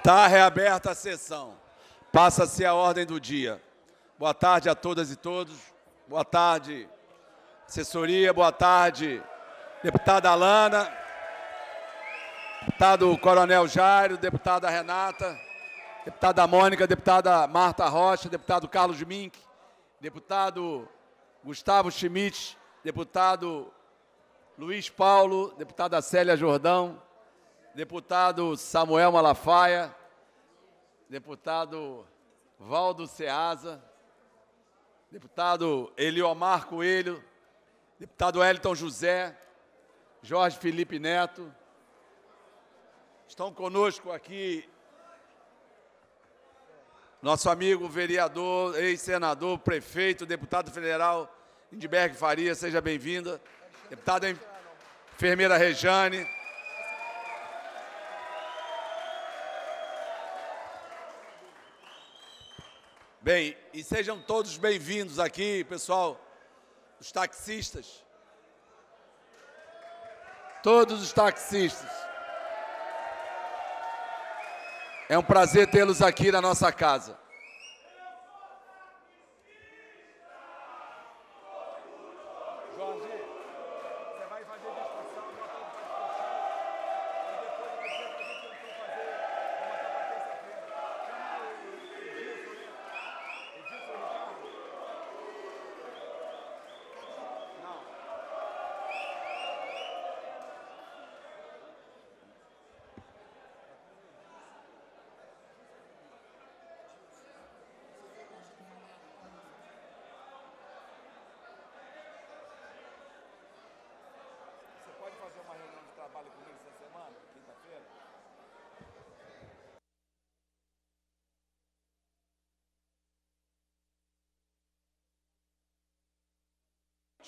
Está reaberta a sessão. Passa-se a ordem do dia. Boa tarde a todas e todos. Boa tarde, assessoria. Boa tarde, deputada Alana. Deputado Coronel Jairo, deputada Renata, deputada Mônica, deputada Marta Rocha, deputado Carlos Mink, deputado Gustavo Schmidt, deputado Luiz Paulo, deputada Célia Jordão, deputado Samuel Malafaia, deputado Valdo Ceasa, deputado Eliomar Coelho, deputado Elton José, Jorge Felipe Neto. Estão conosco aqui nosso amigo vereador, ex-senador, prefeito, deputado federal Indberg Faria, seja bem-vinda. Deputada enfermeira Rejane Bem, e sejam todos bem-vindos aqui, pessoal, os taxistas. Todos os taxistas. É um prazer tê-los aqui na nossa casa.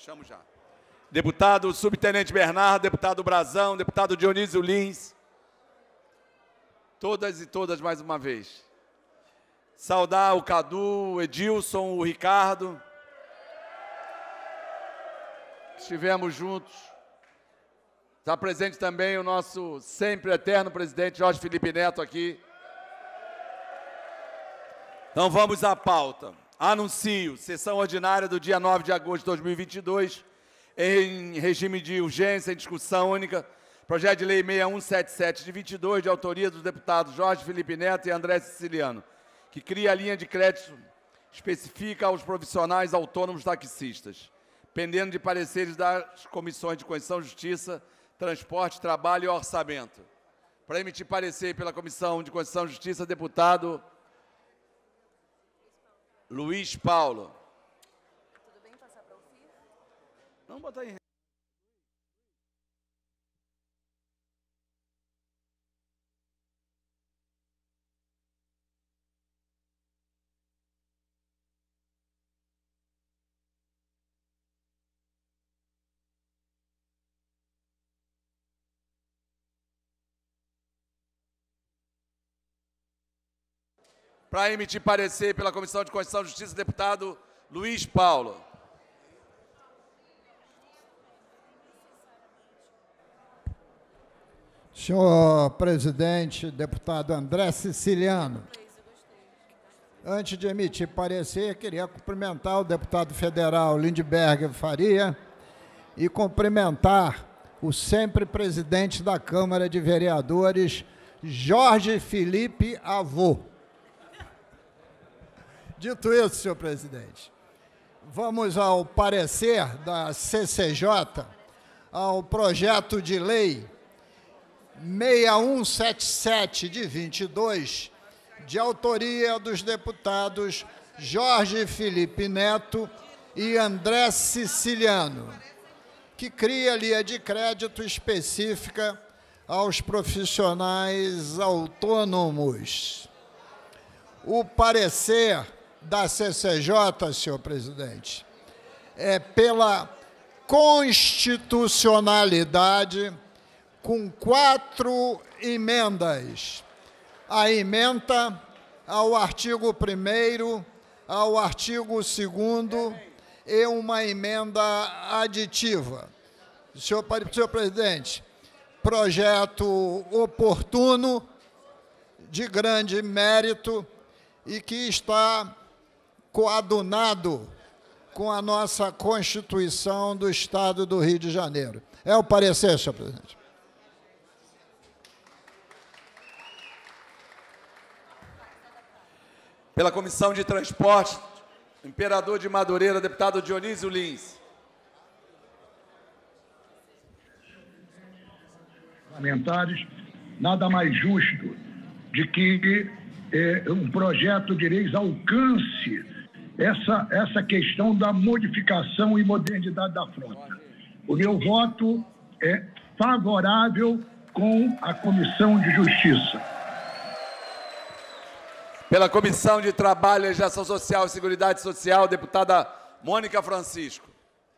Chamo já. Deputado Subtenente Bernardo, deputado Brazão, deputado Dionísio Lins. Todas e todas mais uma vez. Saudar o Cadu, o Edilson, o Ricardo. Estivemos juntos. Está presente também o nosso sempre eterno presidente Jorge Felipe Neto aqui. Então vamos à pauta. Anuncio, sessão ordinária do dia 9 de agosto de 2022, em regime de urgência, em discussão única, projeto de lei 6177 de 22, de autoria dos deputados Jorge Felipe Neto e André Siciliano, que cria a linha de crédito específica aos profissionais autônomos taxistas, pendendo de pareceres das comissões de Constituição, e Justiça, Transporte, Trabalho e Orçamento. Para emitir parecer pela Comissão de Constituição e Justiça, deputado Luiz Paulo. Tudo bem passar para o ouvir? Não, bota aí. Para emitir parecer pela Comissão de Constituição e Justiça, deputado Luiz Paulo. Senhor presidente, deputado André Siciliano, antes de emitir parecer, queria cumprimentar o deputado federal Lindbergh Faria e cumprimentar o sempre presidente da Câmara de Vereadores, Jorge Felipe Avô. Dito isso, senhor presidente, vamos ao parecer da CCJ ao projeto de lei 6177 de 22, de autoria dos deputados Jorge Felipe Neto e André Siciliano, que cria linha de crédito específica aos profissionais autônomos. O parecer da CCJ, senhor presidente, é pela constitucionalidade com quatro emendas. A emenda ao artigo 1 ao artigo 2 e uma emenda aditiva. Senhor, senhor presidente, projeto oportuno, de grande mérito e que está coadunado com a nossa Constituição do Estado do Rio de Janeiro. É o parecer, senhor presidente. Pela Comissão de Transporte, Imperador de Madureira, deputado Dionísio Lins. Parlamentares, nada mais justo de que eh, um projeto de leis alcance essa, essa questão da modificação e modernidade da frota. O meu voto é favorável com a Comissão de Justiça. Pela Comissão de Trabalho, Legislação Social e Seguridade Social, deputada Mônica Francisco.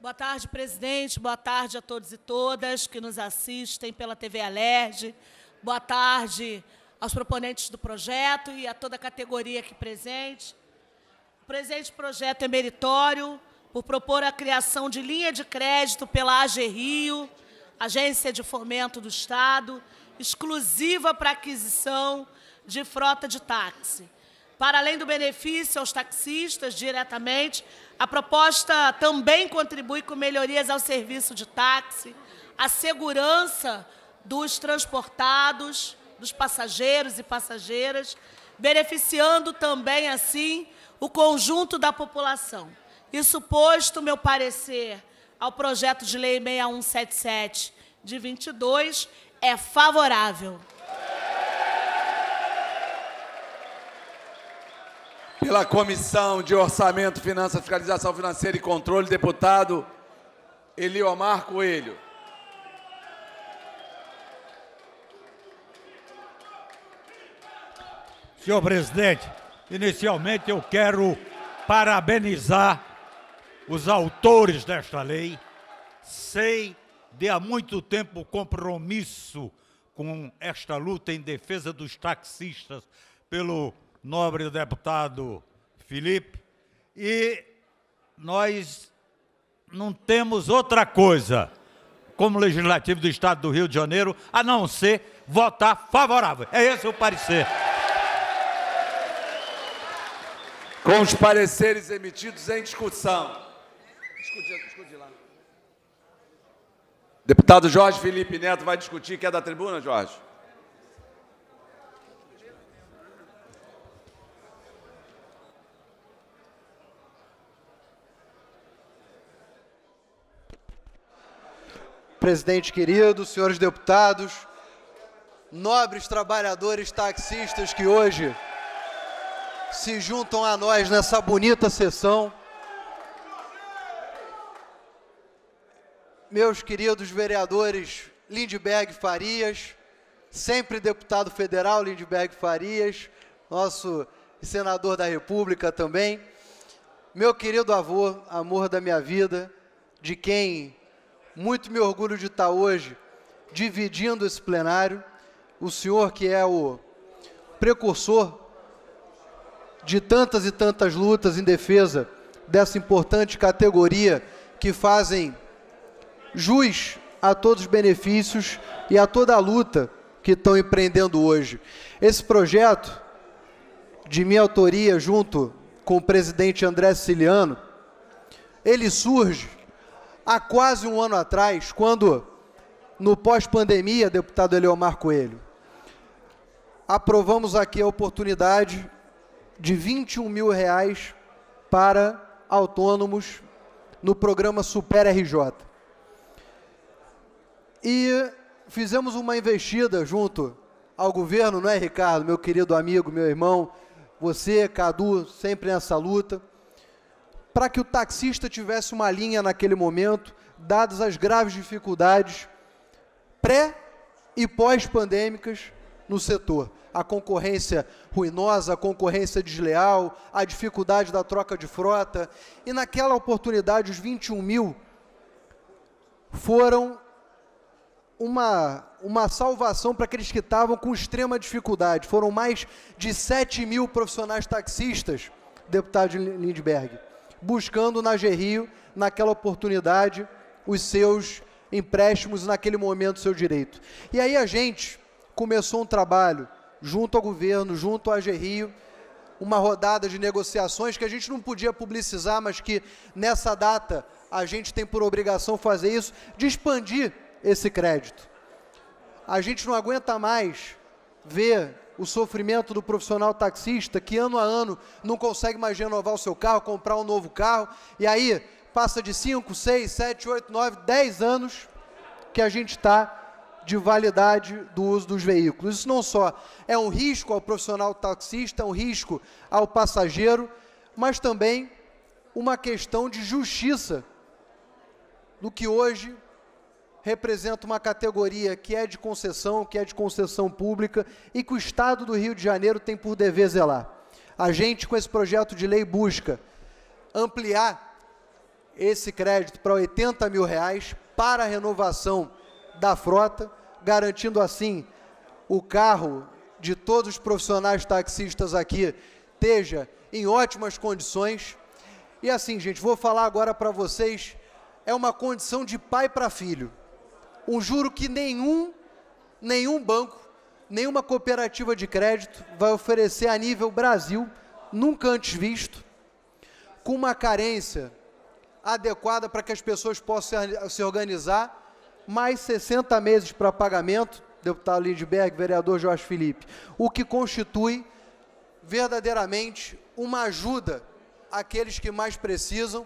Boa tarde, presidente. Boa tarde a todos e todas que nos assistem pela TV Alerj. Boa tarde aos proponentes do projeto e a toda a categoria aqui presente. O presente projeto é meritório por propor a criação de linha de crédito pela AG Rio, Agência de Fomento do Estado, exclusiva para aquisição de frota de táxi. Para além do benefício aos taxistas diretamente, a proposta também contribui com melhorias ao serviço de táxi, à segurança dos transportados, dos passageiros e passageiras, beneficiando também, assim, o conjunto da população. Isso posto meu parecer ao projeto de lei 6177 de 22 é favorável. Pela Comissão de Orçamento, Finanças, Fiscalização Financeira e Controle, deputado Eliomar Coelho. Senhor presidente, Inicialmente eu quero parabenizar os autores desta lei. Sei de há muito tempo compromisso com esta luta em defesa dos taxistas pelo nobre deputado Felipe e nós não temos outra coisa como legislativo do Estado do Rio de Janeiro a não ser votar favorável. É esse o parecer com os pareceres emitidos em discussão. lá. Deputado Jorge Felipe Neto vai discutir. Quer da tribuna, Jorge? Presidente querido, senhores deputados, nobres trabalhadores taxistas que hoje se juntam a nós nessa bonita sessão. Meus queridos vereadores Lindberg Farias, sempre deputado federal Lindberg Farias, nosso senador da República também. Meu querido avô, amor da minha vida, de quem muito me orgulho de estar hoje dividindo esse plenário, o senhor que é o precursor de tantas e tantas lutas em defesa dessa importante categoria que fazem jus a todos os benefícios e a toda a luta que estão empreendendo hoje. Esse projeto, de minha autoria, junto com o presidente André Siciliano, ele surge há quase um ano atrás, quando, no pós-pandemia, deputado Eleomar Coelho, aprovamos aqui a oportunidade de 21 mil reais para autônomos no programa Super RJ. E fizemos uma investida junto ao governo, não é, Ricardo? Meu querido amigo, meu irmão, você, Cadu, sempre nessa luta, para que o taxista tivesse uma linha naquele momento, dadas as graves dificuldades pré e pós-pandêmicas no setor a concorrência ruinosa, a concorrência desleal, a dificuldade da troca de frota. E naquela oportunidade, os 21 mil foram uma, uma salvação para aqueles que estavam com extrema dificuldade. Foram mais de 7 mil profissionais taxistas, deputado Lindbergh, buscando na Gerrio, naquela oportunidade, os seus empréstimos naquele momento, seu direito. E aí a gente começou um trabalho junto ao governo, junto ao Rio, uma rodada de negociações que a gente não podia publicizar, mas que nessa data a gente tem por obrigação fazer isso, de expandir esse crédito. A gente não aguenta mais ver o sofrimento do profissional taxista que ano a ano não consegue mais renovar o seu carro, comprar um novo carro, e aí passa de 5, 6, 7, 8, 9, 10 anos que a gente está de validade do uso dos veículos. Isso não só é um risco ao profissional taxista, é um risco ao passageiro, mas também uma questão de justiça do que hoje representa uma categoria que é de concessão, que é de concessão pública e que o Estado do Rio de Janeiro tem por dever zelar. A gente, com esse projeto de lei, busca ampliar esse crédito para 80 mil reais para a renovação da frota, garantindo assim o carro de todos os profissionais taxistas aqui esteja em ótimas condições. E assim, gente, vou falar agora para vocês, é uma condição de pai para filho. Um juro que nenhum, nenhum banco, nenhuma cooperativa de crédito vai oferecer a nível Brasil, nunca antes visto, com uma carência adequada para que as pessoas possam se organizar mais 60 meses para pagamento, deputado Lindberg, vereador Jorge Felipe, o que constitui verdadeiramente uma ajuda àqueles que mais precisam.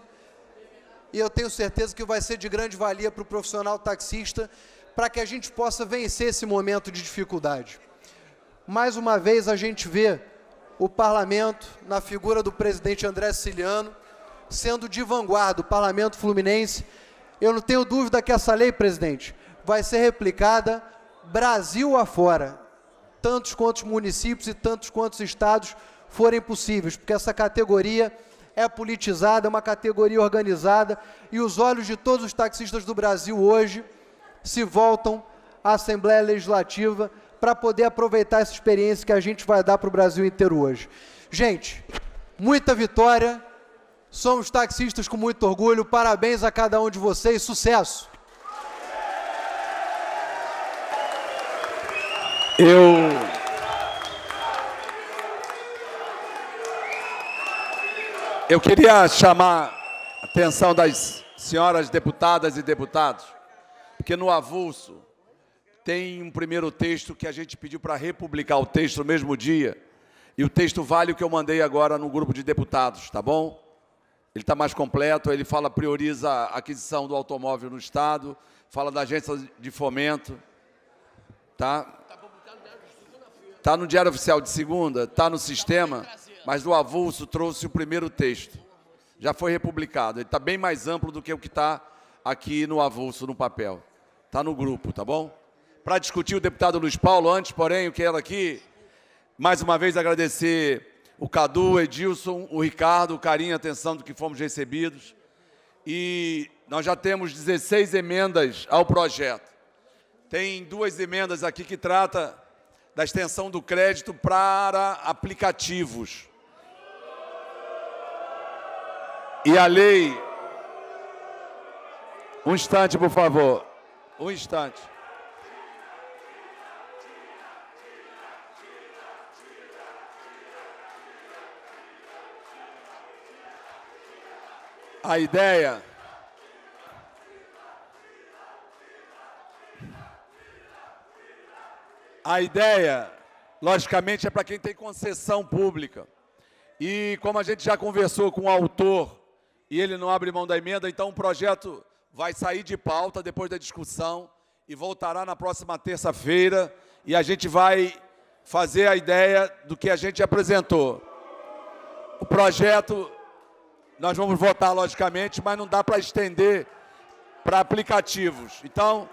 E eu tenho certeza que vai ser de grande valia para o profissional taxista, para que a gente possa vencer esse momento de dificuldade. Mais uma vez a gente vê o parlamento, na figura do presidente André Siciliano, sendo de vanguarda, o parlamento fluminense eu não tenho dúvida que essa lei, presidente, vai ser replicada Brasil afora, tantos quantos municípios e tantos quantos estados forem possíveis, porque essa categoria é politizada, é uma categoria organizada e os olhos de todos os taxistas do Brasil hoje se voltam à Assembleia Legislativa para poder aproveitar essa experiência que a gente vai dar para o Brasil inteiro hoje. Gente, muita vitória Somos taxistas com muito orgulho. Parabéns a cada um de vocês. Sucesso! Eu. Eu queria chamar a atenção das senhoras deputadas e deputados, porque no avulso tem um primeiro texto que a gente pediu para republicar o texto no mesmo dia, e o texto vale o que eu mandei agora no grupo de deputados, tá bom? ele está mais completo, ele fala, prioriza a aquisição do automóvel no Estado, fala da agência de fomento, tá? Está no Diário Oficial de segunda, está no sistema, mas o avulso trouxe o primeiro texto. Já foi republicado. Ele está bem mais amplo do que o que está aqui no avulso, no papel. Está no grupo, tá bom? Para discutir o deputado Luiz Paulo, antes, porém, eu quero aqui, mais uma vez, agradecer o Cadu, o Edilson, o Ricardo, o carinho e atenção do que fomos recebidos. E nós já temos 16 emendas ao projeto. Tem duas emendas aqui que trata da extensão do crédito para aplicativos. E a lei. Um instante, por favor. Um instante. A ideia. A ideia, logicamente, é para quem tem concessão pública. E como a gente já conversou com o autor e ele não abre mão da emenda, então o projeto vai sair de pauta depois da discussão e voltará na próxima terça-feira e a gente vai fazer a ideia do que a gente apresentou. O projeto nós vamos votar, logicamente, mas não dá para estender para aplicativos. Então,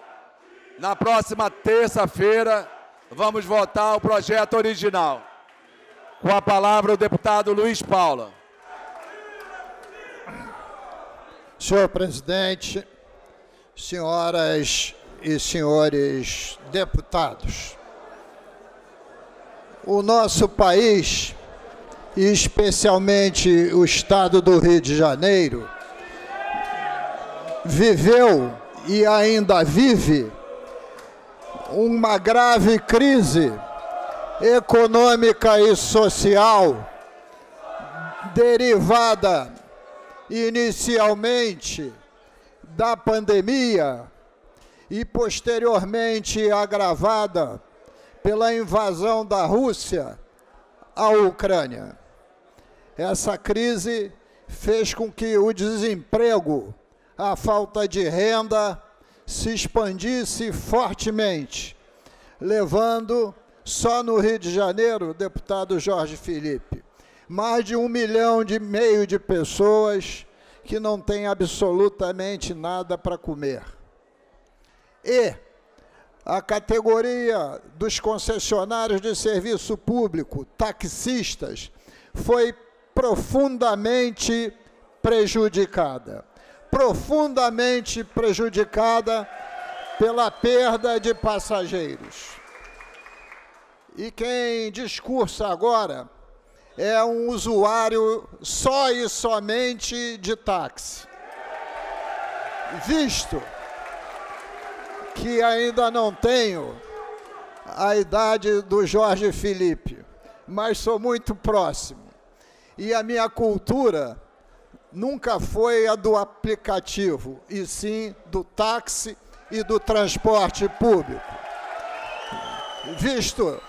na próxima terça-feira, vamos votar o projeto original. Com a palavra o deputado Luiz Paula. Senhor presidente, senhoras e senhores deputados, o nosso país e especialmente o estado do Rio de Janeiro, viveu e ainda vive uma grave crise econômica e social derivada inicialmente da pandemia e posteriormente agravada pela invasão da Rússia à Ucrânia. Essa crise fez com que o desemprego, a falta de renda se expandisse fortemente, levando só no Rio de Janeiro, deputado Jorge Felipe, mais de um milhão e meio de pessoas que não têm absolutamente nada para comer. E a categoria dos concessionários de serviço público, taxistas, foi profundamente prejudicada. Profundamente prejudicada pela perda de passageiros. E quem discursa agora é um usuário só e somente de táxi. Visto que ainda não tenho a idade do Jorge Felipe, mas sou muito próximo. E a minha cultura nunca foi a do aplicativo, e sim do táxi e do transporte público. Visto,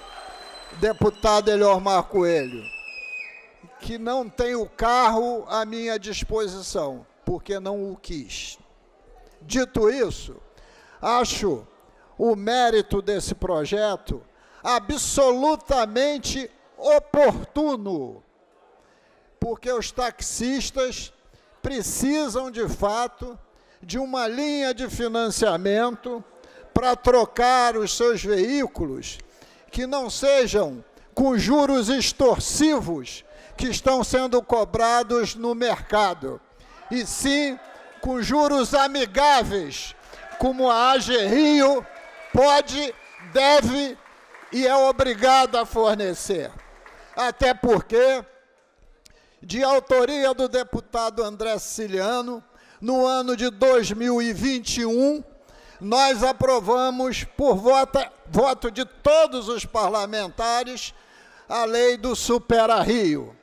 deputado Eliomar Coelho, que não tem o carro à minha disposição, porque não o quis. Dito isso, acho o mérito desse projeto absolutamente oportuno porque os taxistas precisam de fato de uma linha de financiamento para trocar os seus veículos que não sejam com juros extorsivos que estão sendo cobrados no mercado, e sim com juros amigáveis, como a AG Rio pode, deve e é obrigada a fornecer. Até porque de autoria do deputado André Ciliano, no ano de 2021, nós aprovamos, por voto de todos os parlamentares, a lei do Supera Rio,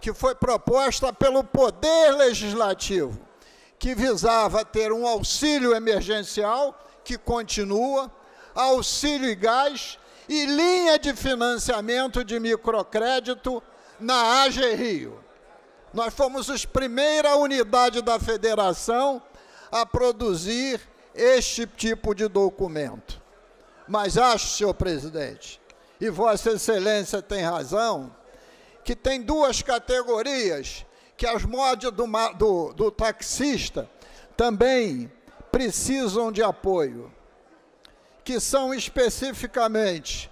que foi proposta pelo Poder Legislativo, que visava ter um auxílio emergencial, que continua, auxílio e gás e linha de financiamento de microcrédito na AG Rio. Nós fomos a primeira unidade da federação a produzir este tipo de documento. Mas acho, senhor presidente, e Vossa Excelência tem razão, que tem duas categorias que as modas do, do, do taxista também precisam de apoio, que são especificamente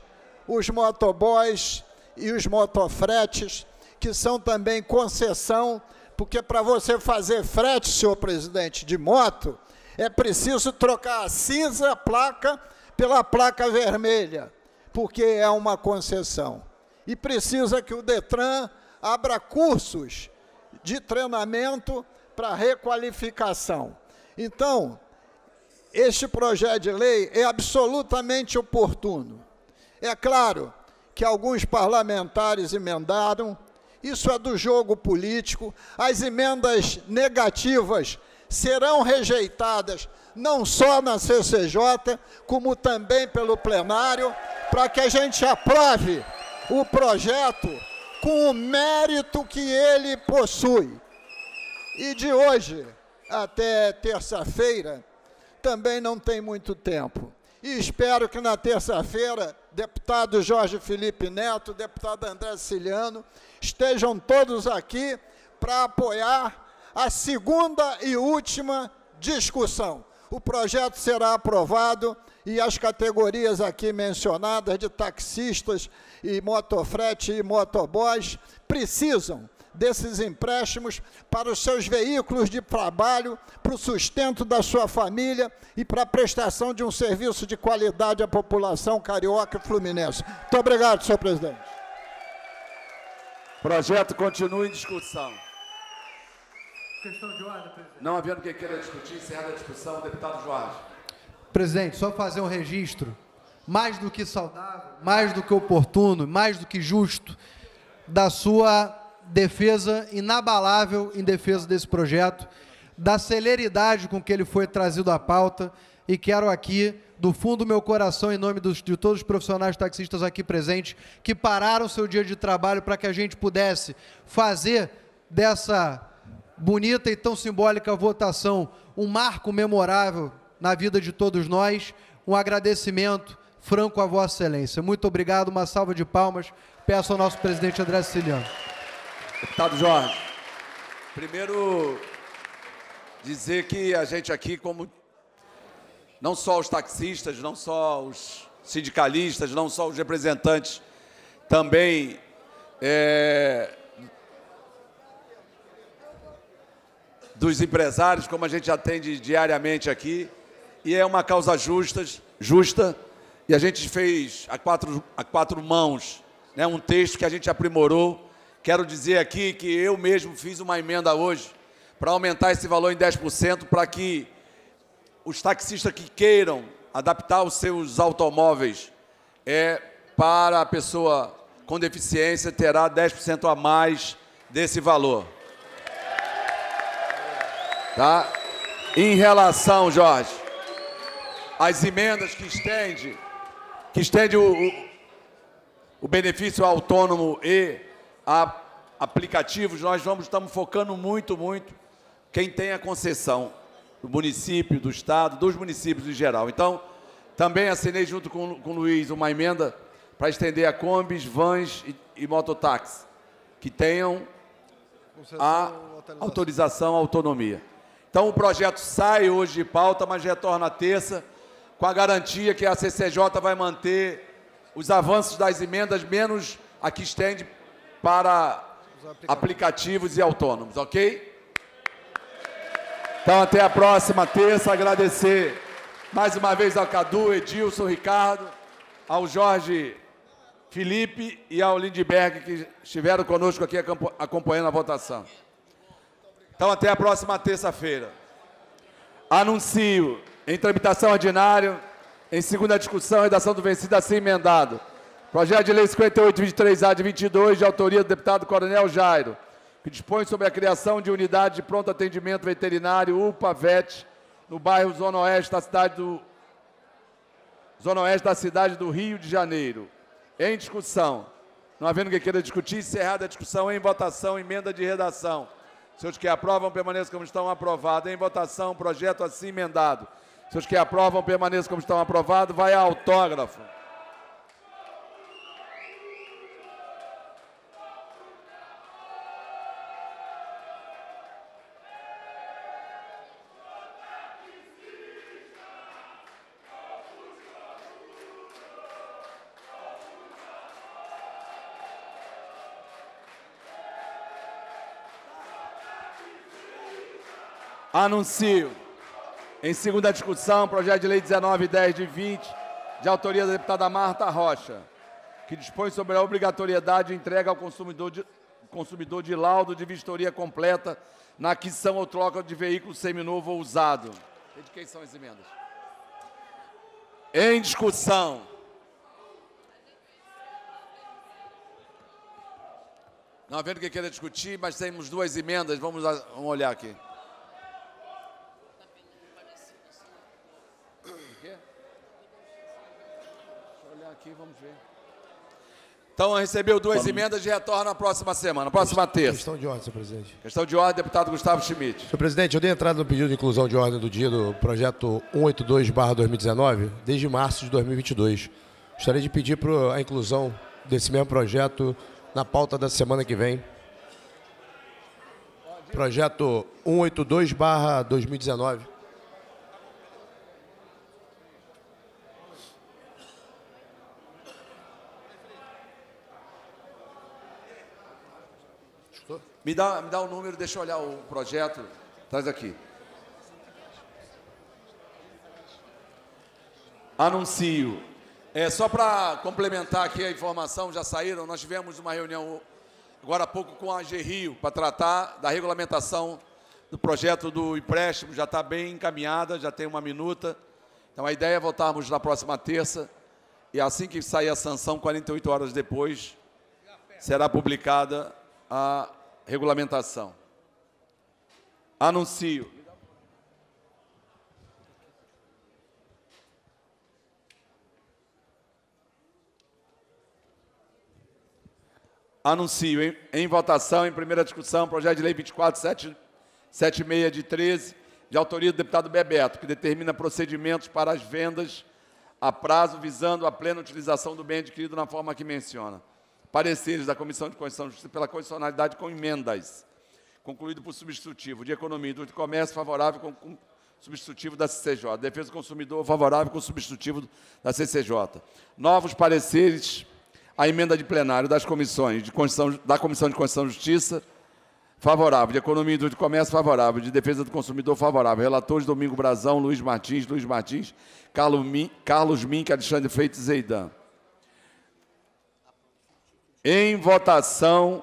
os motoboys e os motofretes que são também concessão, porque para você fazer frete, senhor presidente, de moto, é preciso trocar a cinza placa pela placa vermelha, porque é uma concessão. E precisa que o Detran abra cursos de treinamento para requalificação. Então, este projeto de lei é absolutamente oportuno. É claro que alguns parlamentares emendaram, isso é do jogo político. As emendas negativas serão rejeitadas não só na CCJ, como também pelo plenário, para que a gente aprove o projeto com o mérito que ele possui. E de hoje até terça-feira também não tem muito tempo. E espero que na terça-feira, deputado Jorge Felipe Neto, deputado André Ciliano estejam todos aqui para apoiar a segunda e última discussão. O projeto será aprovado e as categorias aqui mencionadas de taxistas e motofrete e motoboys precisam desses empréstimos para os seus veículos de trabalho, para o sustento da sua família e para a prestação de um serviço de qualidade à população carioca e fluminense. Muito obrigado, senhor presidente. Projeto continua em discussão. Questão de ordem, presidente. Não havendo quem queira discutir, encerra a discussão. Deputado Jorge. Presidente, só fazer um registro. Mais do que saudável, mais do que oportuno, mais do que justo, da sua defesa inabalável em defesa desse projeto, da celeridade com que ele foi trazido à pauta, e quero aqui do fundo do meu coração, em nome dos, de todos os profissionais taxistas aqui presentes, que pararam seu dia de trabalho para que a gente pudesse fazer dessa bonita e tão simbólica votação um marco memorável na vida de todos nós. Um agradecimento franco a Vossa Excelência. Muito obrigado, uma salva de palmas. Peço ao nosso presidente André Siciliano. Deputado Jorge, primeiro dizer que a gente aqui, como não só os taxistas, não só os sindicalistas, não só os representantes, também é, dos empresários, como a gente atende diariamente aqui, e é uma causa justa, justa e a gente fez a quatro, a quatro mãos né, um texto que a gente aprimorou. Quero dizer aqui que eu mesmo fiz uma emenda hoje para aumentar esse valor em 10%, para que os taxistas que queiram adaptar os seus automóveis é para a pessoa com deficiência terá 10% a mais desse valor. Tá? Em relação, Jorge, às emendas que estende, que estende o, o, o benefício autônomo e a aplicativos, nós vamos estamos focando muito, muito quem tem a concessão do município, do Estado, dos municípios em geral. Então, também assinei junto com, com o Luiz uma emenda para estender a combis, vans e, e mototáxi, que tenham a autorização, a autonomia. Então, o projeto sai hoje de pauta, mas retorna terça, com a garantia que a CCJ vai manter os avanços das emendas, menos a que estende para aplicativos e autônomos, ok? Então até a próxima terça, agradecer mais uma vez ao Cadu, Edilson, Ricardo, ao Jorge Felipe e ao Lindbergh que estiveram conosco aqui acompanhando a votação. Então até a próxima terça-feira. Anuncio em tramitação ordinária, em segunda discussão, redação do vencido assim emendado. Projeto de lei 5823A de 22, de autoria do deputado Coronel Jairo que dispõe sobre a criação de unidade de pronto atendimento veterinário UPA VET no bairro Zona Oeste da cidade do Zona Oeste da cidade do Rio de Janeiro. Em discussão. Não havendo quem queira discutir, encerrada a discussão em votação, emenda de redação. Seus que aprovam, permaneçam como estão aprovado. Em votação, projeto assim emendado. Seus que aprovam, permaneçam como estão aprovado. Vai a autógrafo. Anuncio. Em segunda discussão, projeto de lei 1910 de 20, de autoria da deputada Marta Rocha, que dispõe sobre a obrigatoriedade de entrega ao consumidor de, consumidor de laudo de vistoria completa na aquisição ou troca de veículo seminovo ou usado. De quem são as emendas? Em discussão. Não havendo quem queira discutir, mas temos duas emendas, vamos, vamos olhar aqui. vamos ver. Então, recebeu duas emendas de retorno na próxima semana, próxima terça. Questão de ordem, senhor presidente. Questão de ordem, deputado Gustavo Schmidt. Senhor presidente, eu dei entrada no pedido de inclusão de ordem do dia do projeto 182-2019 desde março de 2022. Gostaria de pedir a inclusão desse mesmo projeto na pauta da semana que vem. Projeto 182-2019. Me dá, me dá o número, deixa eu olhar o projeto. Traz aqui. Anuncio. É, só para complementar aqui a informação, já saíram, nós tivemos uma reunião agora há pouco com a Gerrio para tratar da regulamentação do projeto do empréstimo, já está bem encaminhada, já tem uma minuta. Então a ideia é votarmos na próxima terça e assim que sair a sanção, 48 horas depois, será publicada a regulamentação. Anuncio. Anuncio em, em, votação, em primeira discussão, projeto de lei 24776 de 13, de autoria do deputado Bebeto, que determina procedimentos para as vendas a prazo visando a plena utilização do bem adquirido na forma que menciona pareceres da Comissão de Constituição e Justiça pela condicionalidade com emendas, concluído por substitutivo de Economia, Indústria e Comércio, favorável com, com substitutivo da CCJ, Defesa do Consumidor, favorável com substitutivo da CCJ. Novos pareceres à emenda de plenário das comissões de Constituição, da Comissão de Constituição e Justiça, favorável, de Economia, Indústria e Comércio, favorável, de Defesa do Consumidor, favorável. Relatores, Domingo Brazão, Luiz Martins, Luiz Martins, Carlos Mink, Carlos Mink Alexandre Freitas e Zeidan. Em votação,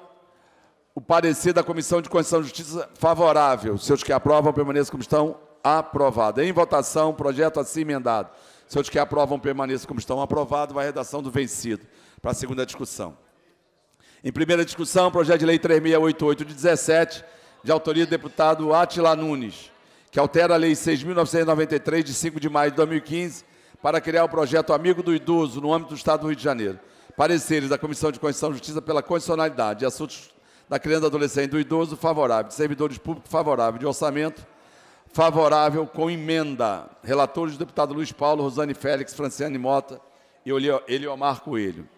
o parecer da Comissão de Constituição e Justiça favorável. Seus que aprovam, permaneçam como estão. Aprovado. Em votação, projeto assim emendado. Seus que aprovam, permaneçam como estão. Aprovado. Vai a redação do vencido para a segunda discussão. Em primeira discussão, projeto de lei 3688 de 17, de autoria do deputado Atila Nunes, que altera a lei 6.993, de 5 de maio de 2015, para criar o projeto Amigo do Idoso, no âmbito do Estado do Rio de Janeiro pareceres da Comissão de Constituição e Justiça pela condicionalidade de assuntos da criança, adolescente, do idoso favorável, de servidores públicos favorável, de orçamento favorável com emenda. Relatores do deputado Luiz Paulo, Rosane Félix, Franciane Mota e Eliomar Coelho.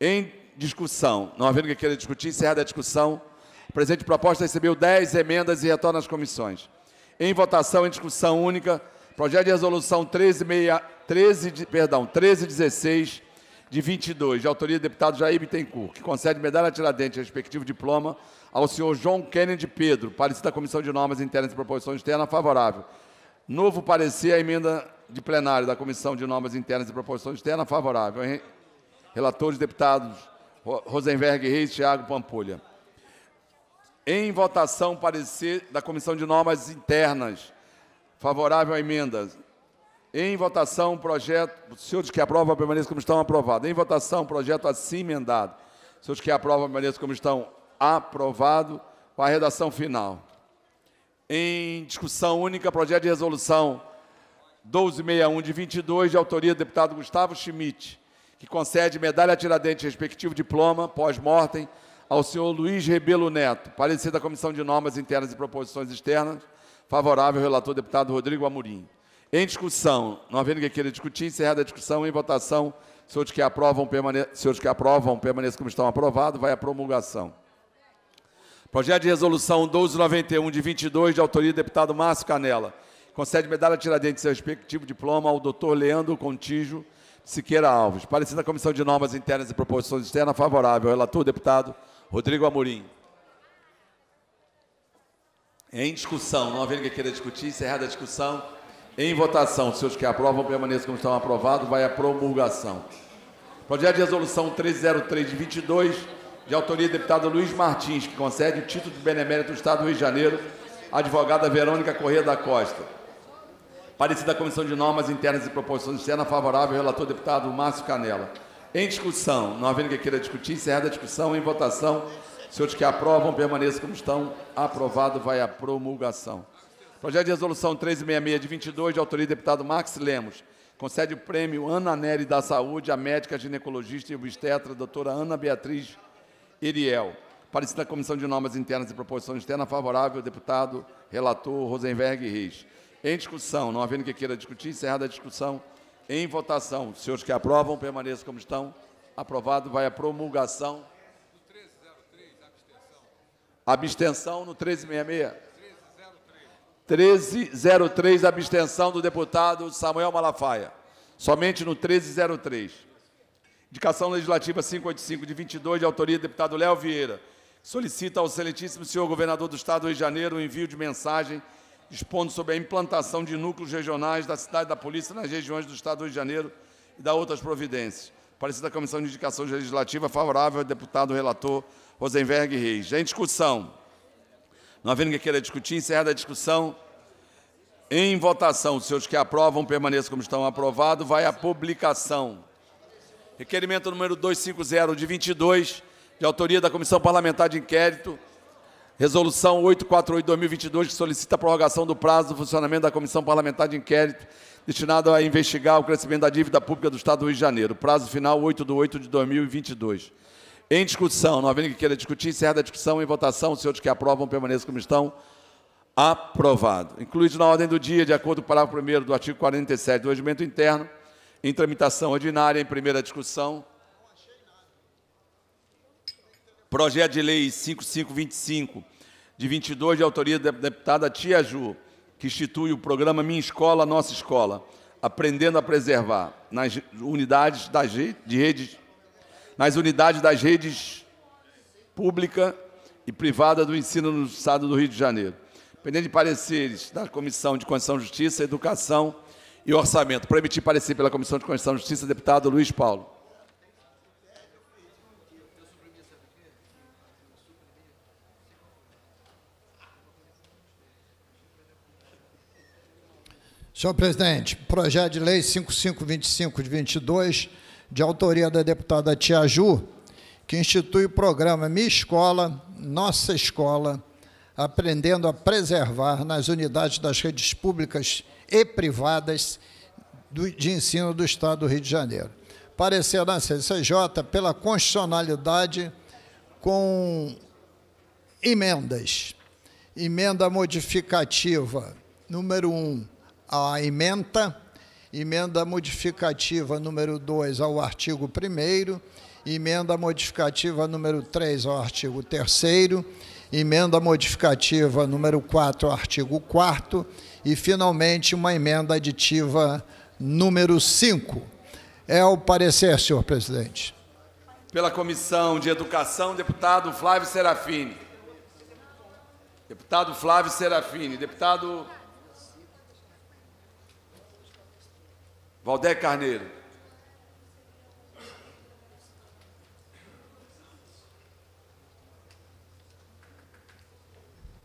Em discussão, não havendo que queira discutir, encerrada a discussão, a presente proposta recebeu 10 emendas e retorna às comissões. Em votação, em discussão única, projeto de resolução 13, 13 perdão, 1316, de 22, de autoria do deputado Jair Bittencourt, que concede medalha Tiradentes e respectivo diploma ao senhor João Kennedy Pedro, parecer da Comissão de Normas Internas e Proposição Externas, favorável. Novo parecer à emenda de plenário da Comissão de Normas Internas e Proposição Externas, favorável. Relatores deputados Rosenberg Reis e Thiago Pampolha. Em votação, parecer da Comissão de Normas Internas favorável à emenda em votação, projeto. Senhores que aprovam, permaneçam assim como estão, aprovado. Em votação, projeto assim emendado. Senhores que aprovam, permaneçam como estão, aprovado. Com a redação final. Em discussão única, projeto de resolução 1261 de 22, de autoria do deputado Gustavo Schmidt, que concede medalha Tiradentes, respectivo diploma, pós-mortem, ao senhor Luiz Rebelo Neto, parecer da Comissão de Normas Internas e Proposições Externas, favorável ao relator deputado Rodrigo Amorim. Em discussão, não havendo ninguém queira discutir, encerrada a discussão, em votação, se os que aprovam, permane... que aprovam permaneçam como estão aprovados, vai à promulgação. Projeto de resolução 1291 de 22, de autoria do deputado Márcio Canela. Concede medalha Tiradentes e seu respectivo diploma ao doutor Leandro Contígio Siqueira Alves. Parecer da Comissão de Normas Internas e Proposições Externas favorável. Relator, deputado Rodrigo Amorim. Em discussão, não havendo ninguém queira discutir, encerrada a discussão, em votação, se os que aprovam, permaneçam como estão aprovados, vai à promulgação. Projeto de resolução 303 de 22, de autoria do deputado Luiz Martins, que concede o título de benemérito do Estado do Rio de Janeiro à advogada Verônica Corrêa da Costa. Parecida da Comissão de Normas Internas e Proporções Externas, favorável ao relator deputado Márcio Canela. Em discussão, não havendo que queira discutir, encerrada a discussão, em votação, senhores que aprovam, permaneçam como estão. Aprovado, vai à promulgação. Projeto de resolução 1366 de 22, de autoria do deputado Max Lemos. Concede o prêmio Ana Nery da Saúde à médica ginecologista e obstetra, doutora Ana Beatriz Iriel. Parecer da Comissão de Normas Internas e Proposição Externa favorável, deputado relator Rosenberg Reis. Em discussão, não havendo que queira discutir, encerrada a discussão. Em votação, os senhores que aprovam, permaneçam como estão. Aprovado, vai a promulgação. No 1303, abstenção. Abstenção no 1366. 1303, abstenção do deputado Samuel Malafaia. Somente no 1303. Indicação legislativa 585 de 22, de autoria do deputado Léo Vieira. Solicita ao excelentíssimo senhor governador do Estado do Rio de Janeiro o envio de mensagem dispondo sobre a implantação de núcleos regionais da cidade da polícia nas regiões do Estado do Rio de Janeiro e da outras providências. Parecer da Comissão de Indicação Legislativa favorável ao deputado relator Rosenberg Reis. Em discussão. Não havendo que queira discutir, encerra a discussão. Em votação, os senhores que aprovam, permaneçam como estão aprovado, vai à publicação. Requerimento número 250 de 22, de autoria da Comissão Parlamentar de Inquérito, resolução 848/2022, que solicita a prorrogação do prazo do funcionamento da Comissão Parlamentar de Inquérito destinado a investigar o crescimento da dívida pública do Estado do Rio de Janeiro. Prazo final 8 de 8 de 2022. Em discussão, não havendo que queira discutir, encerrada a discussão e votação. Os senhores que aprovam permaneçam como estão. Aprovado. Incluído na ordem do dia, de acordo com o parágrafo 1 do artigo 47 do Regimento Interno, em tramitação ordinária, em primeira discussão. Projeto de Lei 5525, de 22, de autoria da deputada Tia Ju, que institui o programa Minha Escola, Nossa Escola, aprendendo a preservar nas unidades de redes nas unidades das redes pública e privada do ensino no Estado do Rio de Janeiro. Pendente de pareceres da Comissão de Constituição, Justiça, Educação e Orçamento. Para emitir parecer pela Comissão de Constituição e Justiça, deputado Luiz Paulo. Senhor presidente, projeto de lei 5525 de 22 de autoria da deputada Tia Ju, que institui o programa Minha Escola, Nossa Escola, aprendendo a preservar nas unidades das redes públicas e privadas de ensino do Estado do Rio de Janeiro. Parecer na CCJ pela constitucionalidade com emendas. Emenda modificativa número 1, um, a emenda emenda modificativa número 2 ao artigo 1 emenda modificativa número 3 ao artigo 3 emenda modificativa número 4 ao artigo 4 e finalmente uma emenda aditiva número 5. É o parecer, senhor presidente. Pela Comissão de Educação, deputado Flávio Serafini. Deputado Flávio Serafini, deputado Valdec Carneiro.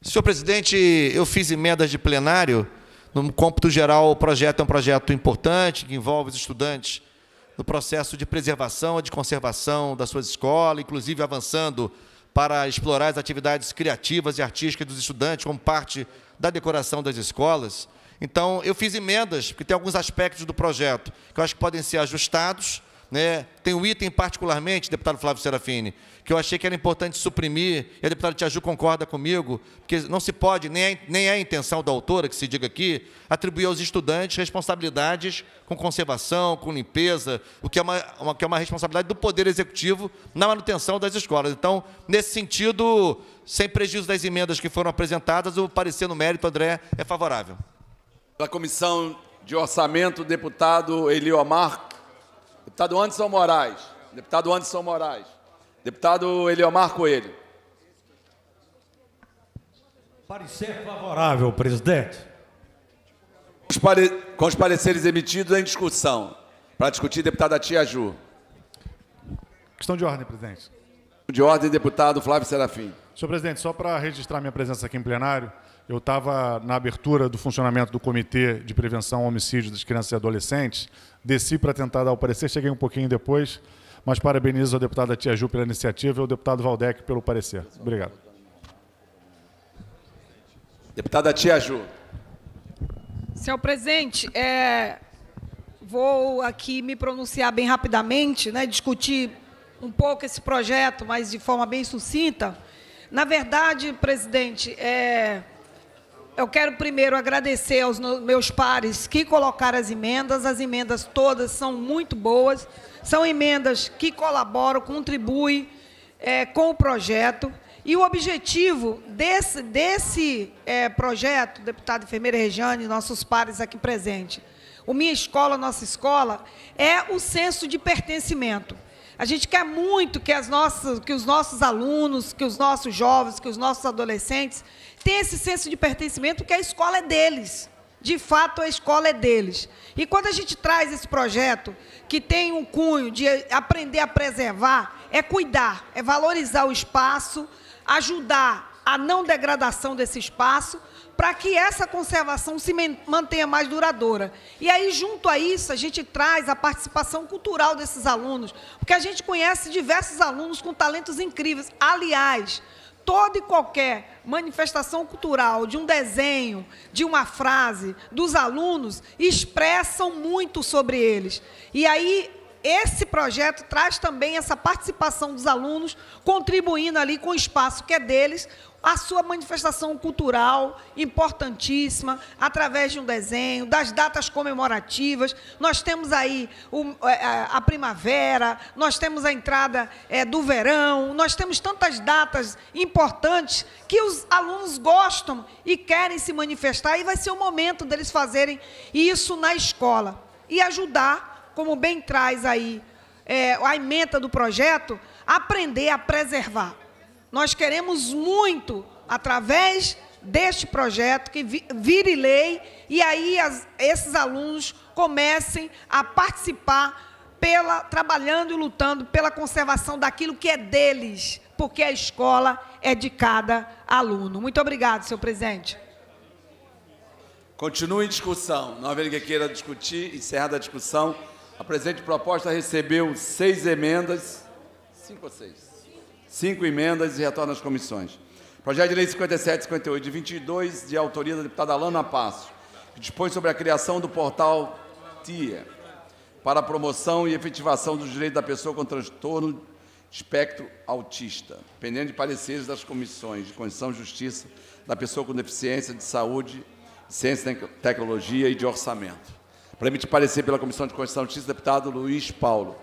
Senhor presidente, eu fiz emendas de plenário. No cômputo geral, o projeto é um projeto importante que envolve os estudantes no processo de preservação, e de conservação das suas escolas, inclusive avançando para explorar as atividades criativas e artísticas dos estudantes como parte da decoração das escolas. Então, eu fiz emendas, porque tem alguns aspectos do projeto que eu acho que podem ser ajustados. Né? Tem um item particularmente, deputado Flávio Serafini, que eu achei que era importante suprimir, e a deputada Tiaju concorda comigo, porque não se pode, nem é, nem é a intenção da autora que se diga aqui, atribuir aos estudantes responsabilidades com conservação, com limpeza, o que é uma, uma, que é uma responsabilidade do Poder Executivo na manutenção das escolas. Então, nesse sentido, sem prejuízo das emendas que foram apresentadas, o parecer no mérito, André, é favorável da Comissão de Orçamento, deputado Eliomar, deputado Anderson Moraes, deputado Anderson Moraes, deputado Eliomar Coelho. Parecer favorável, presidente. Com os pareceres emitidos em discussão. Para discutir, deputada Tia Ju. Questão de ordem, presidente. De ordem, deputado Flávio Serafim. Senhor presidente, só para registrar minha presença aqui em plenário, eu estava na abertura do funcionamento do Comitê de Prevenção ao Homicídio das Crianças e Adolescentes, desci para tentar dar o parecer, cheguei um pouquinho depois, mas parabenizo a deputada Tia Ju pela iniciativa e o deputado Valdec pelo parecer. Obrigado. Deputada Tia Ju. Senhor presidente, é, vou aqui me pronunciar bem rapidamente, né, discutir um pouco esse projeto, mas de forma bem sucinta. Na verdade, presidente, é, eu quero primeiro agradecer aos meus pares que colocaram as emendas. As emendas todas são muito boas. São emendas que colaboram, contribuem é, com o projeto. E o objetivo desse, desse é, projeto, deputado enfermeira Rejane, nossos pares aqui presentes, o Minha Escola, Nossa Escola, é o senso de pertencimento. A gente quer muito que, as nossas, que os nossos alunos, que os nossos jovens, que os nossos adolescentes ter esse senso de pertencimento, porque a escola é deles. De fato, a escola é deles. E quando a gente traz esse projeto que tem um cunho de aprender a preservar, é cuidar, é valorizar o espaço, ajudar a não degradação desse espaço, para que essa conservação se mantenha mais duradoura. E aí, junto a isso, a gente traz a participação cultural desses alunos, porque a gente conhece diversos alunos com talentos incríveis. Aliás, toda e qualquer manifestação cultural, de um desenho, de uma frase, dos alunos, expressam muito sobre eles. E aí esse projeto traz também essa participação dos alunos, contribuindo ali com o espaço que é deles, a sua manifestação cultural importantíssima, através de um desenho, das datas comemorativas. Nós temos aí o, é, a, a, primavera, nós temos a entrada é, do verão, nós temos tantas datas importantes que os alunos gostam e querem se manifestar, e vai ser o momento deles fazerem isso na escola e ajudar, como bem traz aí é, a emenda do projeto, aprender a preservar. Nós queremos muito, através deste projeto, que vire lei e aí as, esses alunos comecem a participar pela trabalhando e lutando pela conservação daquilo que é deles, porque a escola é de cada aluno. Muito obrigado, senhor presidente. Continue em discussão. Não haverá que queira discutir, encerrada a discussão. A presente proposta recebeu seis emendas, cinco ou seis, cinco emendas e retorna às comissões. Projeto de Lei 57, 58 de 22, de autoria da deputada Alana Passo, que dispõe sobre a criação do portal TIA para a promoção e efetivação dos direitos da pessoa com transtorno espectro autista, pendendo de pareceres das comissões de Constituição e Justiça da Pessoa com Deficiência, de Saúde, Ciência e Tecnologia e de Orçamento. Para emitir parecer pela Comissão de Constituição e Justiça, deputado Luiz Paulo.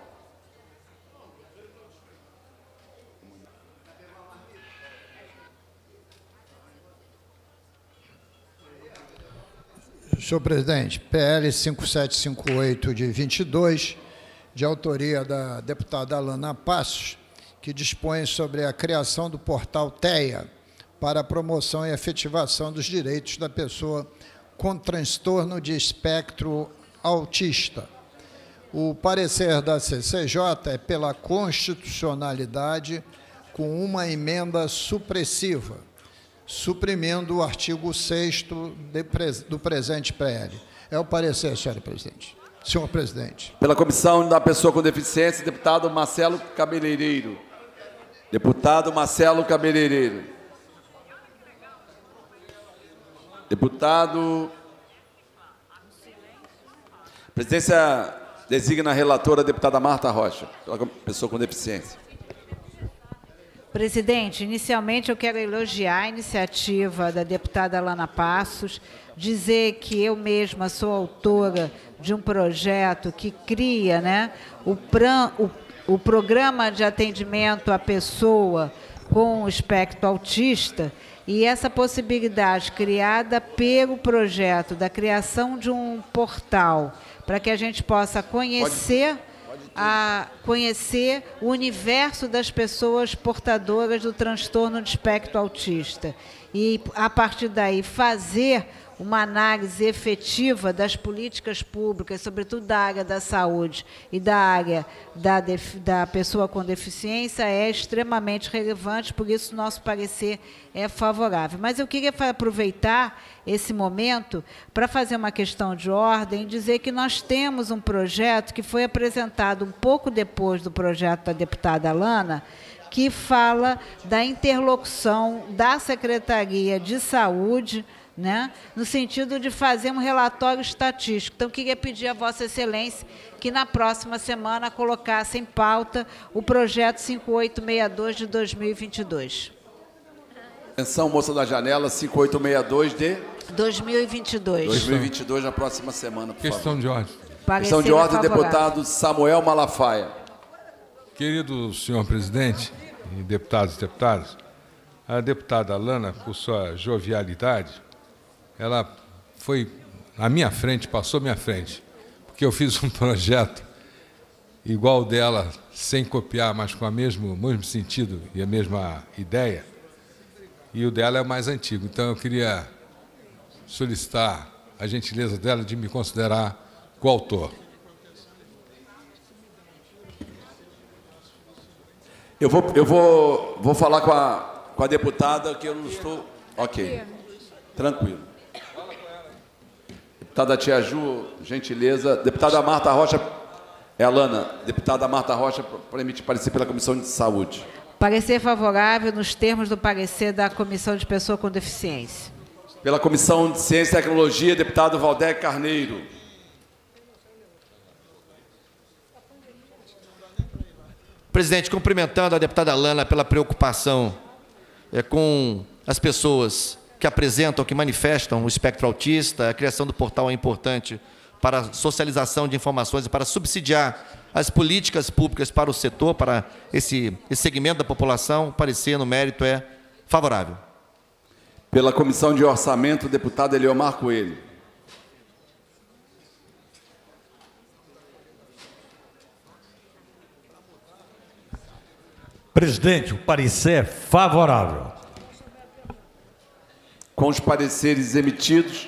Senhor presidente, PL 5758 de 22, de autoria da deputada Alana Passos, que dispõe sobre a criação do portal TEA para a promoção e efetivação dos direitos da pessoa com transtorno de espectro autista. O parecer da CCJ é pela constitucionalidade com uma emenda supressiva suprimindo o artigo 6 do presente PL. É o parecer, senhor presidente. Senhor presidente. Pela Comissão da Pessoa com Deficiência, deputado Marcelo Cabeleireiro. Deputado Marcelo Cabeleireiro. Deputado. A presidência designa a relatora, a deputada Marta Rocha, pela pessoa com deficiência. Presidente, inicialmente eu quero elogiar a iniciativa da deputada Lana Passos, dizer que eu mesma sou autora de um projeto que cria né, o, pran, o, o Programa de Atendimento à Pessoa com Espectro Autista, e essa possibilidade criada pelo projeto da criação de um portal para que a gente possa conhecer. Pode a conhecer o universo das pessoas portadoras do transtorno de espectro autista. E, a partir daí, fazer uma análise efetiva das políticas públicas, sobretudo da área da saúde e da área da, da pessoa com deficiência, é extremamente relevante, por isso nosso parecer é favorável. Mas eu queria aproveitar esse momento para fazer uma questão de ordem e dizer que nós temos um projeto que foi apresentado um pouco depois do projeto da deputada Lana, que fala da interlocução da Secretaria de Saúde né? no sentido de fazer um relatório estatístico. Então, queria pedir a Vossa Excelência que na próxima semana colocasse em pauta o projeto 5862 de 2022. Atenção, moça da janela, 5862 de 2022. 2022, na próxima semana, por Questão favor. de ordem. Parecer Questão de ordem, deputado Samuel Malafaia. Querido senhor presidente, deputados e deputadas, a deputada Alana, por sua jovialidade, ela foi na minha frente, passou minha frente, porque eu fiz um projeto igual dela, sem copiar, mas com o mesmo, mesmo sentido e a mesma ideia. E o dela é o mais antigo. Então eu queria solicitar a gentileza dela de me considerar coautor. Eu vou, eu vou, vou falar com a, com a deputada que eu não estou. Ok. Tranquilo. Deputada Tia Ju, gentileza. Deputada Marta Rocha, Elana, é deputada Marta Rocha, permite parecer pela Comissão de Saúde. Parecer favorável nos termos do parecer da Comissão de Pessoa com Deficiência. Pela Comissão de Ciência e Tecnologia, deputado Valdec Carneiro. Presidente, cumprimentando a deputada Lana pela preocupação é, com as pessoas que apresentam, que manifestam o espectro autista. A criação do portal é importante para a socialização de informações e para subsidiar as políticas públicas para o setor, para esse, esse segmento da população. O parecer no mérito é favorável. Pela Comissão de Orçamento, deputado Eliomar Coelho. Presidente, o parecer é favorável com os pareceres emitidos.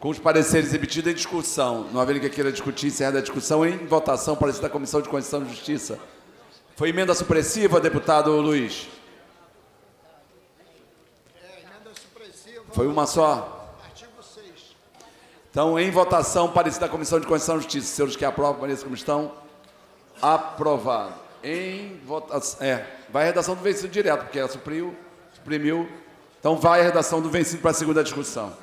Com os pareceres emitidos em discussão, não havendo que queira discutir, encerrada é a discussão, em votação, parecer da Comissão de Constituição e Justiça. Foi emenda supressiva, deputado Luiz? É, emenda supressiva. Foi uma só? Então, em votação, parecer da Comissão de Constituição e Justiça. Senhores que aprovam, pareça como estão. Aprovado em votação. É, vai a redação do vencido direto, porque ela supriu, suprimiu. Então vai a redação do vencido para a segunda discussão.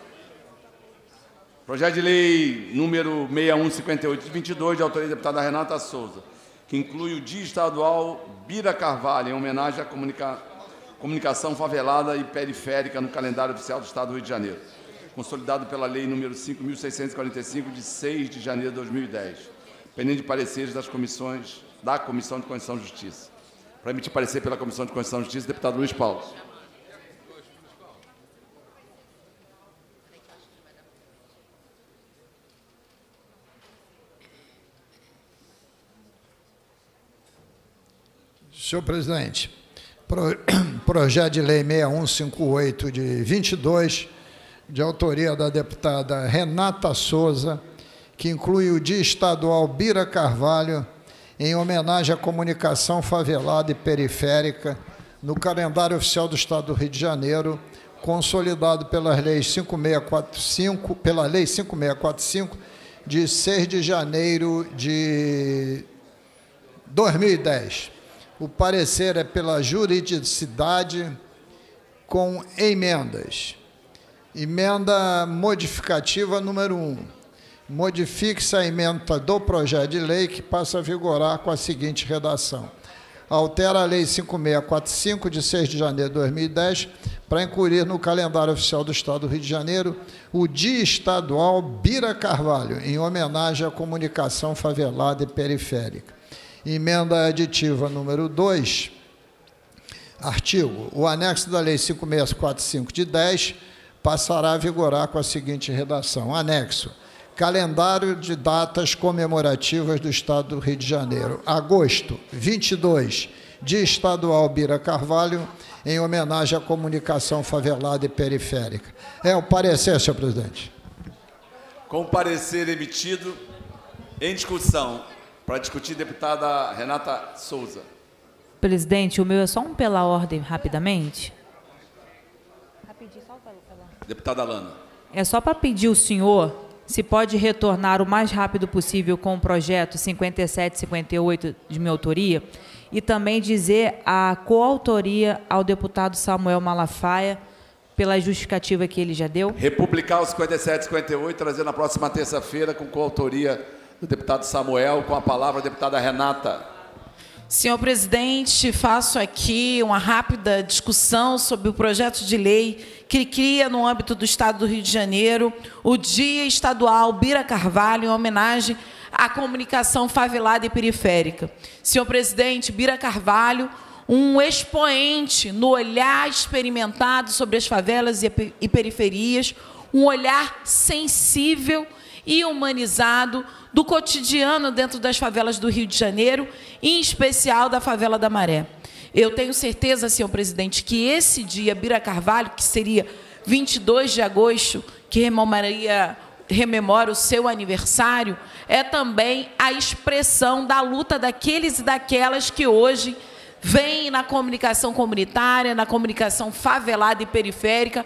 Projeto de lei número 6158 de 22, de autoria da deputada Renata Souza, que inclui o Dia Estadual Bira Carvalho, em homenagem à comunica... comunicação favelada e periférica no calendário oficial do Estado do Rio de Janeiro, consolidado pela lei número 5645 de 6 de janeiro de 2010, pendente de pareceres das comissões da Comissão de Constituição e Justiça. Para emitir parecer pela Comissão de Constituição e Justiça, deputado Luiz Paulo. Senhor presidente, pro, projeto de lei 6158 de 22, de autoria da deputada Renata Souza, que inclui o Dia Estadual Bira Carvalho em homenagem à comunicação favelada e periférica no calendário oficial do Estado do Rio de Janeiro, consolidado pela Lei 5645, pela lei 5645 de 6 de janeiro de 2010. O parecer é pela juridicidade com emendas. Emenda modificativa número 1. Um modifique-se a emenda do projeto de lei que passa a vigorar com a seguinte redação. Altera a Lei 5645, de 6 de janeiro de 2010, para incluir no calendário oficial do Estado do Rio de Janeiro o Dia Estadual Bira Carvalho, em homenagem à comunicação favelada e periférica. Emenda aditiva número 2. Artigo. O anexo da Lei 5645 de 10 passará a vigorar com a seguinte redação. Anexo Calendário de datas comemorativas do Estado do Rio de Janeiro. Agosto, 22, Dia Estadual Bira Carvalho, em homenagem à comunicação favelada e periférica. É o parecer, senhor presidente. Com o parecer emitido, em discussão, para discutir, deputada Renata Souza. Presidente, o meu é só um pela ordem, rapidamente. Rapidinho, só pela ordem. Deputada Lana. É só para pedir o senhor se pode retornar o mais rápido possível com o projeto 5758 de minha autoria e também dizer a coautoria ao deputado Samuel Malafaia pela justificativa que ele já deu. Republicar o 5758 trazer na próxima terça-feira com coautoria do deputado Samuel, com a palavra a deputada Renata. Senhor presidente, faço aqui uma rápida discussão sobre o projeto de lei que cria, no âmbito do Estado do Rio de Janeiro, o Dia Estadual Bira Carvalho, em homenagem à comunicação favelada e periférica. Senhor presidente, Bira Carvalho, um expoente no olhar experimentado sobre as favelas e periferias, um olhar sensível e humanizado do cotidiano dentro das favelas do Rio de Janeiro, em especial da favela da Maré. Eu tenho certeza, senhor presidente, que esse dia, Bira Carvalho, que seria 22 de agosto, que rememoraria rememora o seu aniversário, é também a expressão da luta daqueles e daquelas que hoje vêm na comunicação comunitária, na comunicação favelada e periférica,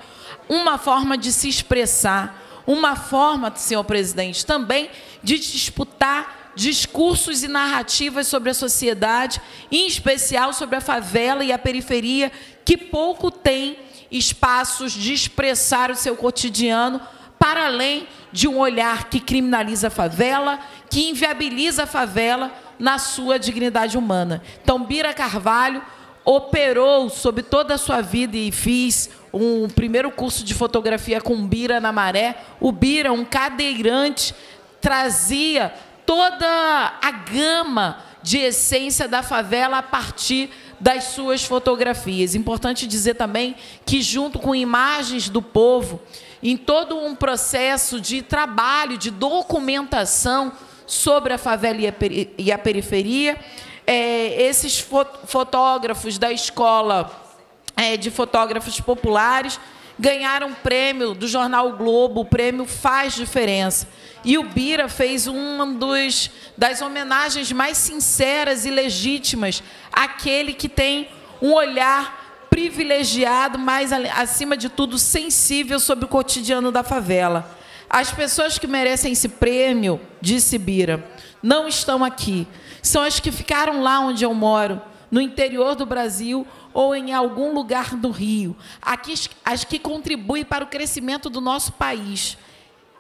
uma forma de se expressar, uma forma, senhor presidente, também de disputar discursos e narrativas sobre a sociedade, em especial sobre a favela e a periferia, que pouco tem espaços de expressar o seu cotidiano, para além de um olhar que criminaliza a favela, que inviabiliza a favela na sua dignidade humana. Então, Bira Carvalho operou sobre toda a sua vida e fiz um primeiro curso de fotografia com Bira na Maré. O Bira, um cadeirante, trazia toda a gama de essência da favela a partir das suas fotografias. Importante dizer também que, junto com imagens do povo, em todo um processo de trabalho, de documentação sobre a favela e a periferia, é, esses fotógrafos da escola é, de fotógrafos populares, ganharam um prêmio do jornal o Globo, o prêmio Faz Diferença. E o Bira fez uma dos, das homenagens mais sinceras e legítimas àquele que tem um olhar privilegiado, mas acima de tudo sensível sobre o cotidiano da favela. As pessoas que merecem esse prêmio, disse Bira, não estão aqui. São as que ficaram lá onde eu moro, no interior do Brasil, ou em algum lugar do Rio, as que contribuem para o crescimento do nosso país.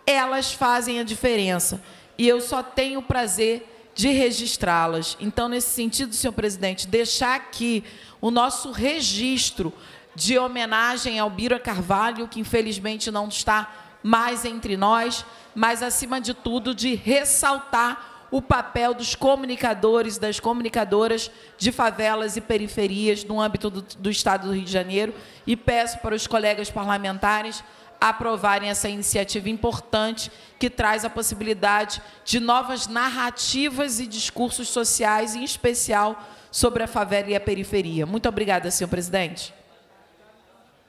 Elas fazem a diferença e eu só tenho o prazer de registrá-las. Então, nesse sentido, senhor presidente, deixar aqui o nosso registro de homenagem ao Bira Carvalho, que infelizmente não está mais entre nós, mas acima de tudo de ressaltar o papel dos comunicadores, das comunicadoras de favelas e periferias no âmbito do, do Estado do Rio de Janeiro e peço para os colegas parlamentares aprovarem essa iniciativa importante que traz a possibilidade de novas narrativas e discursos sociais, em especial sobre a favela e a periferia. Muito obrigada, senhor presidente.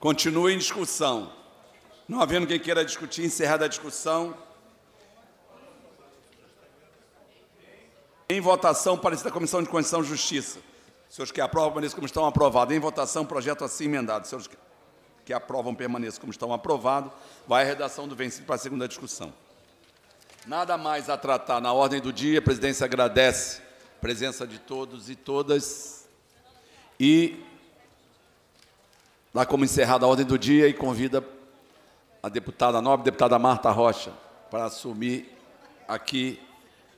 Continua em discussão. Não havendo quem queira discutir, encerrada a discussão. Em votação, parecer da Comissão de Constituição e Justiça. senhores que aprovam, permaneçam como estão aprovados. Em votação, projeto assim emendado. senhores que aprovam, permaneçam como estão aprovados. Vai a redação do vencido para a segunda discussão. Nada mais a tratar na ordem do dia. A presidência agradece a presença de todos e todas. E dá como encerrada a ordem do dia e convida a deputada nobre, deputada Marta Rocha, para assumir aqui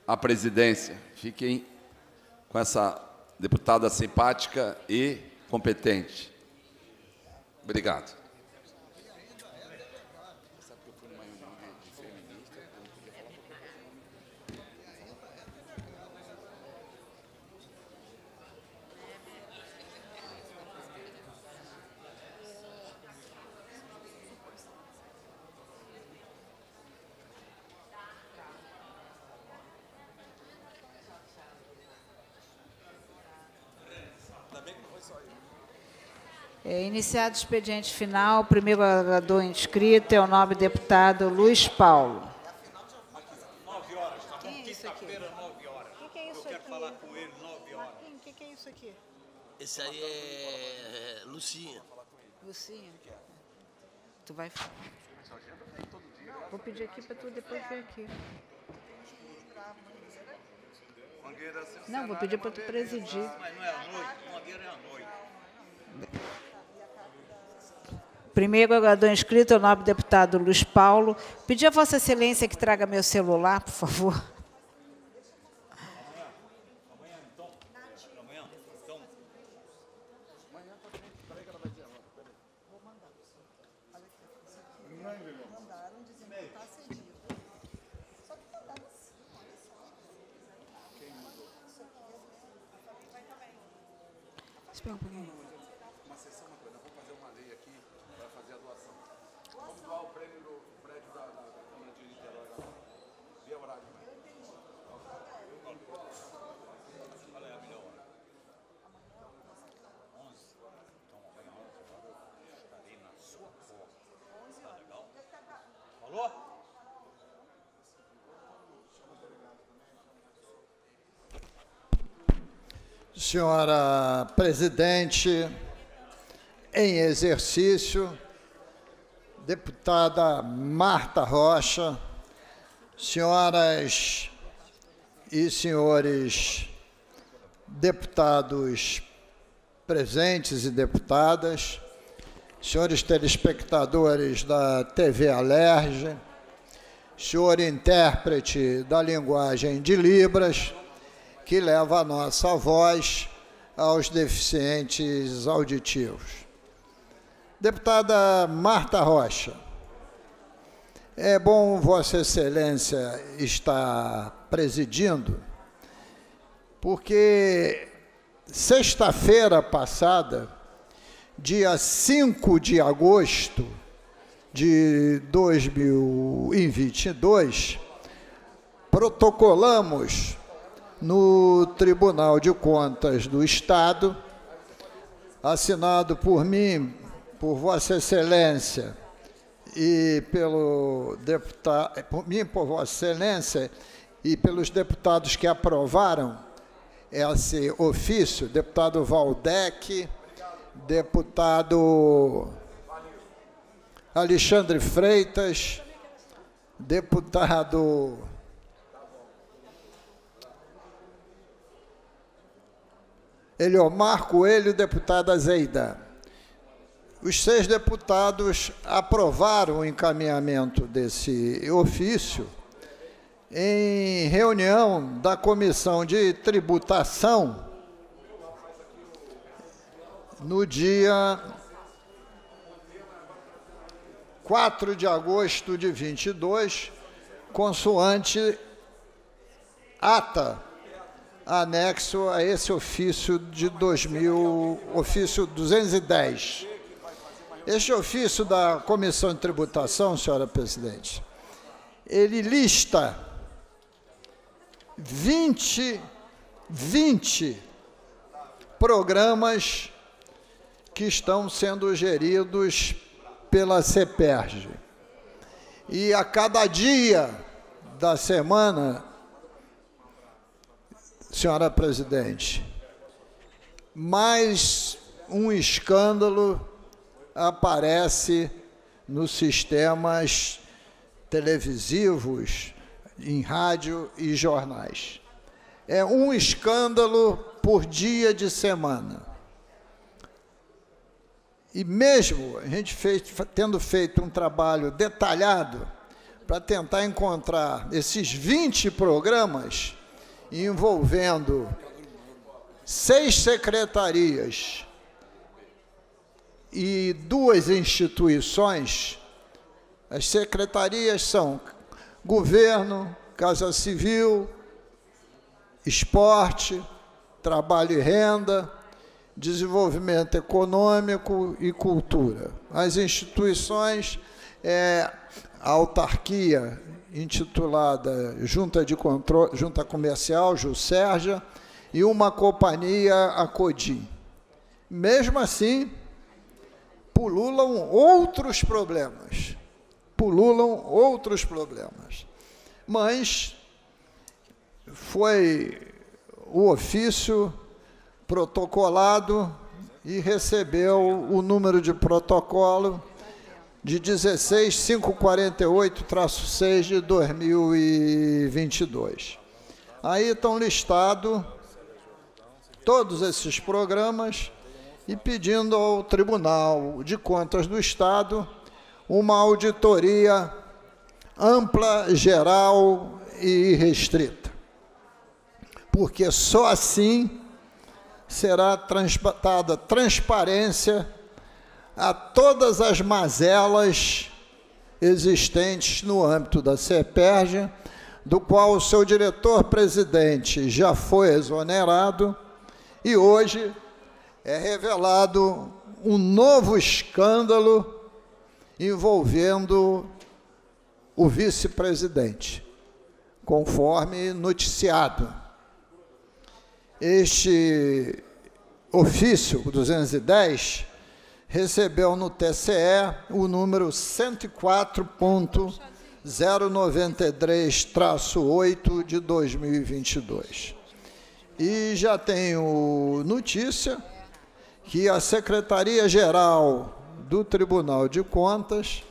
a presidência. Fiquem com essa deputada simpática e competente. Obrigado. iniciado o expediente final, o primeiro orador inscrito é o nobre deputado Luiz Paulo. O que é isso aqui? Esse aí é, é Lucinha. Lucinha? Tu vai... Vou pedir aqui para tu depois ver aqui. Não, vou pedir para tu presidir. Mas não é à noite, Mangueira é à noite primeiro orador inscrito é o nobre deputado Luiz Paulo. Pedi a Vossa Excelência que traga meu celular, por favor. Senhora presidente, em exercício, deputada Marta Rocha, senhoras e senhores deputados presentes e deputadas, senhores telespectadores da TV Alerj, senhor intérprete da linguagem de Libras, que leva a nossa voz aos deficientes auditivos. Deputada Marta Rocha, é bom Vossa Excelência estar presidindo, porque sexta-feira passada, dia 5 de agosto de 2022, protocolamos no Tribunal de Contas do Estado, assinado por mim, por Vossa Excelência e pelo deputado, por mim, por Vossa Excelência e pelos deputados que aprovaram esse ofício, deputado Valdec, deputado Alexandre Freitas, deputado Eliomar Coelho, deputada Zeida. Os seis deputados aprovaram o encaminhamento desse ofício em reunião da Comissão de Tributação no dia 4 de agosto de 22, consoante ata anexo a esse ofício de 2000, ofício 210. Este ofício da Comissão de Tributação, senhora presidente, ele lista 20, 20 programas que estão sendo geridos pela CEPERG. E a cada dia da semana senhora presidente. Mais um escândalo aparece nos sistemas televisivos, em rádio e jornais. É um escândalo por dia de semana. E mesmo a gente fez, tendo feito um trabalho detalhado para tentar encontrar esses 20 programas, envolvendo seis secretarias e duas instituições. As secretarias são governo, Casa Civil, esporte, trabalho e renda, desenvolvimento econômico e cultura. As instituições, é, a autarquia intitulada Junta, de Contro Junta Comercial, Jusérgia, e uma companhia, a Codim. Mesmo assim, pululam outros problemas. Pululam outros problemas. Mas foi o ofício protocolado e recebeu o número de protocolo de 16548-6 de 2022. Aí estão listados todos esses programas e pedindo ao Tribunal de Contas do Estado uma auditoria ampla, geral e restrita. Porque só assim será transportada transparência a todas as mazelas existentes no âmbito da CEPERJ, do qual o seu diretor-presidente já foi exonerado e hoje é revelado um novo escândalo envolvendo o vice-presidente, conforme noticiado. Este ofício 210 recebeu no TCE o número 104.093-8 de 2022. E já tenho notícia que a Secretaria-Geral do Tribunal de Contas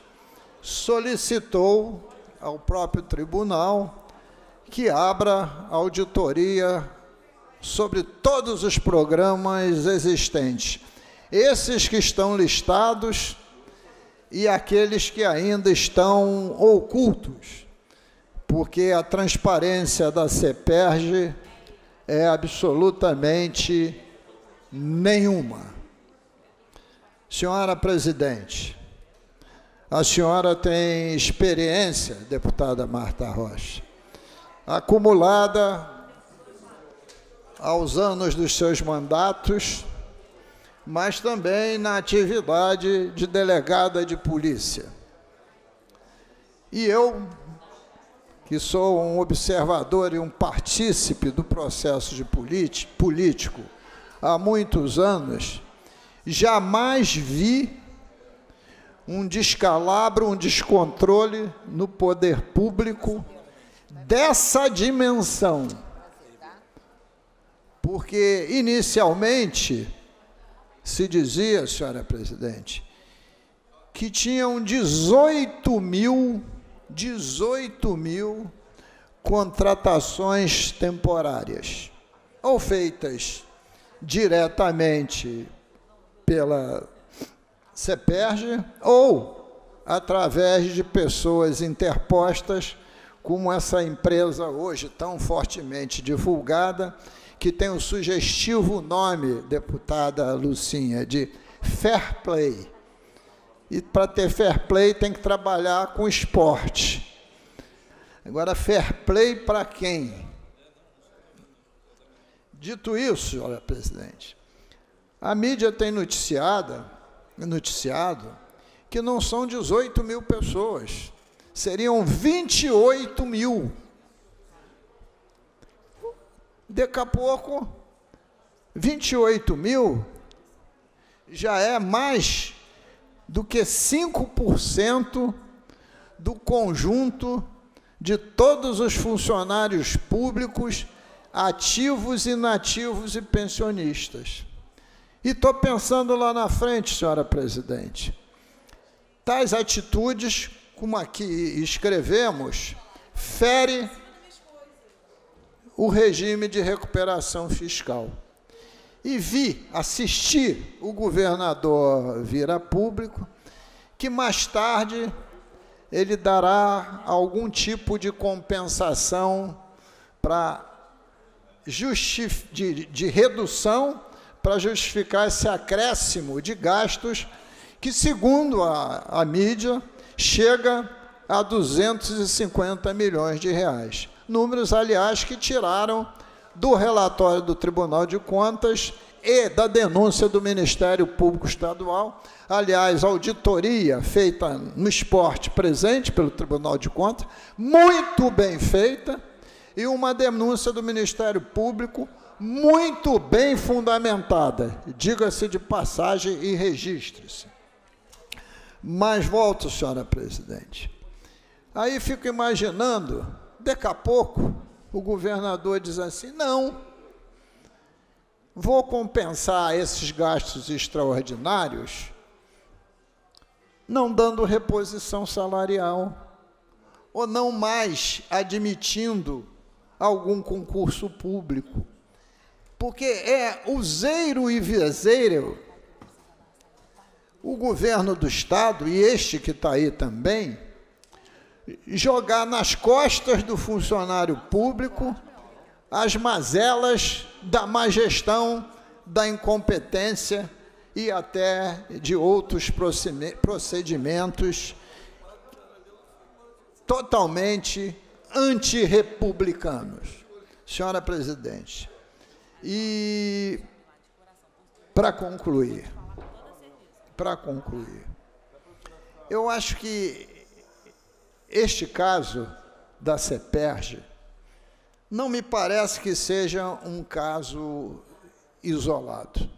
solicitou ao próprio tribunal que abra auditoria sobre todos os programas existentes esses que estão listados e aqueles que ainda estão ocultos, porque a transparência da CEPERG é absolutamente nenhuma. Senhora presidente, a senhora tem experiência, deputada Marta Rocha, acumulada aos anos dos seus mandatos mas também na atividade de delegada de polícia. E eu, que sou um observador e um partícipe do processo de político há muitos anos, jamais vi um descalabro, um descontrole no poder público dessa dimensão. Porque, inicialmente, se dizia, senhora presidente, que tinham 18 mil, 18 mil contratações temporárias, ou feitas diretamente pela CEPERG ou através de pessoas interpostas, como essa empresa hoje tão fortemente divulgada, que tem um sugestivo nome, deputada Lucinha, de fair play. E para ter fair play tem que trabalhar com esporte. Agora, fair play para quem? Dito isso, olha, presidente, a mídia tem noticiada, noticiado que não são 18 mil pessoas, seriam 28 mil pessoas Daqui a pouco, 28 mil já é mais do que 5% do conjunto de todos os funcionários públicos, ativos, inativos e pensionistas. E estou pensando lá na frente, senhora presidente. Tais atitudes, como aqui escrevemos, fere o regime de recuperação fiscal. E vi, assisti o governador vir a público que mais tarde ele dará algum tipo de compensação para de, de redução para justificar esse acréscimo de gastos que, segundo a, a mídia, chega a 250 milhões de reais números, aliás, que tiraram do relatório do Tribunal de Contas e da denúncia do Ministério Público Estadual. Aliás, auditoria feita no esporte presente pelo Tribunal de Contas, muito bem feita, e uma denúncia do Ministério Público muito bem fundamentada, diga-se de passagem e registre-se. Mas volto, senhora presidente. Aí fico imaginando Daqui a pouco, o governador diz assim: não, vou compensar esses gastos extraordinários não dando reposição salarial ou não mais admitindo algum concurso público. Porque é useiro e viseiro o governo do Estado, e este que está aí também, jogar nas costas do funcionário público as mazelas da má gestão, da incompetência e até de outros procedimentos totalmente antirrepublicanos. Senhora presidente, e para concluir, para concluir, eu acho que este caso da Ceperge não me parece que seja um caso isolado.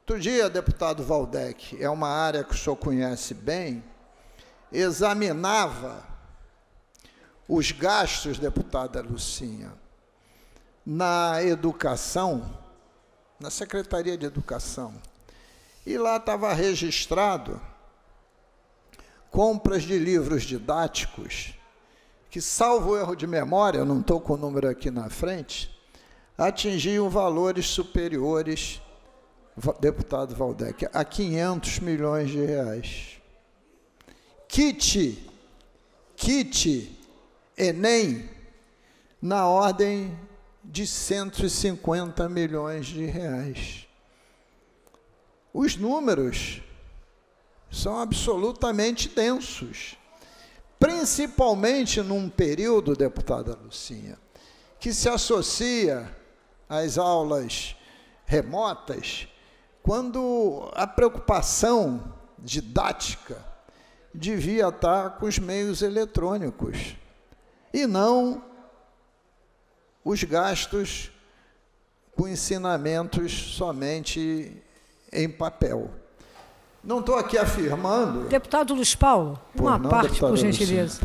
Outro dia, deputado Valdec, é uma área que o senhor conhece bem, examinava os gastos, deputada Lucinha, na educação, na Secretaria de Educação. E lá estava registrado compras de livros didáticos, que, salvo erro de memória, eu não estou com o número aqui na frente, atingiam valores superiores, deputado Valdec, a 500 milhões de reais. Kit, kit, Enem, na ordem de 150 milhões de reais. Os números são absolutamente densos. Principalmente num período, deputada Lucinha, que se associa às aulas remotas, quando a preocupação didática devia estar com os meios eletrônicos e não os gastos com ensinamentos somente em papel. Não estou aqui afirmando. Deputado Luiz Paulo, pois uma não, parte, por gentileza.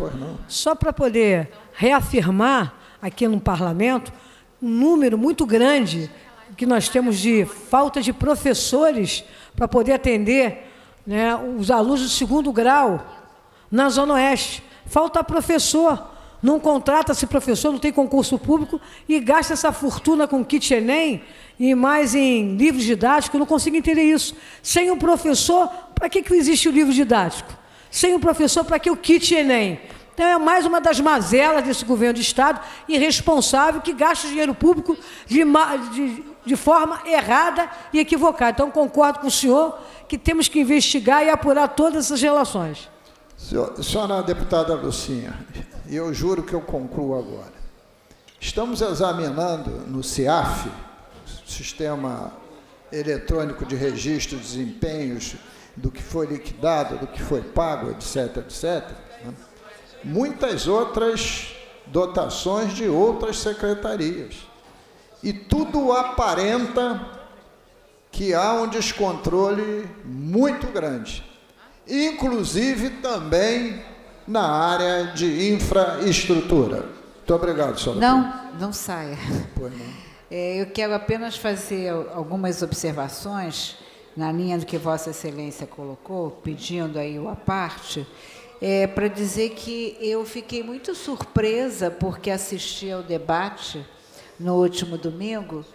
Só para poder reafirmar aqui no parlamento um número muito grande que nós temos de falta de professores para poder atender né, os alunos do segundo grau na Zona Oeste. Falta professor não contrata-se professor, não tem concurso público e gasta essa fortuna com kit Enem e mais em livro didático. Eu não consigo entender isso. Sem o professor, para que, que existe o livro didático? Sem o professor, para que o kit Enem? Então é mais uma das mazelas desse governo de Estado irresponsável que gasta dinheiro público de, de, de forma errada e equivocada. Então concordo com o senhor que temos que investigar e apurar todas essas relações. Senhora deputada Lucinha, e eu juro que eu concluo agora. Estamos examinando no CIAF, Sistema Eletrônico de Registro de Desempenhos, do que foi liquidado, do que foi pago, etc., etc., né? muitas outras dotações de outras secretarias. E tudo aparenta que há um descontrole muito grande, inclusive também na área de infraestrutura. Muito obrigado, senhora. Não, não saia. Pois não. É, eu quero apenas fazer algumas observações na linha do que Vossa Excelência colocou, pedindo aí o aparte, é, para dizer que eu fiquei muito surpresa porque assisti ao debate no último domingo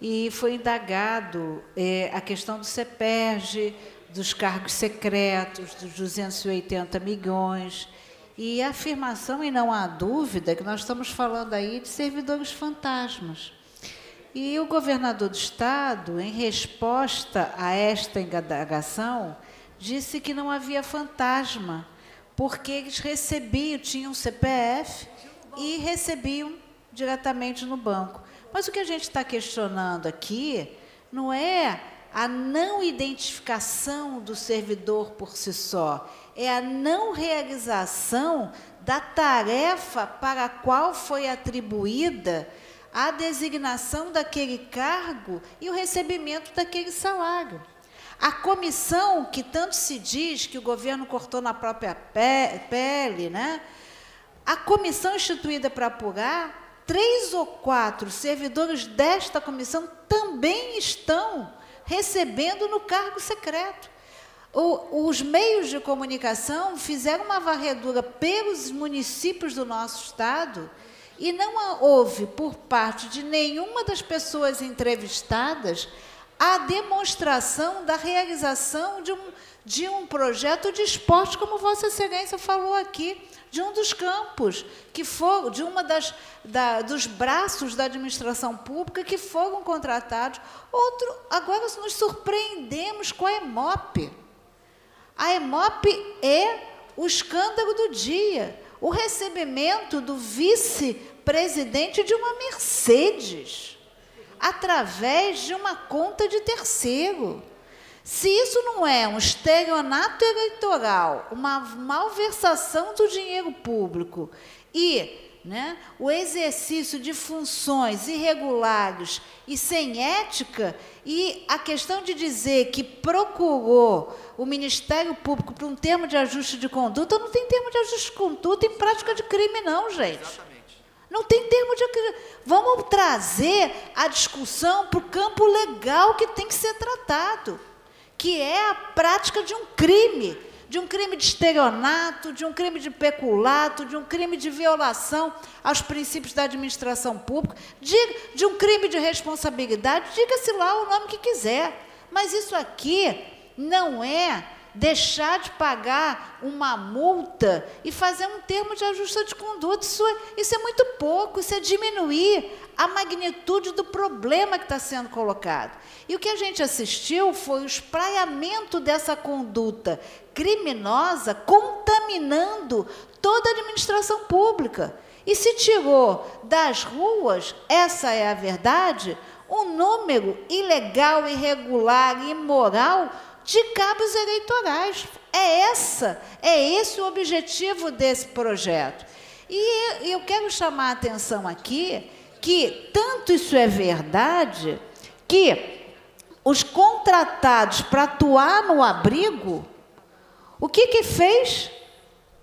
e foi indagado é, a questão do CEPERG, dos cargos secretos, dos 280 milhões. E a afirmação, e não há dúvida, é que nós estamos falando aí de servidores fantasmas. E o governador do Estado, em resposta a esta indagação, disse que não havia fantasma, porque eles recebiam, tinham CPF e recebiam diretamente no banco. Mas o que a gente está questionando aqui não é a não identificação do servidor por si só, é a não realização da tarefa para a qual foi atribuída a designação daquele cargo e o recebimento daquele salário. A comissão, que tanto se diz que o governo cortou na própria pele, né? a comissão instituída para apurar, três ou quatro servidores desta comissão também estão recebendo no cargo secreto. O, os meios de comunicação fizeram uma varredura pelos municípios do nosso estado e não houve, por parte de nenhuma das pessoas entrevistadas, a demonstração da realização de um, de um projeto de esporte, como Vossa Excelência falou aqui de um dos campos, que foram, de uma das da, dos braços da administração pública que foram contratados. Outro, agora nos surpreendemos com a EMOP. A EMOP é o escândalo do dia, o recebimento do vice-presidente de uma Mercedes através de uma conta de terceiro. Se isso não é um estelionato eleitoral, uma malversação do dinheiro público e né, o exercício de funções irregulares e sem ética, e a questão de dizer que procurou o Ministério Público para um termo de ajuste de conduta, não tem termo de ajuste de conduta em prática de crime, não, gente. Exatamente. Não tem termo de. Vamos trazer a discussão para o campo legal que tem que ser tratado que é a prática de um crime, de um crime de estelionato, de um crime de peculato, de um crime de violação aos princípios da administração pública, de, de um crime de responsabilidade, diga-se lá o nome que quiser. Mas isso aqui não é deixar de pagar uma multa e fazer um termo de ajuste de conduta. Isso é, isso é muito pouco, isso é diminuir a magnitude do problema que está sendo colocado. E o que a gente assistiu foi o espraiamento dessa conduta criminosa contaminando toda a administração pública. E se tirou das ruas, essa é a verdade, um número ilegal, irregular, imoral de cabos eleitorais. É essa, é esse o objetivo desse projeto. E eu quero chamar a atenção aqui que tanto isso é verdade que os contratados para atuar no abrigo, o que que fez?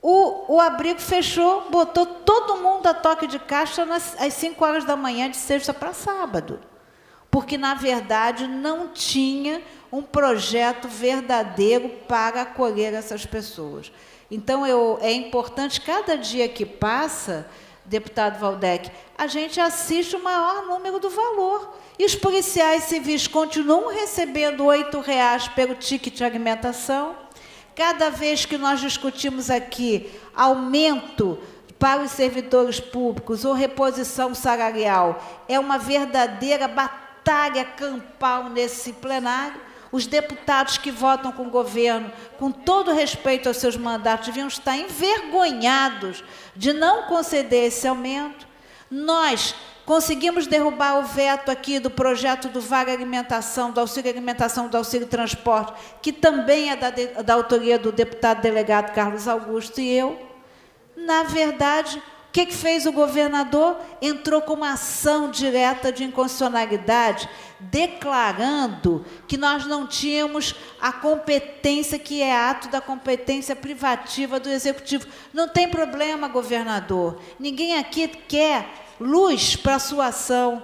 O, o abrigo fechou, botou todo mundo a toque de caixa nas, às 5 horas da manhã, de sexta para sábado. Porque, na verdade, não tinha um projeto verdadeiro para acolher essas pessoas. Então, eu, é importante, cada dia que passa, deputado Valdec, a gente assiste o maior número do valor. E os policiais civis continuam recebendo R$ 8,00 pelo ticket de alimentação. Cada vez que nós discutimos aqui aumento para os servidores públicos ou reposição salarial, é uma verdadeira batalha campal nesse plenário. Os deputados que votam com o governo, com todo respeito aos seus mandatos, deviam estar envergonhados de não conceder esse aumento. Nós conseguimos derrubar o veto aqui do projeto do Vaga Alimentação, do Auxílio Alimentação, do Auxílio Transporte, que também é da, de, da autoria do deputado delegado Carlos Augusto e eu. Na verdade, o que, que fez o governador? Entrou com uma ação direta de inconstitucionalidade, declarando que nós não tínhamos a competência que é ato da competência privativa do executivo. Não tem problema, governador. Ninguém aqui quer luz para a sua ação.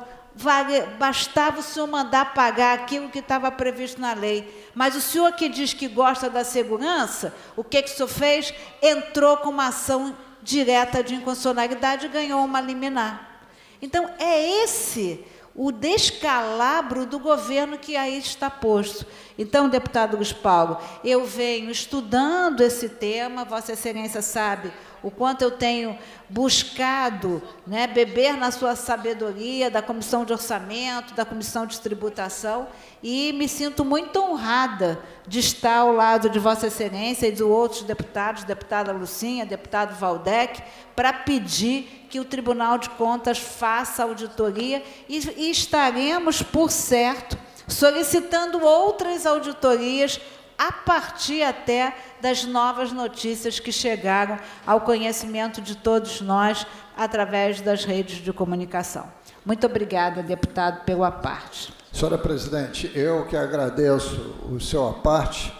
bastava o senhor mandar pagar aquilo que estava previsto na lei. Mas o senhor que diz que gosta da segurança, o que, que o senhor fez? Entrou com uma ação direta de inconstitucionalidade ganhou uma liminar. Então, é esse o descalabro do governo que aí está posto. Então, deputado Gus Paulo, eu venho estudando esse tema, Vossa Excelência sabe o quanto eu tenho buscado né, beber na sua sabedoria da comissão de orçamento, da comissão de tributação, e me sinto muito honrada de estar ao lado de Vossa Excelência e de outros deputados, deputada Lucinha, deputado Valdec, para pedir que o Tribunal de Contas faça auditoria e, e estaremos, por certo, solicitando outras auditorias a partir até das novas notícias que chegaram ao conhecimento de todos nós através das redes de comunicação. Muito obrigada, deputado, pelo aparte. Senhora presidente, eu que agradeço o seu aparte,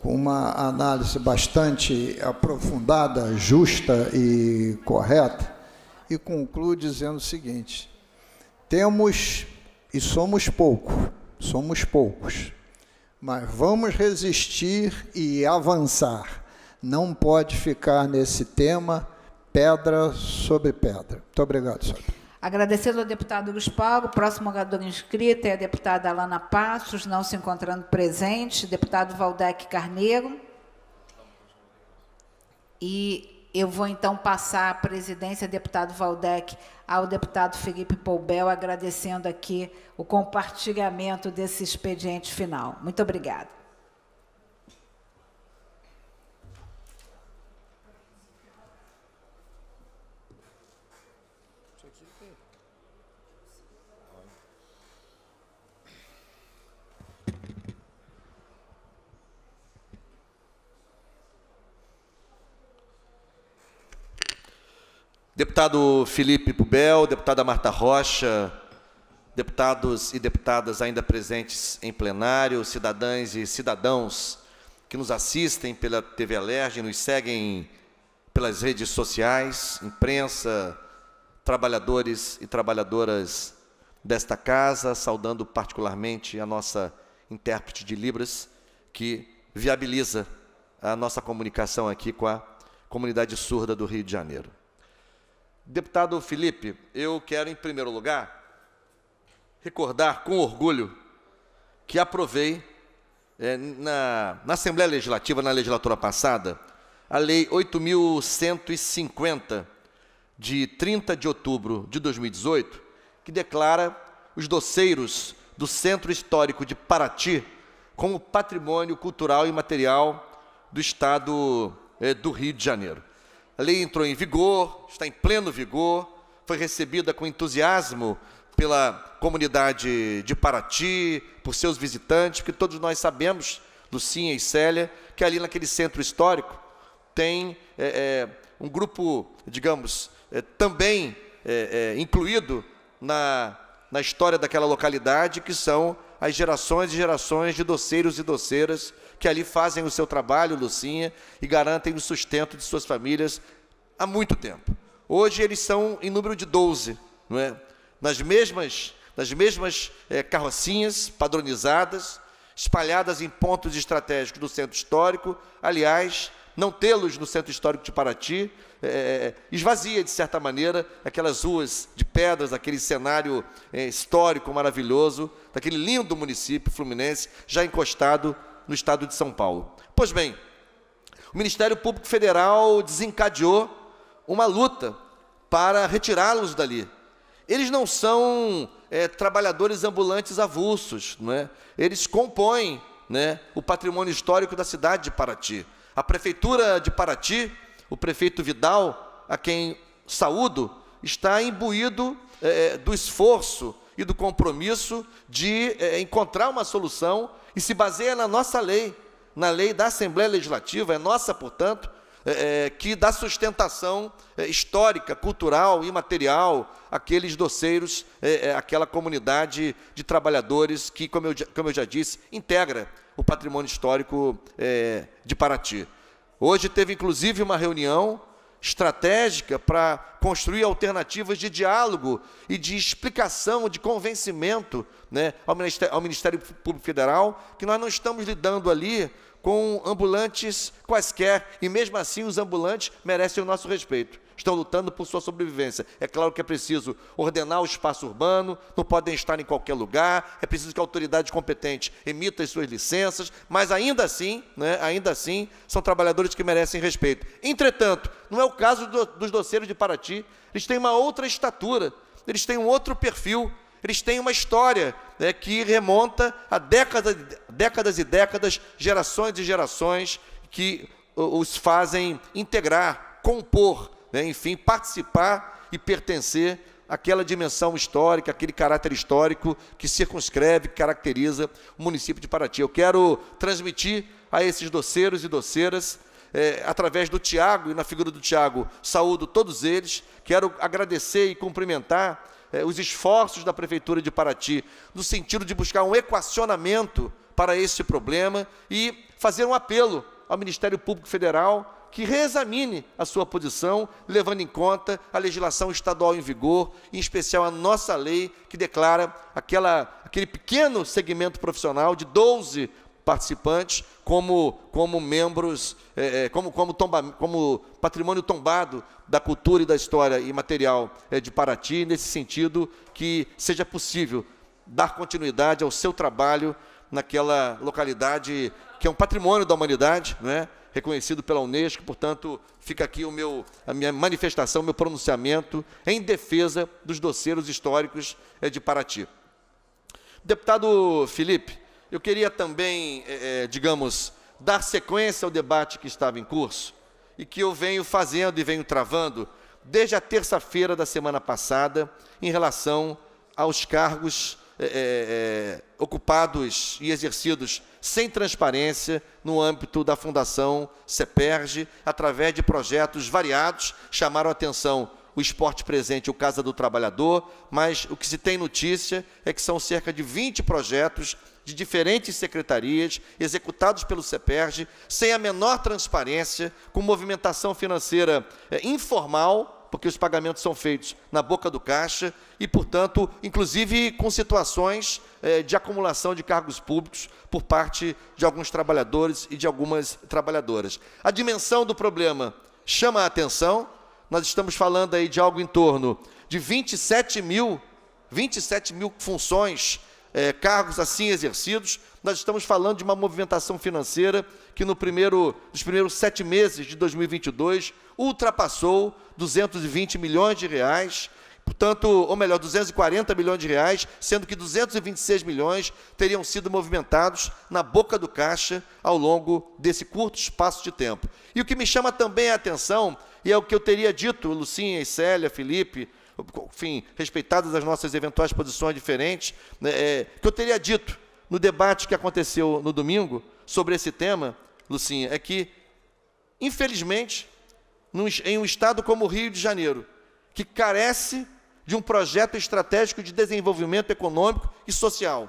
com uma análise bastante aprofundada, justa e correta, e concluo dizendo o seguinte: temos e somos poucos, somos poucos mas vamos resistir e avançar. Não pode ficar nesse tema pedra sobre pedra. Muito obrigado, senhor. Agradecendo ao deputado Luiz o próximo orador inscrito é a deputada Alana Passos, não se encontrando presente, deputado Valdec Carneiro. E eu vou então passar a presidência, deputado Valdec, ao deputado Felipe Poubel, agradecendo aqui o compartilhamento desse expediente final. Muito obrigada. Deputado Felipe Pubel, deputada Marta Rocha, deputados e deputadas ainda presentes em plenário, cidadãs e cidadãos que nos assistem pela TV Alerj, nos seguem pelas redes sociais, imprensa, trabalhadores e trabalhadoras desta casa, saudando particularmente a nossa intérprete de Libras, que viabiliza a nossa comunicação aqui com a comunidade surda do Rio de Janeiro. Deputado Felipe, eu quero, em primeiro lugar, recordar com orgulho que aprovei é, na, na Assembleia Legislativa, na legislatura passada, a Lei 8.150, de 30 de outubro de 2018, que declara os doceiros do Centro Histórico de Paraty como patrimônio cultural e material do Estado é, do Rio de Janeiro. A lei entrou em vigor, está em pleno vigor, foi recebida com entusiasmo pela comunidade de Paraty, por seus visitantes, porque todos nós sabemos, Lucinha e Célia, que ali naquele centro histórico tem é, é, um grupo, digamos, é, também é, é, incluído na, na história daquela localidade, que são as gerações e gerações de doceiros e doceiras que ali fazem o seu trabalho, Lucinha, e garantem o sustento de suas famílias há muito tempo. Hoje eles são em número de 12, não é? nas mesmas, nas mesmas é, carrocinhas padronizadas, espalhadas em pontos estratégicos do centro histórico. Aliás, não tê-los no centro histórico de Paraty é, é, é esvazia, de certa maneira, aquelas ruas de pedras, aquele cenário é, histórico maravilhoso, daquele lindo município fluminense já encostado no estado de São Paulo. Pois bem, o Ministério Público Federal desencadeou uma luta para retirá-los dali. Eles não são é, trabalhadores ambulantes avulsos, não é? eles compõem né, o patrimônio histórico da cidade de Paraty. A prefeitura de Paraty, o prefeito Vidal, a quem saúdo, está imbuído é, é do esforço e do compromisso de é, encontrar uma solução e se baseia na nossa lei, na lei da Assembleia Legislativa, é nossa, portanto, é, que dá sustentação é, histórica, cultural e material àqueles doceiros, é, àquela comunidade de trabalhadores que, como eu, como eu já disse, integra o patrimônio histórico de Paraty. Hoje teve, inclusive, uma reunião estratégica para construir alternativas de diálogo e de explicação, de convencimento né, ao, Ministério, ao Ministério Público Federal, que nós não estamos lidando ali com ambulantes quaisquer, e mesmo assim os ambulantes merecem o nosso respeito estão lutando por sua sobrevivência. É claro que é preciso ordenar o espaço urbano, não podem estar em qualquer lugar, é preciso que a autoridade competente emita as suas licenças, mas ainda assim, né, ainda assim, são trabalhadores que merecem respeito. Entretanto, não é o caso do, dos doceiros de Paraty, eles têm uma outra estatura, eles têm um outro perfil, eles têm uma história né, que remonta a décadas, décadas e décadas, gerações e gerações que os fazem integrar, compor né, enfim, participar e pertencer àquela dimensão histórica, aquele caráter histórico que circunscreve, que caracteriza o município de Paraty. Eu quero transmitir a esses doceiros e doceiras é, através do Tiago e na figura do Tiago, saúdo todos eles. Quero agradecer e cumprimentar é, os esforços da Prefeitura de Paraty no sentido de buscar um equacionamento para esse problema e fazer um apelo ao Ministério Público Federal, que reexamine a sua posição, levando em conta a legislação estadual em vigor, em especial a nossa lei, que declara aquela, aquele pequeno segmento profissional de 12 participantes como, como membros, é, é, como, como, tomba, como patrimônio tombado da cultura e da história imaterial é, de Paraty, nesse sentido que seja possível dar continuidade ao seu trabalho naquela localidade que é um patrimônio da humanidade, não é? reconhecido pela Unesco, portanto, fica aqui o meu, a minha manifestação, meu pronunciamento em defesa dos doceiros históricos eh, de Paraty. Deputado Felipe, eu queria também, é, digamos, dar sequência ao debate que estava em curso e que eu venho fazendo e venho travando desde a terça-feira da semana passada em relação aos cargos é, é, é, ocupados e exercidos sem transparência no âmbito da Fundação CEPERG, através de projetos variados, chamaram a atenção o Esporte Presente, o Casa do Trabalhador, mas o que se tem notícia é que são cerca de 20 projetos de diferentes secretarias executados pelo CEPERG, sem a menor transparência, com movimentação financeira é, informal porque os pagamentos são feitos na boca do caixa e, portanto, inclusive com situações eh, de acumulação de cargos públicos por parte de alguns trabalhadores e de algumas trabalhadoras. A dimensão do problema chama a atenção. Nós estamos falando aí de algo em torno de 27 mil, 27 mil funções é, cargos assim exercidos, nós estamos falando de uma movimentação financeira que no primeiro, nos primeiros sete meses de 2022 ultrapassou 220 milhões de reais, portanto, ou melhor, 240 milhões de reais, sendo que 226 milhões teriam sido movimentados na boca do caixa ao longo desse curto espaço de tempo. E o que me chama também a atenção, e é o que eu teria dito, Lucinha, Célia, Felipe, enfim, respeitadas as nossas eventuais posições diferentes, né, é, que eu teria dito no debate que aconteceu no domingo sobre esse tema, Lucinha, é que, infelizmente, em um estado como o Rio de Janeiro, que carece de um projeto estratégico de desenvolvimento econômico e social.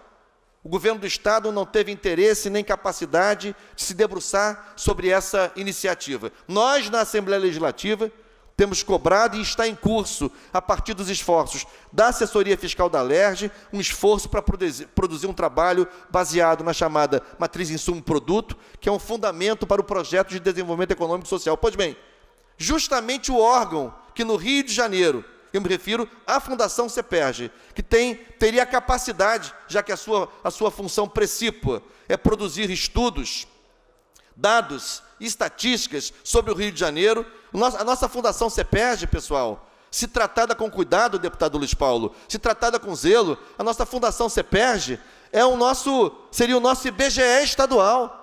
O governo do Estado não teve interesse nem capacidade de se debruçar sobre essa iniciativa. Nós, na Assembleia Legislativa, temos cobrado e está em curso, a partir dos esforços da assessoria fiscal da LERJ, um esforço para produzir um trabalho baseado na chamada matriz insumo-produto, que é um fundamento para o projeto de desenvolvimento econômico e social. Pois bem, justamente o órgão que no Rio de Janeiro, eu me refiro à Fundação CEPERG, que tem, teria a capacidade, já que a sua, a sua função precípua é produzir estudos, dados, estatísticas sobre o Rio de Janeiro. A nossa Fundação CEPERG, pessoal, se tratada com cuidado, deputado Luiz Paulo, se tratada com zelo, a nossa Fundação CEPERG é o nosso, seria o nosso IBGE estadual.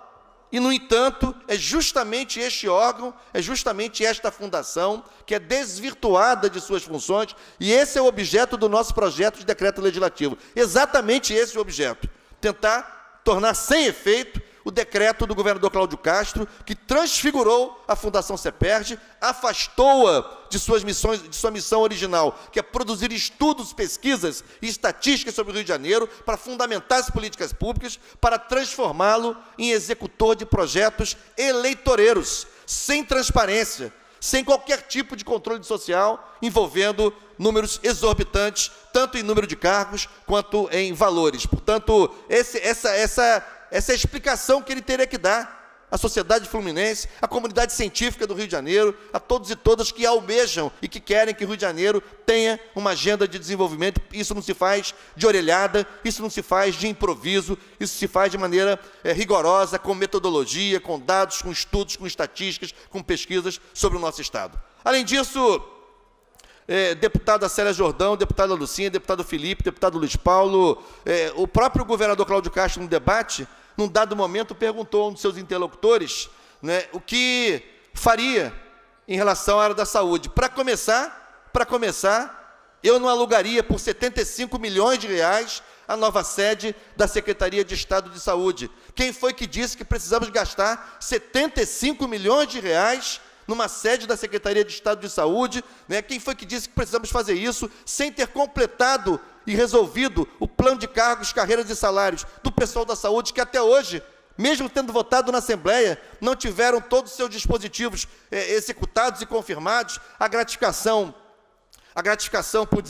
E, no entanto, é justamente este órgão, é justamente esta fundação que é desvirtuada de suas funções, e esse é o objeto do nosso projeto de decreto legislativo. Exatamente esse é o objeto: tentar tornar sem efeito o decreto do governador Cláudio Castro, que transfigurou a Fundação CEPERJ, afastou-a de, suas missões, de sua missão original, que é produzir estudos, pesquisas e estatísticas sobre o Rio de Janeiro para fundamentar as políticas públicas, para transformá-lo em executor de projetos eleitoreiros, sem transparência, sem qualquer tipo de controle social, envolvendo números exorbitantes, tanto em número de cargos quanto em valores. Portanto, esse, essa, essa essa é a explicação que ele teria que dar à sociedade fluminense, à comunidade científica do Rio de Janeiro, a todos e todas que almejam e que querem que o Rio de Janeiro tenha uma agenda de desenvolvimento. Isso não se faz de orelhada, isso não se faz de improviso, isso se faz de maneira é, rigorosa, com metodologia, com dados, com estudos, com estatísticas, com pesquisas sobre o nosso Estado. Além disso, é, deputada Célia Jordão, deputada Lucinha, deputado Felipe, deputado Luiz Paulo, é, o próprio governador Cláudio Castro, no debate, num dado momento, perguntou a um dos seus interlocutores né, o que faria em relação à área da saúde. Para começar, para começar, eu não alugaria por 75 milhões de reais a nova sede da Secretaria de Estado de Saúde. Quem foi que disse que precisamos gastar 75 milhões de reais numa sede da Secretaria de Estado de Saúde. Né? Quem foi que disse que precisamos fazer isso sem ter completado e resolvido o plano de cargos, carreiras e salários do pessoal da saúde que até hoje mesmo tendo votado na Assembleia, não tiveram todos os seus dispositivos eh, executados e confirmados, a gratificação, a gratificação por,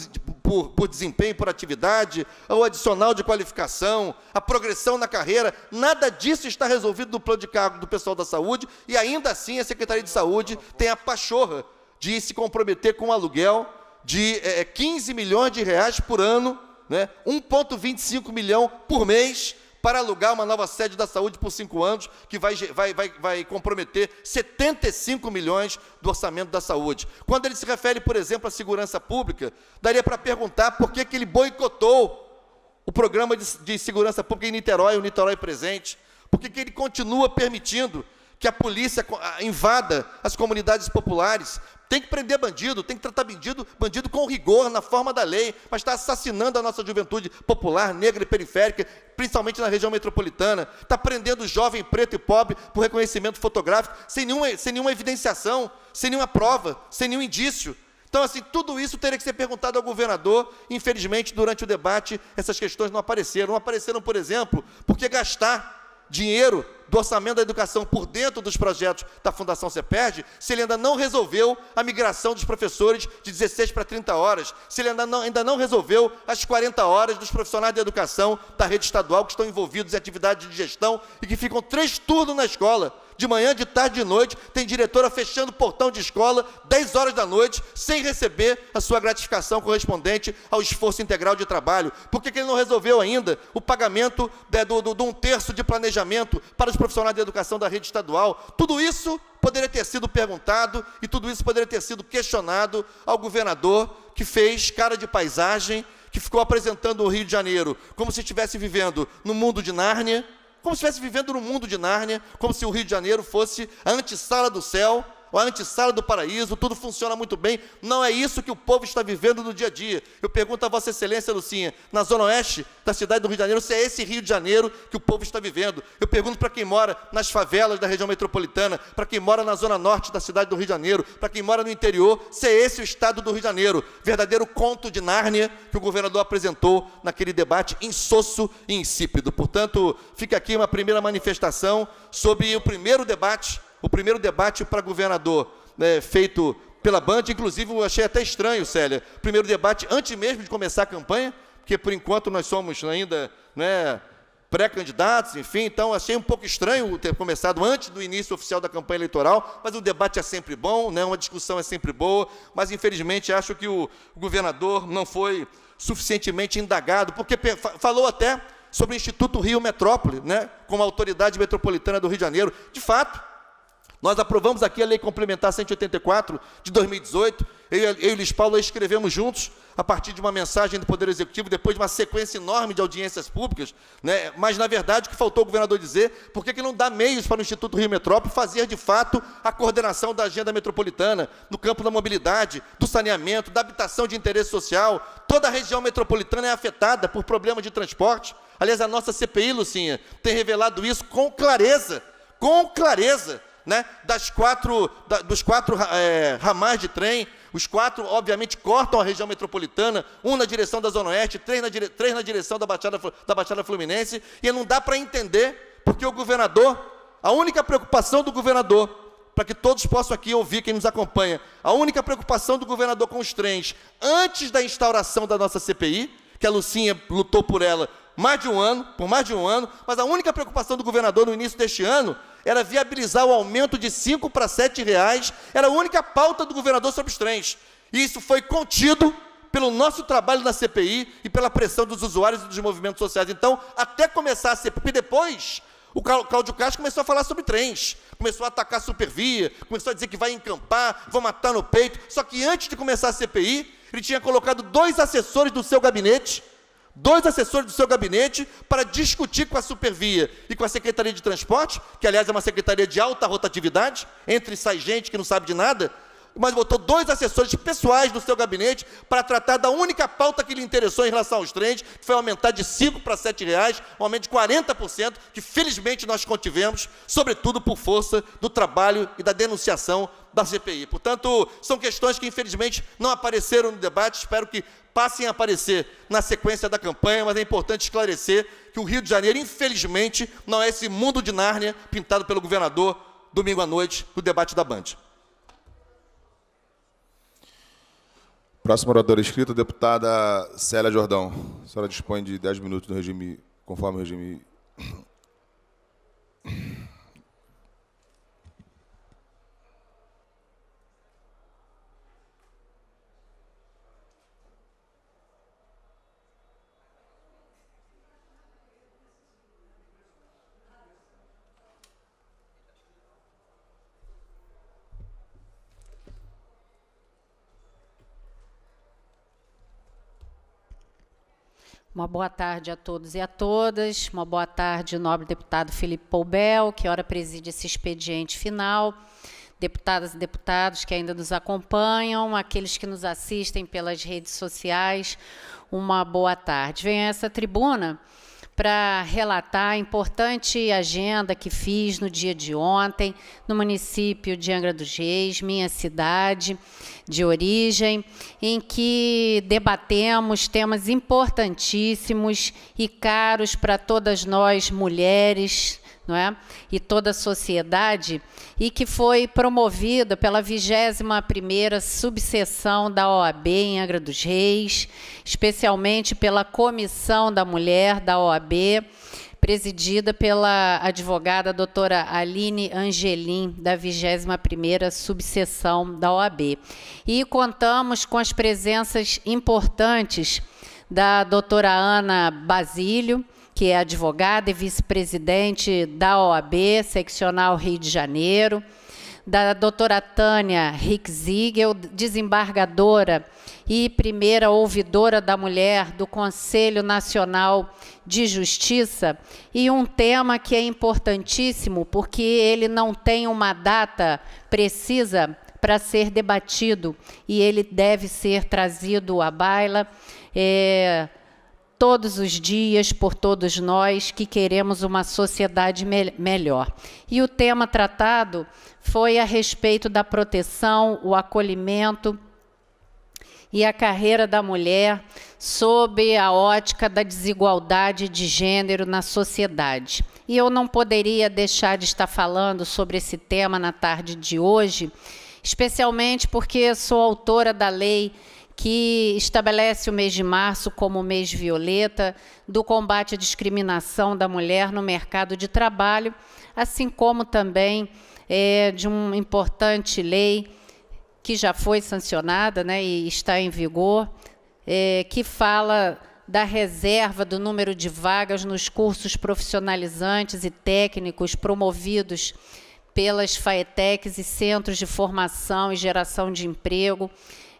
por, por desempenho, por atividade, ou adicional de qualificação, a progressão na carreira, nada disso está resolvido no plano de cargo do pessoal da saúde, e ainda assim a Secretaria de Saúde tem a pachorra de se comprometer com um aluguel de é, 15 é, milhões de reais por ano, né, 1,25 milhão por mês para alugar uma nova sede da saúde por cinco anos, que vai, vai, vai, vai comprometer 75 milhões do orçamento da saúde. Quando ele se refere, por exemplo, à segurança pública, daria para perguntar por que, que ele boicotou o programa de, de segurança pública em Niterói, o Niterói presente, por que, que ele continua permitindo que a polícia invada as comunidades populares. Tem que prender bandido, tem que tratar bandido, bandido com rigor, na forma da lei, mas está assassinando a nossa juventude popular, negra e periférica, principalmente na região metropolitana. Está prendendo jovem preto e pobre por reconhecimento fotográfico, sem nenhuma, sem nenhuma evidenciação, sem nenhuma prova, sem nenhum indício. Então, assim, tudo isso teria que ser perguntado ao governador. Infelizmente, durante o debate, essas questões não apareceram. Não apareceram, por exemplo, porque gastar dinheiro do orçamento da educação por dentro dos projetos da Fundação CEPERD, se ele ainda não resolveu a migração dos professores de 16 para 30 horas, se ele ainda não, ainda não resolveu as 40 horas dos profissionais da educação da rede estadual que estão envolvidos em atividades de gestão e que ficam três turnos na escola de manhã, de tarde, de noite. Tem diretora fechando o portão de escola 10 horas da noite, sem receber a sua gratificação correspondente ao esforço integral de trabalho. Por que, que ele não resolveu ainda o pagamento de, né, do, do, de um terço de planejamento para os profissionais da educação da rede estadual? Tudo isso poderia ter sido perguntado e tudo isso poderia ter sido questionado ao governador que fez cara de paisagem, que ficou apresentando o Rio de Janeiro como se estivesse vivendo no mundo de Nárnia como se estivesse vivendo no mundo de Nárnia, como se o Rio de Janeiro fosse a antessala do céu, a antessala do paraíso, tudo funciona muito bem. Não é isso que o povo está vivendo no dia a dia. Eu pergunto a Vossa Excelência, Lucinha, na zona oeste da cidade do Rio de Janeiro, se é esse Rio de Janeiro que o povo está vivendo. Eu pergunto para quem mora nas favelas da região metropolitana, para quem mora na zona norte da cidade do Rio de Janeiro, para quem mora no interior, se é esse o estado do Rio de Janeiro. Verdadeiro conto de Nárnia que o governador apresentou naquele debate insosso e insípido. Portanto, fica aqui uma primeira manifestação sobre o primeiro debate o primeiro debate para governador né, feito pela Band, inclusive eu achei até estranho, Célia, primeiro debate antes mesmo de começar a campanha, porque por enquanto nós somos ainda né, pré-candidatos, enfim, então achei um pouco estranho ter começado antes do início oficial da campanha eleitoral, mas o debate é sempre bom, né, uma discussão é sempre boa, mas infelizmente acho que o governador não foi suficientemente indagado, porque falou até sobre o Instituto Rio Metrópole, né, como autoridade metropolitana do Rio de Janeiro. De fato, nós aprovamos aqui a Lei Complementar 184 de 2018. Eu, eu e Luiz Paulo escrevemos juntos, a partir de uma mensagem do Poder Executivo, depois de uma sequência enorme de audiências públicas. Né? Mas, na verdade, o que faltou o governador dizer, por que, que não dá meios para o Instituto Rio Metrópole fazer, de fato, a coordenação da agenda metropolitana, no campo da mobilidade, do saneamento, da habitação de interesse social? Toda a região metropolitana é afetada por problemas de transporte. Aliás, a nossa CPI, Lucinha, tem revelado isso com clareza. Com clareza né, das quatro, da, dos quatro é, ramais de trem, os quatro, obviamente, cortam a região metropolitana, um na direção da Zona Oeste, três na, dire, três na direção da Baixada, da Baixada Fluminense, e não dá para entender porque o governador, a única preocupação do governador para que todos possam aqui ouvir quem nos acompanha. A única preocupação do governador com os trens, antes da instauração da nossa CPI, que a Lucinha lutou por ela mais de um ano, por mais de um ano, mas a única preocupação do governador no início deste ano era viabilizar o aumento de 5 para 7 reais, era a única pauta do governador sobre os trens. E isso foi contido pelo nosso trabalho na CPI e pela pressão dos usuários e dos movimentos sociais. Então, até começar a CPI, depois o Cláudio Castro começou a falar sobre trens, começou a atacar a supervia, começou a dizer que vai encampar, vai matar no peito. Só que antes de começar a CPI, ele tinha colocado dois assessores do seu gabinete dois assessores do seu gabinete para discutir com a Supervia e com a Secretaria de Transporte, que aliás é uma secretaria de alta rotatividade, entre sai gente que não sabe de nada, mas botou dois assessores pessoais do seu gabinete para tratar da única pauta que lhe interessou em relação aos trens, que foi aumentar de 5 para 7 reais, um aumento de 40%, que felizmente nós contivemos, sobretudo por força do trabalho e da denunciação da CPI. Portanto, são questões que infelizmente não apareceram no debate, espero que passem a aparecer na sequência da campanha, mas é importante esclarecer que o Rio de Janeiro, infelizmente, não é esse mundo de Nárnia pintado pelo governador domingo à noite no debate da Band. Próximo orador inscrito, deputada Célia Jordão. A senhora dispõe de 10 minutos no regime, conforme o regime Uma boa tarde a todos e a todas. Uma boa tarde, nobre deputado Felipe Poubel, que ora preside esse expediente final. Deputadas e deputados que ainda nos acompanham, aqueles que nos assistem pelas redes sociais, uma boa tarde. venha a essa tribuna para relatar a importante agenda que fiz no dia de ontem no município de Angra dos Reis, minha cidade de origem, em que debatemos temas importantíssimos e caros para todas nós mulheres não é? e toda a sociedade, e que foi promovida pela 21ª subseção da OAB em Angra dos Reis, especialmente pela Comissão da Mulher da OAB, presidida pela advogada doutora Aline Angelim, da 21ª subseção da OAB. E contamos com as presenças importantes da doutora Ana Basílio, que é advogada e vice-presidente da OAB, seccional Rio de Janeiro, da doutora Tânia Rickzigel, desembargadora e primeira ouvidora da mulher do Conselho Nacional de Justiça, e um tema que é importantíssimo, porque ele não tem uma data precisa para ser debatido e ele deve ser trazido à baila. É, todos os dias por todos nós que queremos uma sociedade me melhor. E o tema tratado foi a respeito da proteção, o acolhimento e a carreira da mulher sob a ótica da desigualdade de gênero na sociedade. E eu não poderia deixar de estar falando sobre esse tema na tarde de hoje, especialmente porque sou autora da lei que estabelece o mês de março como mês violeta do combate à discriminação da mulher no mercado de trabalho, assim como também é, de uma importante lei que já foi sancionada né, e está em vigor, é, que fala da reserva do número de vagas nos cursos profissionalizantes e técnicos promovidos pelas FAETECs e centros de formação e geração de emprego,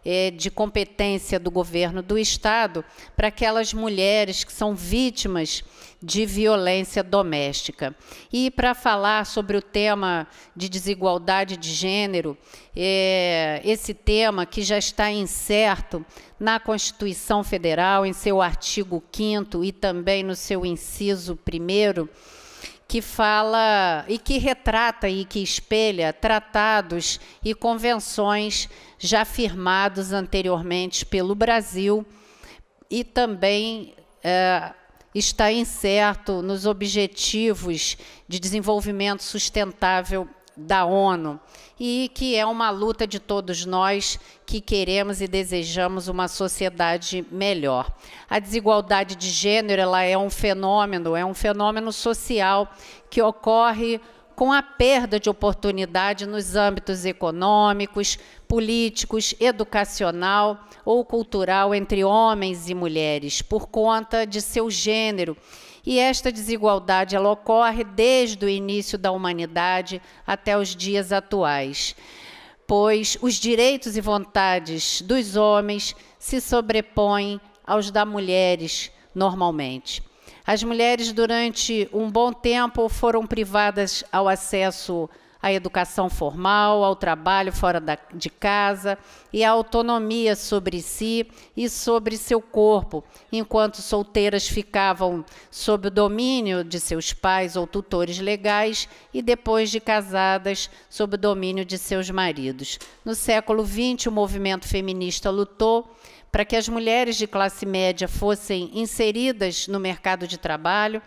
é, de competência do governo do Estado para aquelas mulheres que são vítimas de violência doméstica. E para falar sobre o tema de desigualdade de gênero, é, esse tema que já está incerto na Constituição Federal, em seu artigo 5 e também no seu inciso 1 que fala e que retrata e que espelha tratados e convenções já firmados anteriormente pelo Brasil e também é, está incerto nos objetivos de desenvolvimento sustentável da ONU e que é uma luta de todos nós que queremos e desejamos uma sociedade melhor. A desigualdade de gênero ela é um fenômeno, é um fenômeno social que ocorre com a perda de oportunidade nos âmbitos econômicos, políticos, educacional ou cultural entre homens e mulheres por conta de seu gênero e esta desigualdade ela ocorre desde o início da humanidade até os dias atuais, pois os direitos e vontades dos homens se sobrepõem aos das mulheres normalmente. As mulheres, durante um bom tempo, foram privadas ao acesso à educação formal, ao trabalho fora da, de casa e à autonomia sobre si e sobre seu corpo, enquanto solteiras ficavam sob o domínio de seus pais ou tutores legais e depois de casadas sob o domínio de seus maridos. No século XX, o movimento feminista lutou para que as mulheres de classe média fossem inseridas no mercado de trabalho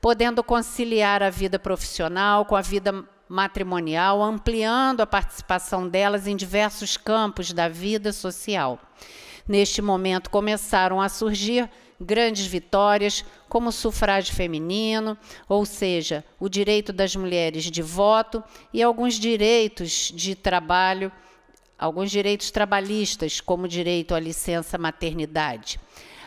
podendo conciliar a vida profissional com a vida matrimonial, ampliando a participação delas em diversos campos da vida social. Neste momento começaram a surgir grandes vitórias, como o sufrágio feminino, ou seja, o direito das mulheres de voto e alguns direitos de trabalho, alguns direitos trabalhistas, como o direito à licença maternidade.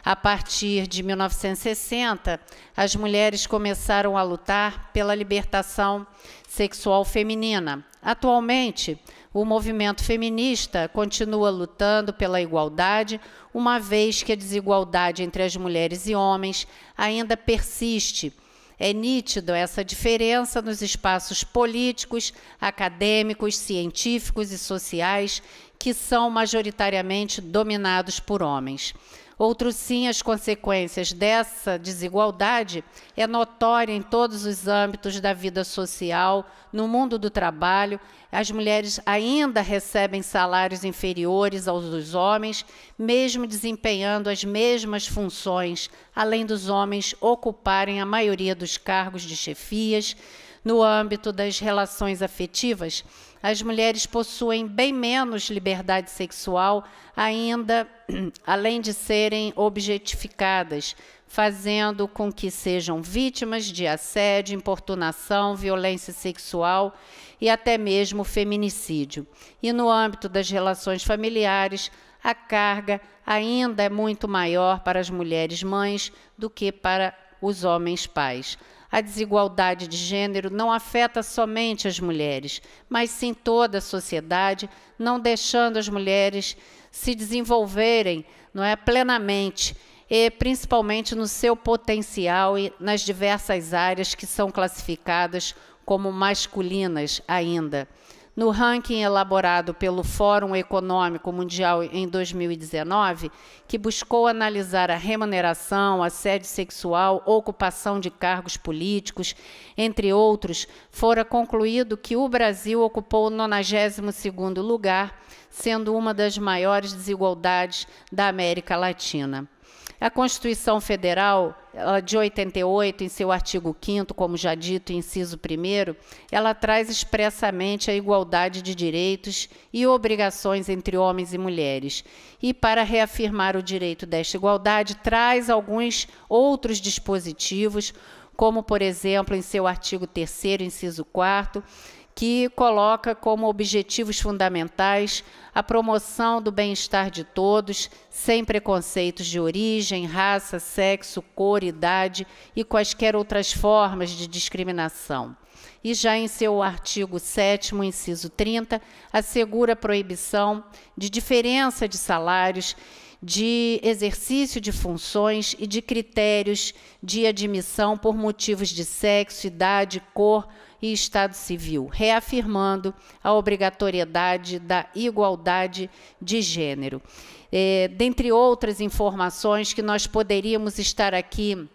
A partir de 1960, as mulheres começaram a lutar pela libertação sexual feminina. Atualmente, o movimento feminista continua lutando pela igualdade, uma vez que a desigualdade entre as mulheres e homens ainda persiste. É nítido essa diferença nos espaços políticos, acadêmicos, científicos e sociais que são majoritariamente dominados por homens. Outro sim, as consequências dessa desigualdade é notória em todos os âmbitos da vida social, no mundo do trabalho. As mulheres ainda recebem salários inferiores aos dos homens, mesmo desempenhando as mesmas funções, além dos homens ocuparem a maioria dos cargos de chefias. No âmbito das relações afetivas, as mulheres possuem bem menos liberdade sexual, ainda além de serem objetificadas, fazendo com que sejam vítimas de assédio, importunação, violência sexual e até mesmo feminicídio. E no âmbito das relações familiares, a carga ainda é muito maior para as mulheres mães do que para os homens pais. A desigualdade de gênero não afeta somente as mulheres, mas sim toda a sociedade, não deixando as mulheres se desenvolverem, não é plenamente e principalmente no seu potencial e nas diversas áreas que são classificadas como masculinas ainda. No ranking elaborado pelo Fórum Econômico Mundial em 2019, que buscou analisar a remuneração, assédio sexual, ocupação de cargos políticos, entre outros, fora concluído que o Brasil ocupou o 92º lugar, sendo uma das maiores desigualdades da América Latina. A Constituição Federal, de 88, em seu artigo 5 como já dito, inciso 1 ela traz expressamente a igualdade de direitos e obrigações entre homens e mulheres. E para reafirmar o direito desta igualdade, traz alguns outros dispositivos, como, por exemplo, em seu artigo 3 inciso 4 que coloca como objetivos fundamentais a promoção do bem-estar de todos, sem preconceitos de origem, raça, sexo, cor, idade e quaisquer outras formas de discriminação. E já em seu artigo 7, inciso 30, assegura a proibição de diferença de salários de exercício de funções e de critérios de admissão por motivos de sexo, idade, cor, e Estado Civil, reafirmando a obrigatoriedade da igualdade de gênero. É, dentre outras informações que nós poderíamos estar aqui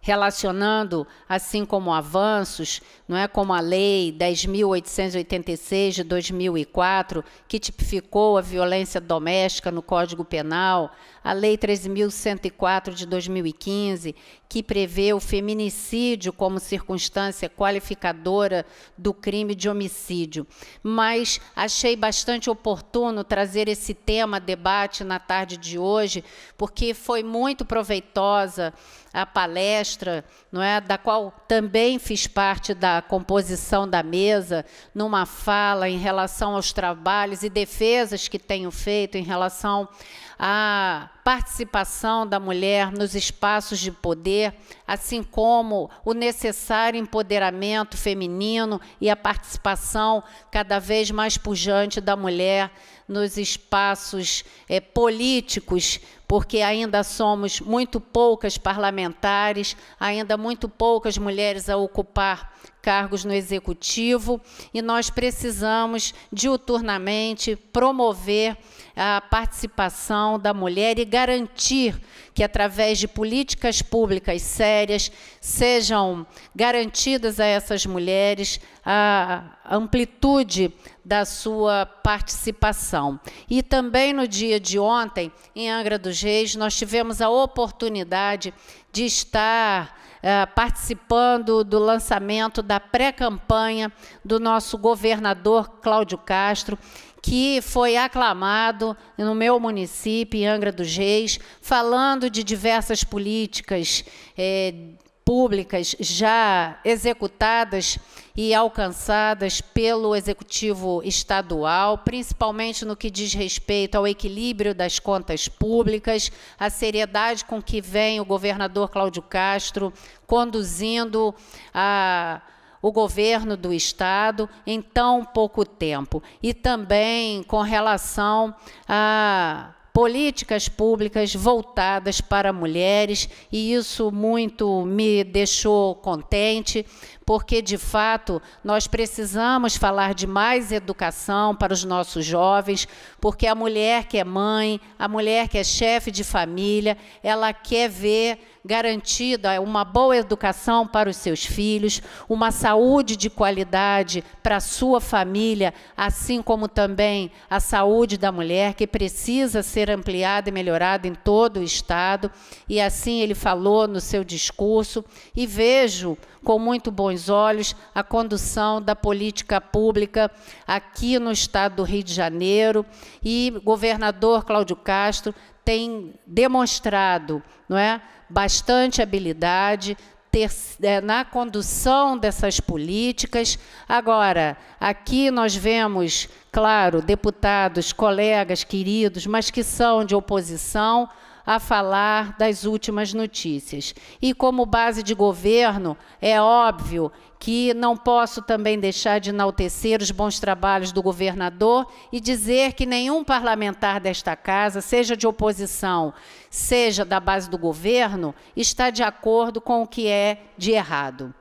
relacionando, assim como avanços, não é como a lei 10.886 de 2004, que tipificou a violência doméstica no Código Penal, a lei 13.104 de 2015, que prevê o feminicídio como circunstância qualificadora do crime de homicídio. Mas achei bastante oportuno trazer esse tema a debate na tarde de hoje, porque foi muito proveitosa a palestra, não é, da qual também fiz parte da composição da mesa, numa fala em relação aos trabalhos e defesas que tenho feito em relação a participação da mulher nos espaços de poder, assim como o necessário empoderamento feminino e a participação cada vez mais pujante da mulher nos espaços é, políticos, porque ainda somos muito poucas parlamentares, ainda muito poucas mulheres a ocupar cargos no executivo e nós precisamos diuturnamente promover a participação da mulher e garantir que, através de políticas públicas sérias, sejam garantidas a essas mulheres a amplitude da sua participação. E também no dia de ontem, em Angra dos Reis, nós tivemos a oportunidade de estar eh, participando do lançamento da pré-campanha do nosso governador Cláudio Castro, que foi aclamado no meu município, em Angra dos Reis, falando de diversas políticas. Eh, públicas já executadas e alcançadas pelo executivo estadual, principalmente no que diz respeito ao equilíbrio das contas públicas, a seriedade com que vem o governador Cláudio Castro conduzindo a o governo do Estado em tão pouco tempo. E também com relação a políticas públicas voltadas para mulheres, e isso muito me deixou contente, porque de fato nós precisamos falar de mais educação para os nossos jovens, porque a mulher que é mãe, a mulher que é chefe de família, ela quer ver garantida é uma boa educação para os seus filhos, uma saúde de qualidade para a sua família, assim como também a saúde da mulher, que precisa ser ampliada e melhorada em todo o Estado. E assim ele falou no seu discurso. E vejo com muito bons olhos a condução da política pública aqui no Estado do Rio de Janeiro. E governador Cláudio Castro tem demonstrado não é, bastante habilidade, ter, é, na condução dessas políticas. Agora, aqui nós vemos, claro, deputados, colegas queridos, mas que são de oposição, a falar das últimas notícias. E como base de governo, é óbvio, que não posso também deixar de enaltecer os bons trabalhos do governador e dizer que nenhum parlamentar desta casa, seja de oposição, seja da base do governo, está de acordo com o que é de errado.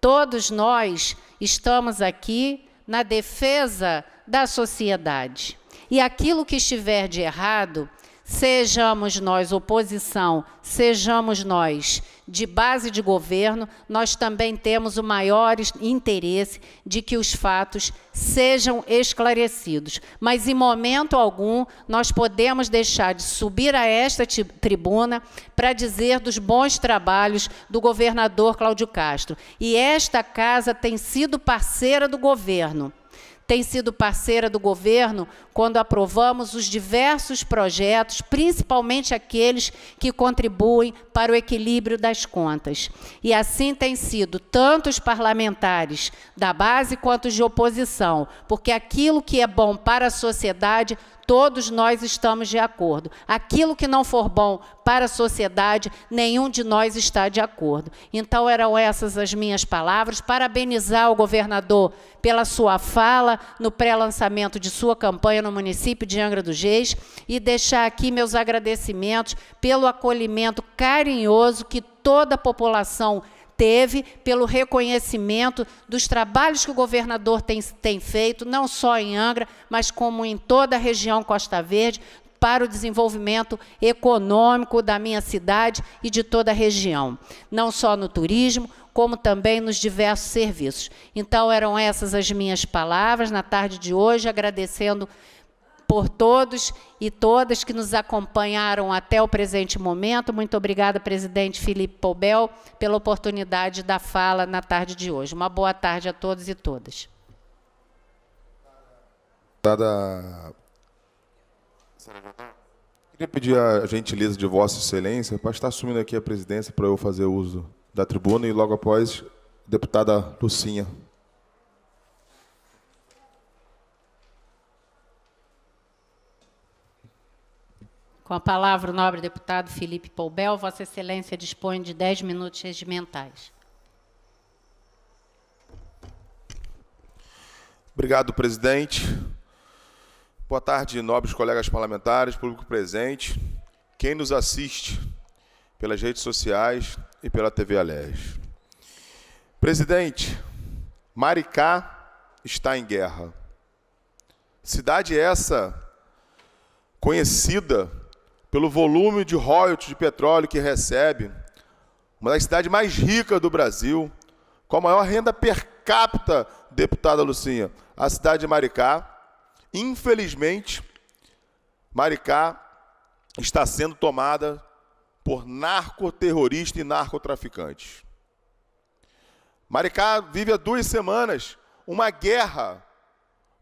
Todos nós estamos aqui na defesa da sociedade. E aquilo que estiver de errado Sejamos nós oposição, sejamos nós de base de governo, nós também temos o maior interesse de que os fatos sejam esclarecidos. Mas, em momento algum, nós podemos deixar de subir a esta tribuna para dizer dos bons trabalhos do governador Cláudio Castro. E esta casa tem sido parceira do governo tem sido parceira do governo quando aprovamos os diversos projetos, principalmente aqueles que contribuem para o equilíbrio das contas. E assim tem sido tanto os parlamentares da base quanto os de oposição, porque aquilo que é bom para a sociedade todos nós estamos de acordo. Aquilo que não for bom para a sociedade, nenhum de nós está de acordo. Então, eram essas as minhas palavras. Parabenizar o governador pela sua fala no pré-lançamento de sua campanha no município de Angra dos Reis e deixar aqui meus agradecimentos pelo acolhimento carinhoso que toda a população teve pelo reconhecimento dos trabalhos que o governador tem, tem feito, não só em Angra, mas como em toda a região Costa Verde, para o desenvolvimento econômico da minha cidade e de toda a região, não só no turismo, como também nos diversos serviços. Então, eram essas as minhas palavras na tarde de hoje, agradecendo por todos e todas que nos acompanharam até o presente momento. Muito obrigada, presidente Felipe Pobel, pela oportunidade da fala na tarde de hoje. Uma boa tarde a todos e todas. Deputada. Queria pedir a gentileza de Vossa Excelência para estar assumindo aqui a presidência para eu fazer uso da tribuna e logo após, deputada Lucinha. Com a palavra, o nobre deputado Felipe Poubel, Vossa Excelência dispõe de 10 minutos regimentais. Obrigado, presidente. Boa tarde, nobres colegas parlamentares, público presente, quem nos assiste pelas redes sociais e pela TV Alés. Presidente, Maricá está em guerra. Cidade essa conhecida pelo volume de royalties de petróleo que recebe, uma das cidades mais ricas do Brasil, com a maior renda per capita, deputada Lucinha, a cidade de Maricá. Infelizmente, Maricá está sendo tomada por narcoterroristas e narcotraficantes. Maricá vive há duas semanas uma guerra,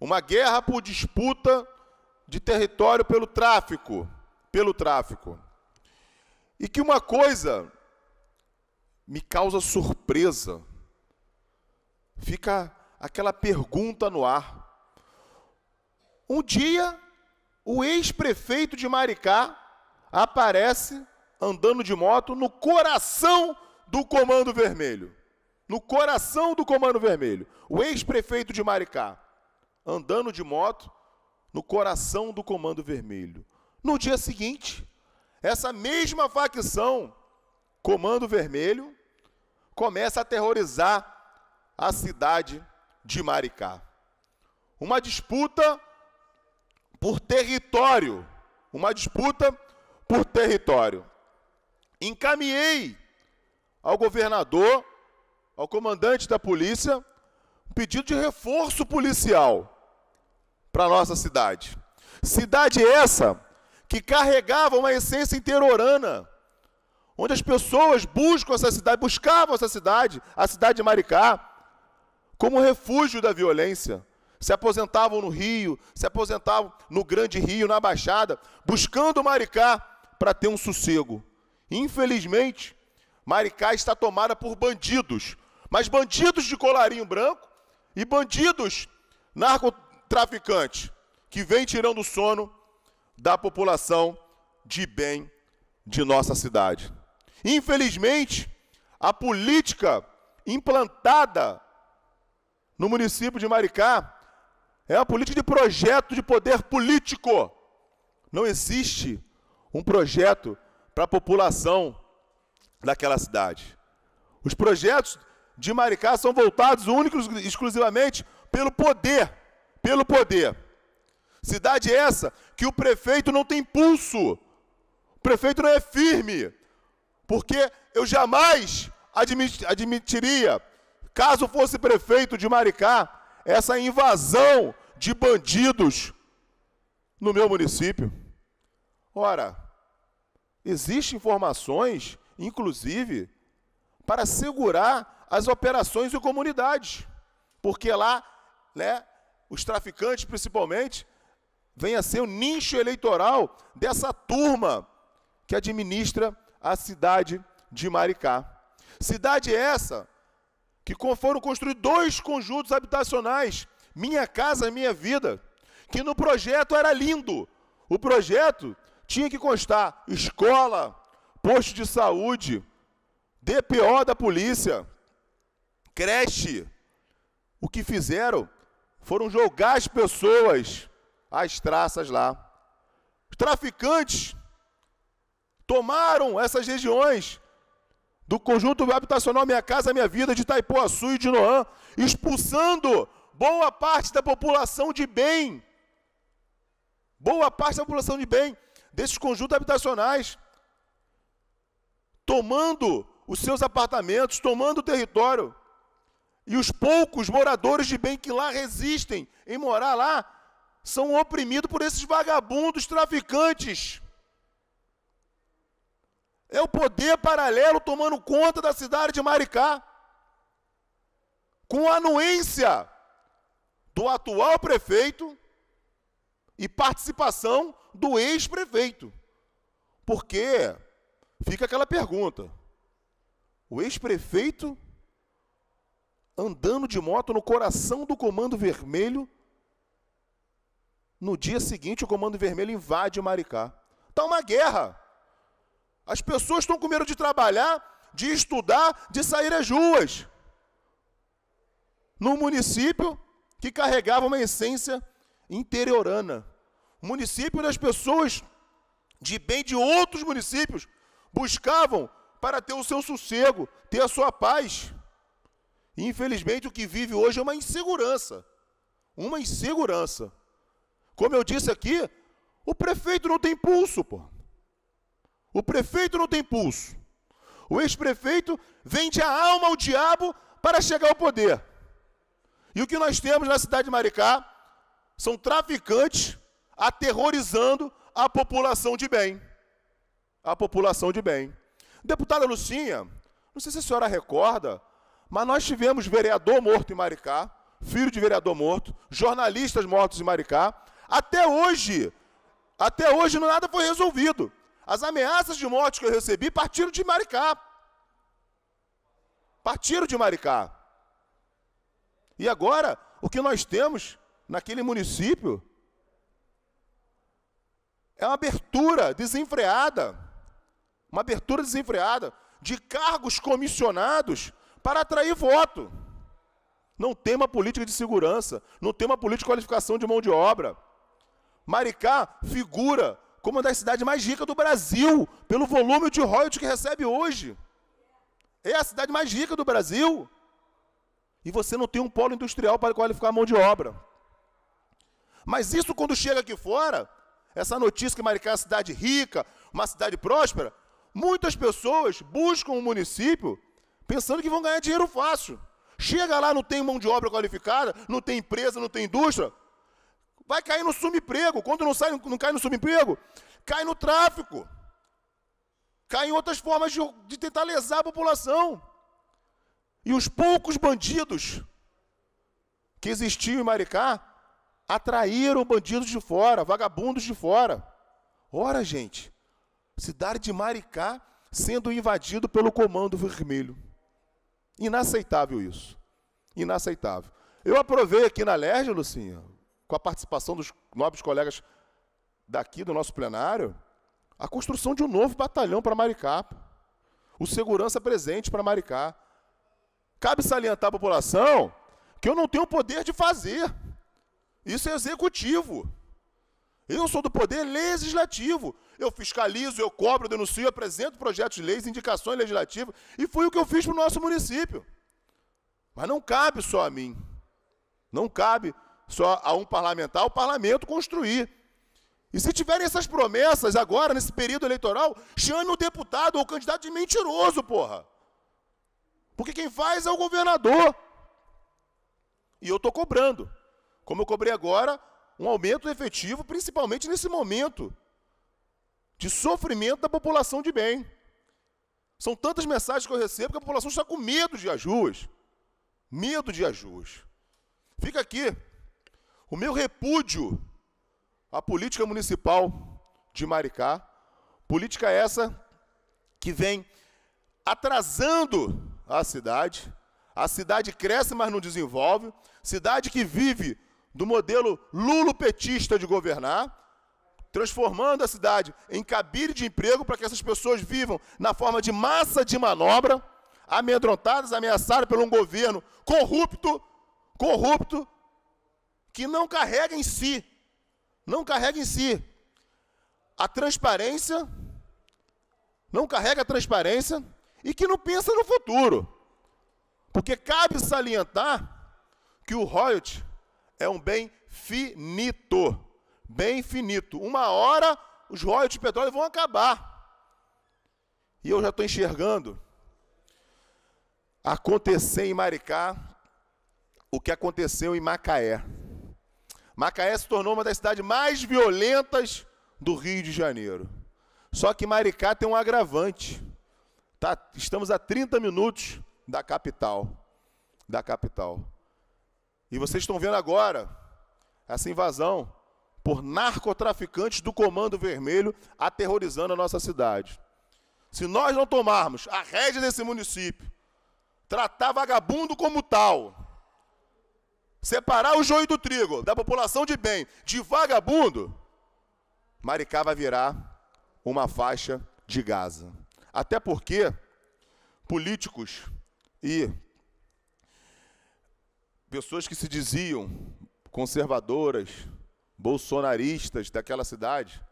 uma guerra por disputa de território pelo tráfico pelo tráfico. E que uma coisa me causa surpresa. Fica aquela pergunta no ar. Um dia, o ex-prefeito de Maricá aparece andando de moto no coração do Comando Vermelho. No coração do Comando Vermelho. O ex-prefeito de Maricá andando de moto no coração do Comando Vermelho. No dia seguinte, essa mesma facção, Comando Vermelho, começa a aterrorizar a cidade de Maricá. Uma disputa por território, uma disputa por território. Encaminhei ao governador, ao comandante da polícia, um pedido de reforço policial para nossa cidade. Cidade essa que carregava uma essência interiorana, onde as pessoas buscam essa cidade, buscavam essa cidade, a cidade de Maricá, como refúgio da violência. Se aposentavam no Rio, se aposentavam no Grande Rio, na Baixada, buscando Maricá para ter um sossego. Infelizmente, Maricá está tomada por bandidos, mas bandidos de colarinho branco e bandidos narcotraficantes que vêm tirando o sono da população de bem de nossa cidade. Infelizmente, a política implantada no município de Maricá é a política de projeto de poder político. Não existe um projeto para a população daquela cidade. Os projetos de Maricá são voltados únicos exclusivamente pelo poder, pelo poder. Cidade é essa que o prefeito não tem pulso, o prefeito não é firme, porque eu jamais admit, admitiria, caso fosse prefeito de Maricá, essa invasão de bandidos no meu município. Ora, existem informações, inclusive, para segurar as operações e comunidades, porque lá, né, os traficantes principalmente, venha ser o nicho eleitoral dessa turma que administra a cidade de Maricá. Cidade essa que foram construídos dois conjuntos habitacionais, Minha Casa Minha Vida, que no projeto era lindo. O projeto tinha que constar escola, posto de saúde, DPO da polícia, creche. O que fizeram foram jogar as pessoas as traças lá. Os traficantes tomaram essas regiões do conjunto habitacional Minha Casa Minha Vida de Itaipuaçu e de Noã, expulsando boa parte da população de bem. Boa parte da população de bem desses conjuntos habitacionais, tomando os seus apartamentos, tomando o território. E os poucos moradores de bem que lá resistem em morar lá são oprimidos por esses vagabundos traficantes. É o poder paralelo tomando conta da cidade de Maricá. Com a anuência do atual prefeito e participação do ex-prefeito. Porque fica aquela pergunta: o ex-prefeito andando de moto no coração do Comando Vermelho no dia seguinte, o Comando Vermelho invade Maricá. Está uma guerra. As pessoas estão com medo de trabalhar, de estudar, de sair às ruas. Num município que carregava uma essência interiorana. Um município onde as pessoas de bem de outros municípios buscavam para ter o seu sossego, ter a sua paz. Infelizmente, o que vive hoje é uma insegurança. Uma insegurança. Como eu disse aqui, o prefeito não tem pulso, pô. O prefeito não tem pulso. O ex-prefeito vende a alma ao diabo para chegar ao poder. E o que nós temos na cidade de Maricá são traficantes aterrorizando a população de bem. A população de bem. Deputada Lucinha, não sei se a senhora recorda, mas nós tivemos vereador morto em Maricá, filho de vereador morto, jornalistas mortos em Maricá, até hoje, até hoje nada foi resolvido. As ameaças de morte que eu recebi partiram de Maricá. Partiram de Maricá. E agora, o que nós temos naquele município é uma abertura desenfreada, uma abertura desenfreada de cargos comissionados para atrair voto. Não tem uma política de segurança, não tem uma política de qualificação de mão de obra. Maricá figura como uma das cidades mais ricas do Brasil, pelo volume de royalties que recebe hoje. É a cidade mais rica do Brasil. E você não tem um polo industrial para qualificar a mão de obra. Mas isso quando chega aqui fora, essa notícia que Maricá é uma cidade rica, uma cidade próspera, muitas pessoas buscam o um município pensando que vão ganhar dinheiro fácil. Chega lá, não tem mão de obra qualificada, não tem empresa, não tem indústria, vai cair no subemprego. Quando não, sai, não cai no subemprego, cai no tráfico. Cai em outras formas de, de tentar lesar a população. E os poucos bandidos que existiam em Maricá atraíram bandidos de fora, vagabundos de fora. Ora, gente, cidade de Maricá sendo invadido pelo Comando Vermelho. Inaceitável isso. Inaceitável. Eu aprovei aqui na Lerge, Lucinha, com a participação dos nobres colegas daqui do nosso plenário, a construção de um novo batalhão para Maricá, o segurança presente para Maricá. Cabe salientar à população que eu não tenho o poder de fazer. Isso é executivo. Eu sou do poder legislativo. Eu fiscalizo, eu cobro, denuncio, apresento projetos de leis, indicações legislativas, e foi o que eu fiz para o nosso município. Mas não cabe só a mim. Não cabe só a um parlamentar, o parlamento construir. E se tiverem essas promessas agora, nesse período eleitoral, chame o deputado ou o candidato de mentiroso, porra. Porque quem faz é o governador. E eu estou cobrando. Como eu cobrei agora, um aumento efetivo, principalmente nesse momento de sofrimento da população de bem. São tantas mensagens que eu recebo que a população está com medo de ajuste, Medo de ajuste. Fica aqui o meu repúdio à política municipal de Maricá, política essa que vem atrasando a cidade. A cidade cresce, mas não desenvolve. Cidade que vive do modelo lulopetista petista de governar, transformando a cidade em cabide de emprego para que essas pessoas vivam na forma de massa de manobra, amedrontadas, ameaçadas por um governo corrupto, corrupto, que não carrega em si, não carrega em si a transparência, não carrega a transparência e que não pensa no futuro. Porque cabe salientar que o royalty é um bem finito, bem finito. Uma hora os royalties de petróleo vão acabar. E eu já estou enxergando acontecer em Maricá o que aconteceu em Macaé. Macaé se tornou uma das cidades mais violentas do Rio de Janeiro. Só que Maricá tem um agravante. Tá, estamos a 30 minutos da capital. Da capital. E vocês estão vendo agora essa invasão por narcotraficantes do Comando Vermelho aterrorizando a nossa cidade. Se nós não tomarmos a rédea desse município, tratar vagabundo como tal, separar o joio do trigo da população de bem de vagabundo, Maricá vai virar uma faixa de Gaza. Até porque políticos e pessoas que se diziam conservadoras, bolsonaristas daquela cidade,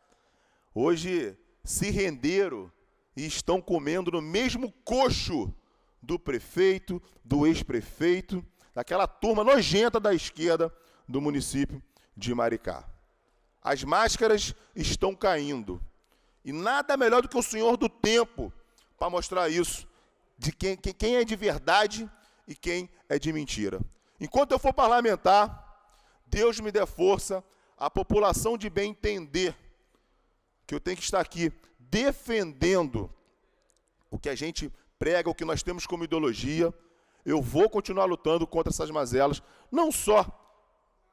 hoje se renderam e estão comendo no mesmo coxo do prefeito, do ex-prefeito daquela turma nojenta da esquerda do município de Maricá. As máscaras estão caindo. E nada melhor do que o senhor do tempo para mostrar isso, de quem, quem é de verdade e quem é de mentira. Enquanto eu for parlamentar, Deus me dê força, a população de bem entender que eu tenho que estar aqui defendendo o que a gente prega, o que nós temos como ideologia eu vou continuar lutando contra essas mazelas, não só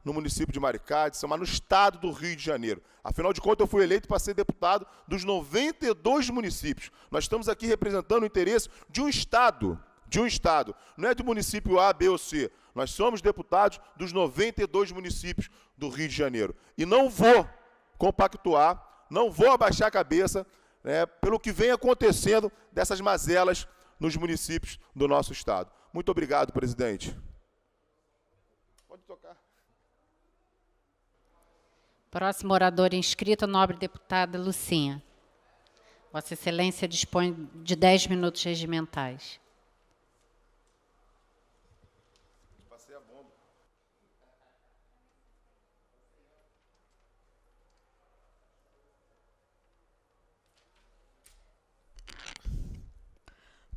no município de Maricá, de São, mas no estado do Rio de Janeiro. Afinal de contas, eu fui eleito para ser deputado dos 92 municípios. Nós estamos aqui representando o interesse de um estado, de um estado, não é de município A, B ou C. Nós somos deputados dos 92 municípios do Rio de Janeiro. E não vou compactuar, não vou abaixar a cabeça né, pelo que vem acontecendo dessas mazelas nos municípios do nosso estado. Muito obrigado, presidente. Pode tocar. Próximo orador inscrito, nobre deputada Lucinha. Vossa Excelência dispõe de 10 minutos regimentais. Passei a bomba.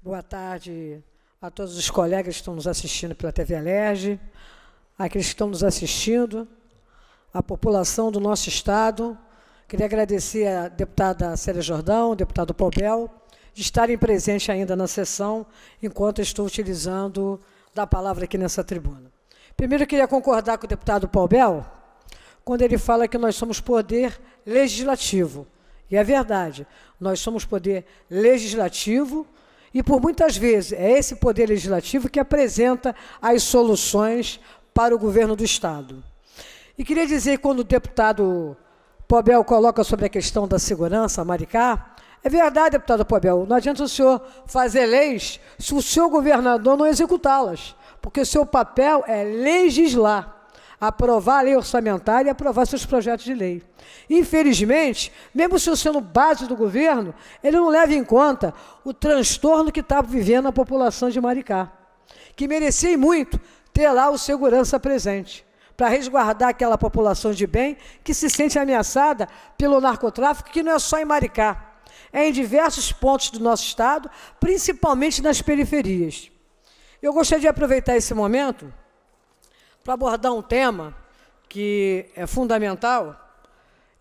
Boa tarde, a todos os colegas que estão nos assistindo pela TV Alerj, aqueles que estão nos assistindo, a população do nosso Estado. Queria agradecer à deputada Célia Jordão, ao deputado Pobel, de estarem presentes ainda na sessão, enquanto estou utilizando da palavra aqui nessa tribuna. Primeiro, eu queria concordar com o deputado Pobel, quando ele fala que nós somos poder legislativo. E é verdade, nós somos poder legislativo, e por muitas vezes é esse poder legislativo que apresenta as soluções para o governo do Estado. E queria dizer, quando o deputado Pobel coloca sobre a questão da segurança, Maricá, é verdade, deputado Pobel, não adianta o senhor fazer leis se o seu governador não executá-las, porque o seu papel é legislar aprovar a lei orçamentária e aprovar seus projetos de lei. Infelizmente, mesmo se sendo base do governo, ele não leva em conta o transtorno que está vivendo a população de Maricá, que merecia muito ter lá o segurança presente para resguardar aquela população de bem que se sente ameaçada pelo narcotráfico, que não é só em Maricá, é em diversos pontos do nosso estado, principalmente nas periferias. Eu gostaria de aproveitar esse momento para abordar um tema que é fundamental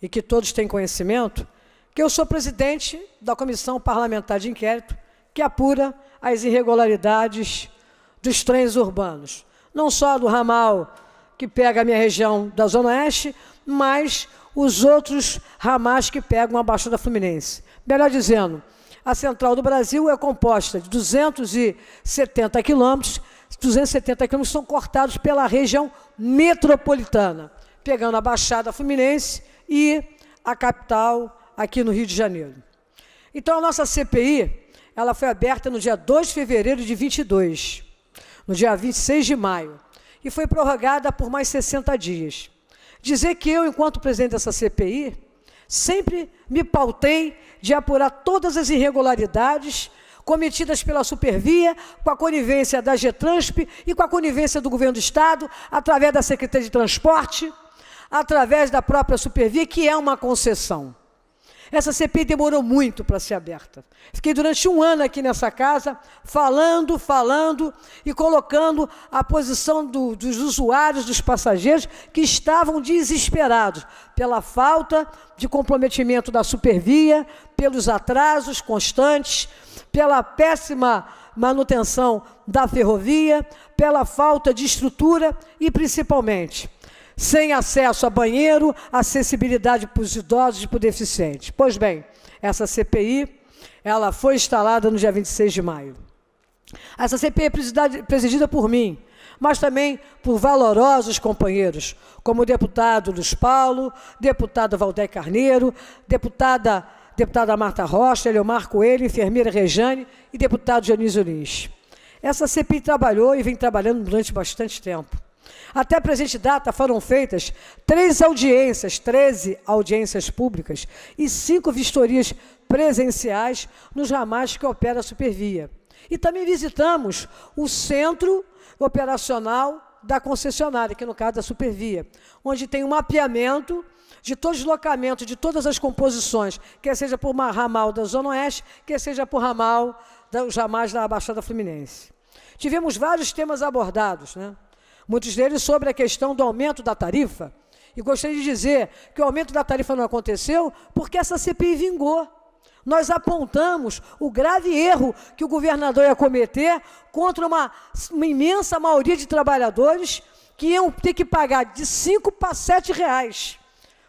e que todos têm conhecimento, que eu sou presidente da Comissão Parlamentar de Inquérito que apura as irregularidades dos trens urbanos, não só do ramal que pega a minha região da Zona Oeste, mas os outros ramais que pegam a Baixada Fluminense. Melhor dizendo, a Central do Brasil é composta de 270 quilômetros 270 quilômetros são cortados pela região metropolitana, pegando a Baixada Fluminense e a capital aqui no Rio de Janeiro. Então, a nossa CPI ela foi aberta no dia 2 de fevereiro de 22, no dia 26 de maio, e foi prorrogada por mais 60 dias. Dizer que eu, enquanto presidente dessa CPI, sempre me pautei de apurar todas as irregularidades cometidas pela Supervia, com a conivência da Getransp e com a conivência do Governo do Estado, através da Secretaria de Transporte, através da própria Supervia, que é uma concessão. Essa CPI demorou muito para ser aberta. Fiquei durante um ano aqui nessa casa, falando, falando e colocando a posição do, dos usuários, dos passageiros, que estavam desesperados pela falta de comprometimento da supervia, pelos atrasos constantes, pela péssima manutenção da ferrovia, pela falta de estrutura e, principalmente, sem acesso a banheiro, acessibilidade para os idosos e para os deficientes. Pois bem, essa CPI ela foi instalada no dia 26 de maio. Essa CPI é presidida por mim, mas também por valorosos companheiros, como o deputado Luiz Paulo, deputado Valdé Carneiro, deputada, deputada Marta Rocha, Eleomar Coelho, enfermeira Rejane e deputado Dionísio Lins. Essa CPI trabalhou e vem trabalhando durante bastante tempo. Até a presente data tá, foram feitas três audiências, 13 audiências públicas e cinco vistorias presenciais nos ramais que opera a Supervia. E também visitamos o centro operacional da concessionária, que no caso da é Supervia, onde tem um mapeamento de todo deslocamento de todas as composições, quer seja por ramal da Zona Oeste, quer seja por ramal dos ramais da Baixada Fluminense. Tivemos vários temas abordados, né? muitos deles sobre a questão do aumento da tarifa. E gostaria de dizer que o aumento da tarifa não aconteceu porque essa CPI vingou. Nós apontamos o grave erro que o governador ia cometer contra uma, uma imensa maioria de trabalhadores que iam ter que pagar de 5 para 7 reais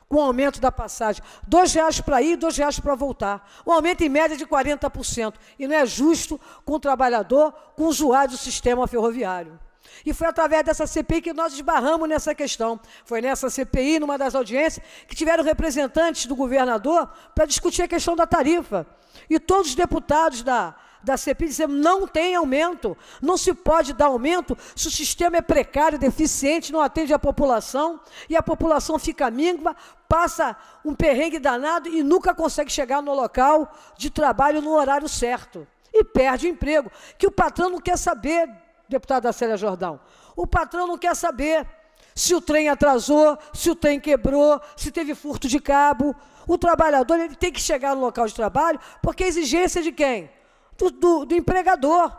com o aumento da passagem. Dois reais para ir dois reais para voltar. Um aumento em média de 40%. E não é justo com o trabalhador, com o usuário do sistema ferroviário. E foi através dessa CPI que nós esbarramos nessa questão. Foi nessa CPI, numa das audiências, que tiveram representantes do governador para discutir a questão da tarifa. E todos os deputados da, da CPI dizendo não tem aumento, não se pode dar aumento se o sistema é precário, deficiente, não atende a população e a população fica míngua, passa um perrengue danado e nunca consegue chegar no local de trabalho no horário certo e perde o emprego, que o patrão não quer saber deputada Célia Jordão. O patrão não quer saber se o trem atrasou, se o trem quebrou, se teve furto de cabo. O trabalhador ele tem que chegar no local de trabalho, porque a exigência é de quem? Do, do, do empregador.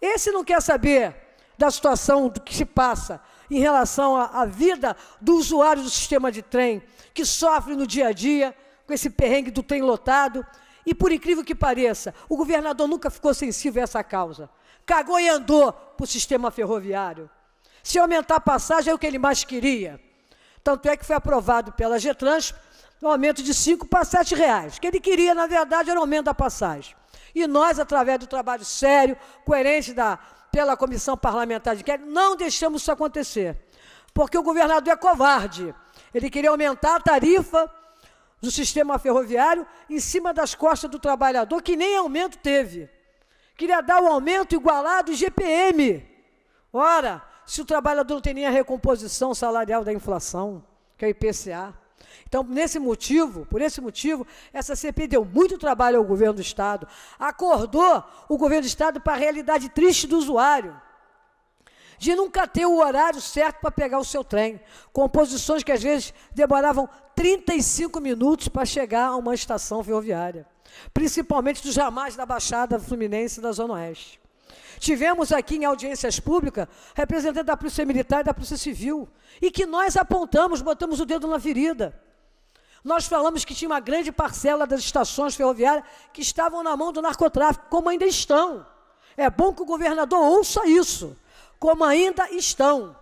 Esse não quer saber da situação do que se passa em relação à, à vida do usuário do sistema de trem, que sofre no dia a dia com esse perrengue do trem lotado. E por incrível que pareça, o governador nunca ficou sensível a essa causa cagou e andou para o sistema ferroviário. Se aumentar a passagem é o que ele mais queria. Tanto é que foi aprovado pela Getrans um aumento de 5 para 7 reais. O que ele queria, na verdade, era o um aumento da passagem. E nós, através do trabalho sério, coerente da, pela Comissão Parlamentar de Inquérito, não deixamos isso acontecer. Porque o governador é covarde. Ele queria aumentar a tarifa do sistema ferroviário em cima das costas do trabalhador, que nem aumento teve. Queria dar o um aumento igualado GPM. Ora, se o trabalhador não tem nem a recomposição salarial da inflação, que é o IPCA. Então, nesse motivo, por esse motivo, essa CPI deu muito trabalho ao governo do Estado, acordou o governo do Estado para a realidade triste do usuário de nunca ter o horário certo para pegar o seu trem, com posições que às vezes demoravam 35 minutos para chegar a uma estação ferroviária principalmente dos ramais da Baixada Fluminense e da Zona Oeste. Tivemos aqui em audiências públicas representantes da Polícia Militar e da Polícia Civil, e que nós apontamos, botamos o dedo na ferida. Nós falamos que tinha uma grande parcela das estações ferroviárias que estavam na mão do narcotráfico, como ainda estão. É bom que o governador ouça isso, como ainda estão.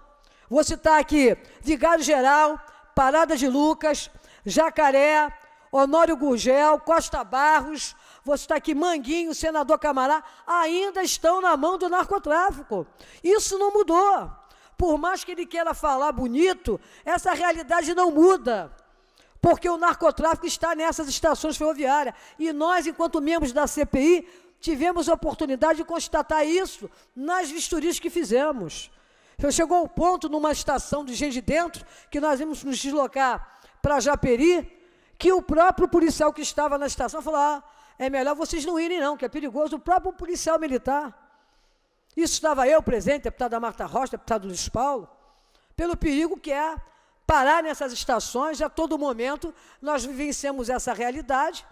Vou citar aqui Vigário Geral, Parada de Lucas, Jacaré, Honório Gurgel, Costa Barros, você está aqui, Manguinho, senador Camará, ainda estão na mão do narcotráfico. Isso não mudou. Por mais que ele queira falar bonito, essa realidade não muda. Porque o narcotráfico está nessas estações ferroviárias. E nós, enquanto membros da CPI, tivemos a oportunidade de constatar isso nas vistorias que fizemos. Então, chegou o ponto, numa estação de gente de dentro, que nós íamos nos deslocar para Japeri, que o próprio policial que estava na estação falou: ah, é melhor vocês não irem, não, que é perigoso. O próprio policial militar. Isso estava eu presente, deputada Marta Rocha, deputado Luiz Paulo, pelo perigo que é parar nessas estações, a todo momento nós vivenciamos essa realidade,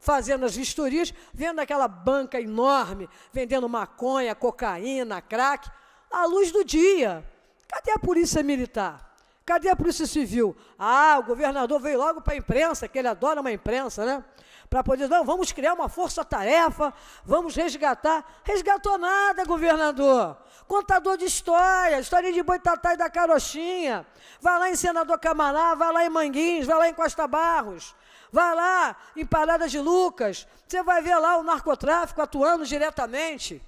fazendo as vistorias, vendo aquela banca enorme, vendendo maconha, cocaína, crack, à luz do dia. Cadê a polícia militar? Cadê a Polícia Civil? Ah, o governador veio logo para a imprensa, que ele adora uma imprensa, né? Para poder, não, vamos criar uma força-tarefa, vamos resgatar. Resgatou nada, governador. Contador de história, história de Boitatá e da Carochinha. Vai lá em Senador Camará, vai lá em Manguins, vai lá em Costa Barros. Vai lá em Parada de Lucas. Você vai ver lá o narcotráfico atuando diretamente.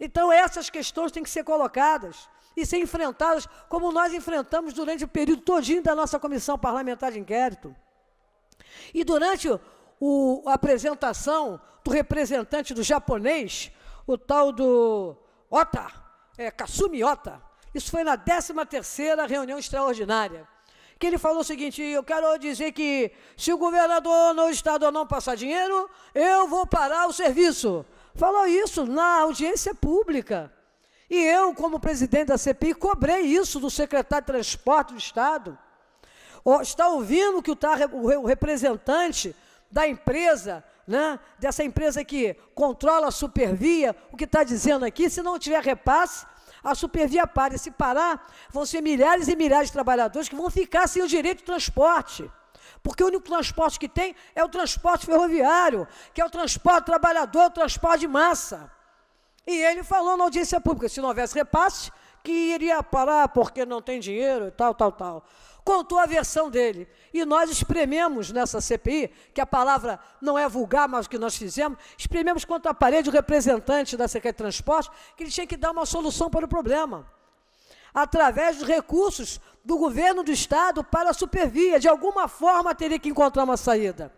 Então, essas questões têm que ser colocadas e ser enfrentadas como nós enfrentamos durante o período todinho da nossa comissão parlamentar de inquérito. E durante o, a apresentação do representante do japonês, o tal do Ota, é, Kasumi Ota, isso foi na 13ª reunião extraordinária, que ele falou o seguinte, eu quero dizer que se o governador no estado não passar dinheiro, eu vou parar o serviço. Falou isso na audiência pública. E eu, como presidente da CPI, cobrei isso do secretário de Transporte do Estado. Está ouvindo que tá o representante da empresa, né, dessa empresa que controla a supervia, o que está dizendo aqui, se não tiver repasse, a supervia para. E se parar, vão ser milhares e milhares de trabalhadores que vão ficar sem o direito de transporte. Porque o único transporte que tem é o transporte ferroviário, que é o transporte trabalhador, o transporte de massa. E ele falou na audiência pública, se não houvesse repasse, que iria parar porque não tem dinheiro e tal, tal, tal. Contou a versão dele. E nós esprememos nessa CPI, que a palavra não é vulgar, mas o que nós fizemos, esprememos contra a parede o representante da Secretaria de Transportes que ele tinha que dar uma solução para o problema. Através dos recursos do governo do Estado para a supervia. De alguma forma teria que encontrar uma saída.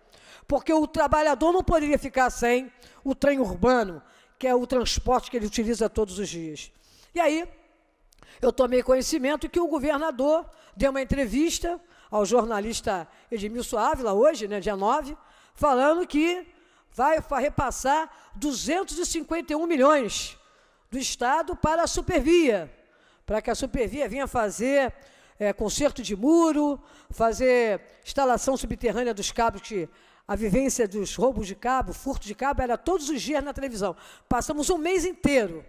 Porque o trabalhador não poderia ficar sem o trem urbano, que é o transporte que ele utiliza todos os dias. E aí, eu tomei conhecimento que o governador deu uma entrevista ao jornalista Edmilson Ávila, hoje, né, dia 9, falando que vai repassar 251 milhões do Estado para a Supervia, para que a Supervia venha fazer é, conserto de muro, fazer instalação subterrânea dos cabos que a vivência dos roubos de cabo, furto de cabo, era todos os dias na televisão. Passamos um mês inteiro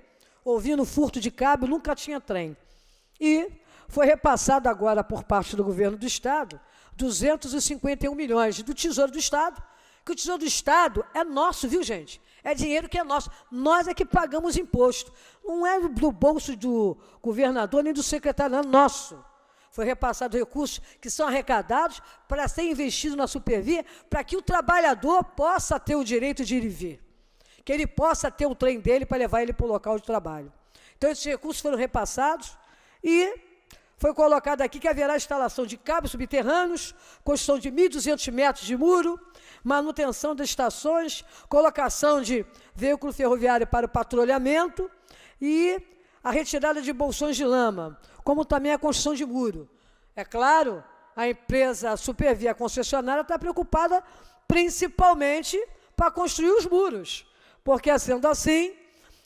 ouvindo furto de cabo, nunca tinha trem. E foi repassado agora por parte do governo do Estado 251 milhões do Tesouro do Estado, que o Tesouro do Estado é nosso, viu, gente? É dinheiro que é nosso. Nós é que pagamos imposto. Não é do bolso do governador nem do secretário, não é nosso. Foi repassado recursos que são arrecadados para ser investido na Supervia, para que o trabalhador possa ter o direito de ir e vir. Que ele possa ter o trem dele para levar ele para o local de trabalho. Então, esses recursos foram repassados e foi colocado aqui que haverá instalação de cabos subterrâneos, construção de 1.200 metros de muro, manutenção das estações, colocação de veículo ferroviário para o patrulhamento e a retirada de bolsões de lama, como também a construção de muro. É claro, a empresa Supervia concessionária está preocupada principalmente para construir os muros, porque sendo assim,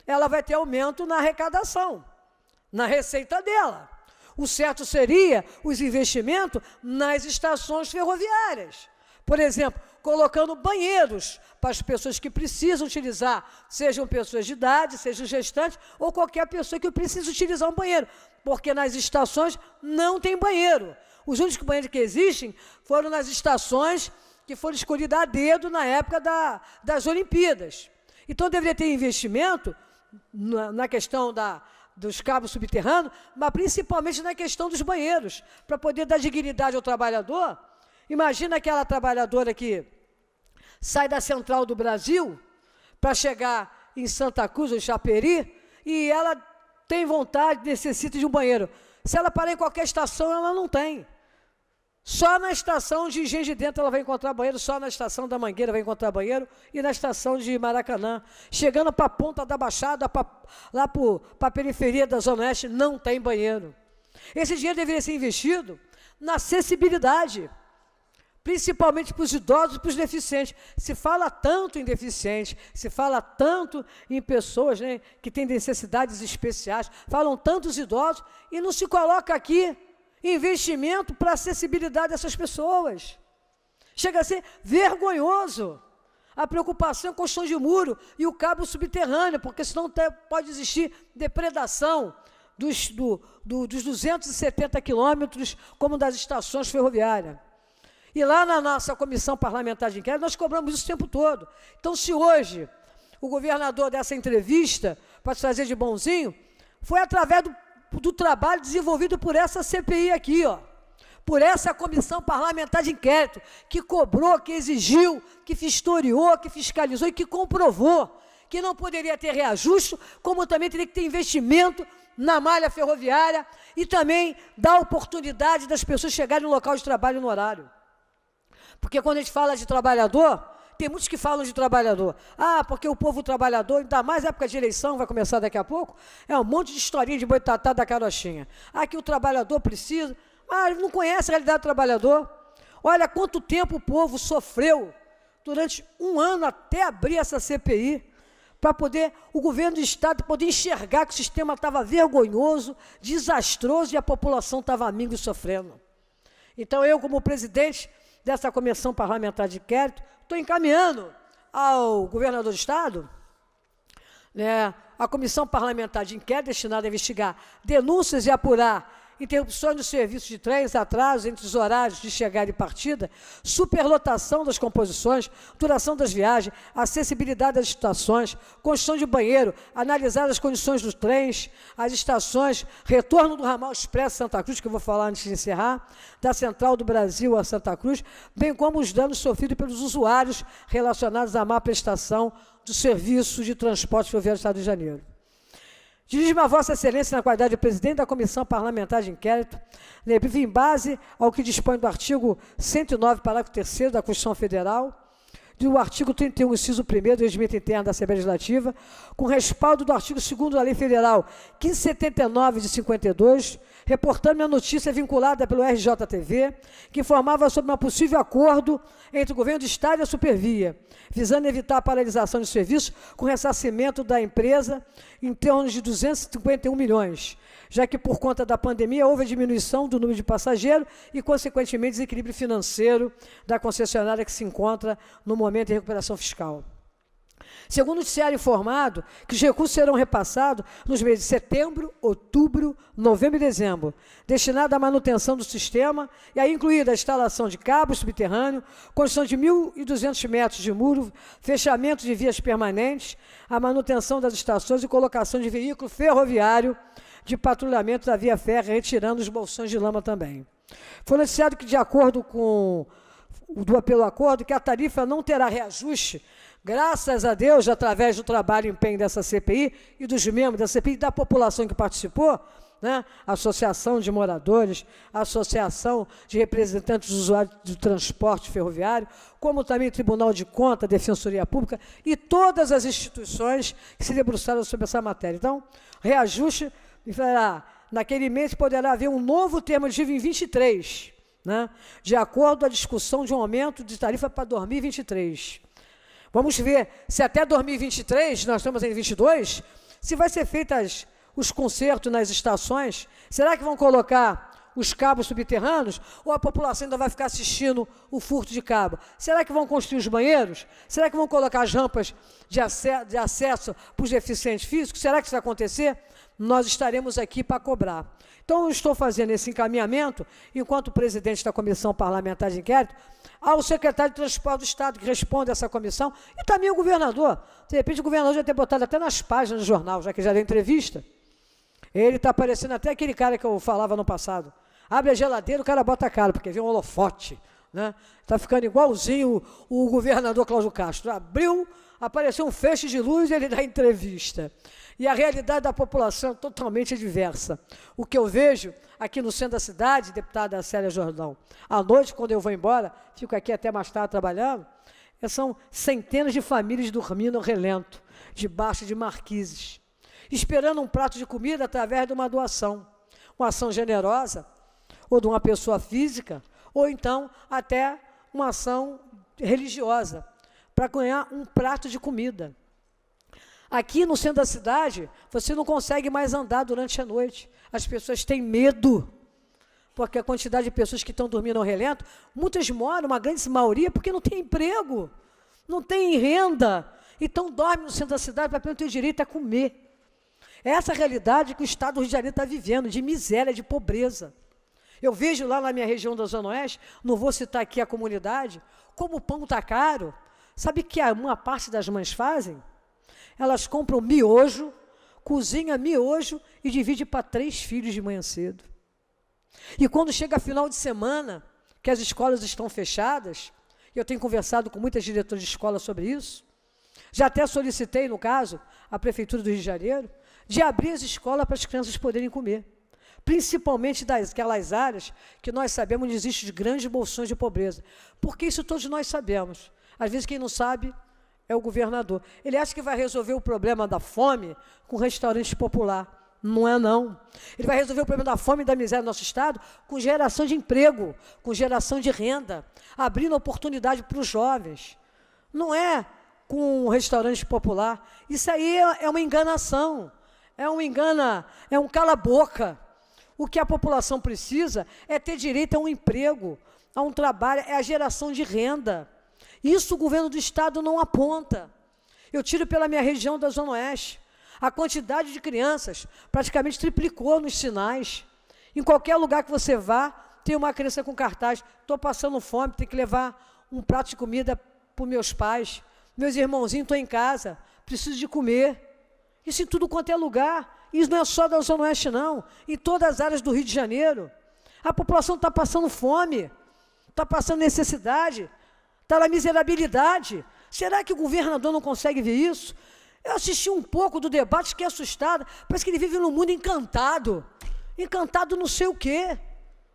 ela vai ter aumento na arrecadação, na receita dela. O certo seria os investimentos nas estações ferroviárias. Por exemplo, colocando banheiros para as pessoas que precisam utilizar, sejam pessoas de idade, sejam gestantes, ou qualquer pessoa que precise utilizar um banheiro porque nas estações não tem banheiro. Os únicos banheiros que existem foram nas estações que foram escolhidas a dedo na época da, das Olimpíadas. Então deveria ter investimento na, na questão da, dos cabos subterrâneos, mas principalmente na questão dos banheiros, para poder dar dignidade ao trabalhador. Imagina aquela trabalhadora que sai da central do Brasil para chegar em Santa Cruz, ou em Chaperi, e ela tem vontade, necessita de um banheiro. Se ela parar em qualquer estação, ela não tem. Só na estação de Engenho de Dentro ela vai encontrar banheiro, só na estação da Mangueira vai encontrar banheiro e na estação de Maracanã. Chegando para a ponta da Baixada, pra, lá para a periferia da Zona Oeste, não tem banheiro. Esse dinheiro deveria ser investido na acessibilidade principalmente para os idosos e para os deficientes. Se fala tanto em deficientes, se fala tanto em pessoas né, que têm necessidades especiais, falam tantos idosos e não se coloca aqui investimento para acessibilidade dessas pessoas. Chega a ser vergonhoso a preocupação com o chão de muro e o cabo subterrâneo, porque senão pode existir depredação dos, do, do, dos 270 quilômetros, como das estações ferroviárias. E lá na nossa comissão parlamentar de inquérito, nós cobramos isso o tempo todo. Então, se hoje o governador dessa entrevista, para se fazer de bonzinho, foi através do, do, trabalho desenvolvido por essa CPI aqui, ó, por essa comissão parlamentar de inquérito, que cobrou, que exigiu, que historiou, que fiscalizou e que comprovou que não poderia ter reajuste, como também teria que ter investimento na malha ferroviária e também dar oportunidade das pessoas chegarem no local de trabalho no horário. Porque quando a gente fala de trabalhador, tem muitos que falam de trabalhador. Ah, porque o povo trabalhador, ainda mais época de eleição, vai começar daqui a pouco, é um monte de historinha de boitatá da carochinha. Ah, que o trabalhador precisa, mas ah, não conhece a realidade do trabalhador. Olha quanto tempo o povo sofreu durante um ano até abrir essa CPI para poder o governo do estado poder enxergar que o sistema estava vergonhoso, desastroso e a população estava amigo e sofrendo. Então eu como presidente dessa comissão parlamentar de inquérito, estou encaminhando ao governador do Estado né, a comissão parlamentar de inquérito destinada a investigar denúncias e apurar interrupções dos serviços de trens, atrasos entre os horários de chegada e partida, superlotação das composições, duração das viagens, acessibilidade das estações, construção de banheiro, analisar as condições dos trens, as estações, retorno do ramal expresso Santa Cruz, que eu vou falar antes de encerrar, da Central do Brasil a Santa Cruz, bem como os danos sofridos pelos usuários relacionados à má prestação do serviço de transporte ferroviário do Estado de Janeiro dirijo me a Vossa Excelência na qualidade de presidente da Comissão Parlamentar de Inquérito, em base ao que dispõe do artigo 109, parágrafo 3 da Constituição Federal, do artigo 31, inciso 1 do regimento interno da Assembleia Legislativa, com respaldo do artigo 2 da Lei Federal 1579 de 52, reportando a notícia vinculada pelo RJTV, que informava sobre um possível acordo entre o governo do Estado e a Supervia, visando evitar a paralisação de serviços com ressarcimento da empresa em torno de 251 milhões já que por conta da pandemia houve a diminuição do número de passageiros e, consequentemente, desequilíbrio financeiro da concessionária que se encontra no momento de recuperação fiscal. Segundo o noticiário informado, que os recursos serão repassados nos meses de setembro, outubro, novembro e dezembro, destinados à manutenção do sistema, e aí incluída a instalação de cabos subterrâneos, construção de 1.200 metros de muro, fechamento de vias permanentes, a manutenção das estações e colocação de veículo ferroviário de patrulhamento da via férrea, retirando os bolsões de lama também. Foi anunciado que, de acordo com o pelo acordo, que a tarifa não terá reajuste, graças a Deus, através do trabalho e empenho dessa CPI e dos membros da CPI e da população que participou, né? Associação de Moradores, Associação de Representantes dos Usuários do Transporte Ferroviário, como também Tribunal de Conta, Defensoria Pública e todas as instituições que se debruçaram sobre essa matéria. Então, reajuste e falará, ah, naquele mês poderá haver um novo termo de IVA em 23, né? de acordo com a discussão de um aumento de tarifa para 2023. Vamos ver se até 2023, nós estamos em 22, se vai ser feitas os consertos nas estações, será que vão colocar os cabos subterrâneos ou a população ainda vai ficar assistindo o furto de cabo? Será que vão construir os banheiros? Será que vão colocar as rampas de, acesso para os deficientes físicos? Será que isso vai acontecer? nós estaremos aqui para cobrar. Então, eu estou fazendo esse encaminhamento, enquanto presidente da Comissão Parlamentar de Inquérito, ao secretário de Transporte do Estado, que responde essa comissão, e também o governador. De repente, o governador já tem botado até nas páginas do jornal, já que já deu entrevista. Ele está parecendo até aquele cara que eu falava no passado. Abre a geladeira, o cara bota a cara, porque vem um holofote. Né? Está ficando igualzinho o, o governador Cláudio Castro. Abriu, apareceu um feixe de luz e ele dá entrevista. E a realidade da população é totalmente diversa. O que eu vejo aqui no centro da cidade, deputada Célia Jordão, à noite, quando eu vou embora, fico aqui até mais tarde trabalhando, é, são centenas de famílias dormindo ao relento, debaixo de marquises, esperando um prato de comida através de uma doação, uma ação generosa, ou de uma pessoa física, ou então até uma ação religiosa, para ganhar um prato de comida. Aqui no centro da cidade, você não consegue mais andar durante a noite. As pessoas têm medo, porque a quantidade de pessoas que estão dormindo ao relento, muitas moram, uma grande maioria, porque não tem emprego, não tem renda. Então dorme no centro da cidade para não ter direito a comer. É essa realidade que o Estado do Rio de Janeiro está vivendo, de miséria, de pobreza. Eu vejo lá na minha região da Zona Oeste, não vou citar aqui a comunidade, como o pão está caro. Sabe que uma parte das mães fazem? Elas compram miojo, cozinha miojo e divide para três filhos de manhã cedo. E quando chega final de semana, que as escolas estão fechadas, eu tenho conversado com muitas diretoras de escola sobre isso, já até solicitei, no caso, a Prefeitura do Rio de Janeiro, de abrir as escolas para as crianças poderem comer. Principalmente daquelas áreas que nós sabemos que existem grandes bolsões de pobreza. Porque isso todos nós sabemos. Às vezes quem não sabe é o governador. Ele acha que vai resolver o problema da fome com restaurante popular. Não é, não. Ele vai resolver o problema da fome e da miséria do nosso Estado com geração de emprego, com geração de renda, abrindo oportunidade para os jovens. Não é com um restaurante popular. Isso aí é, é uma enganação, é um engana, é um cala-boca. O que a população precisa é ter direito a um emprego, a um trabalho, é a geração de renda. Isso o governo do estado não aponta. Eu tiro pela minha região da Zona Oeste. A quantidade de crianças praticamente triplicou nos sinais. Em qualquer lugar que você vá, tem uma criança com cartaz: estou passando fome, tenho que levar um prato de comida para meus pais. Meus irmãozinhos estão em casa, preciso de comer. Isso em tudo quanto é lugar. Isso não é só da Zona Oeste, não. Em todas as áreas do Rio de Janeiro. A população está passando fome, está passando necessidade está na miserabilidade. Será que o governador não consegue ver isso? Eu assisti um pouco do debate, fiquei assustada. Parece que ele vive num mundo encantado. Encantado não sei o quê.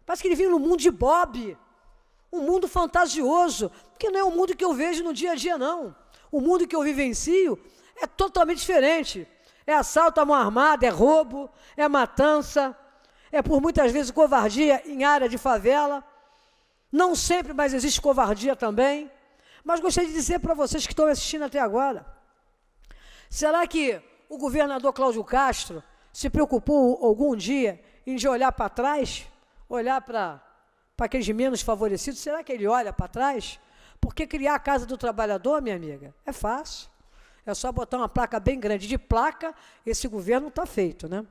Parece que ele vive num mundo de Bob. Um mundo fantasioso. Que não é o mundo que eu vejo no dia a dia, não. O mundo que eu vivencio é totalmente diferente. É assalto à mão armada, é roubo, é matança, é por muitas vezes covardia em área de favela. Não sempre, mas existe covardia também. Mas gostaria de dizer para vocês que estão assistindo até agora: será que o governador Cláudio Castro se preocupou algum dia em de olhar para trás, olhar para aqueles menos favorecidos? Será que ele olha para trás? Porque criar a casa do trabalhador, minha amiga, é fácil. É só botar uma placa bem grande. De placa, esse governo está feito. Né?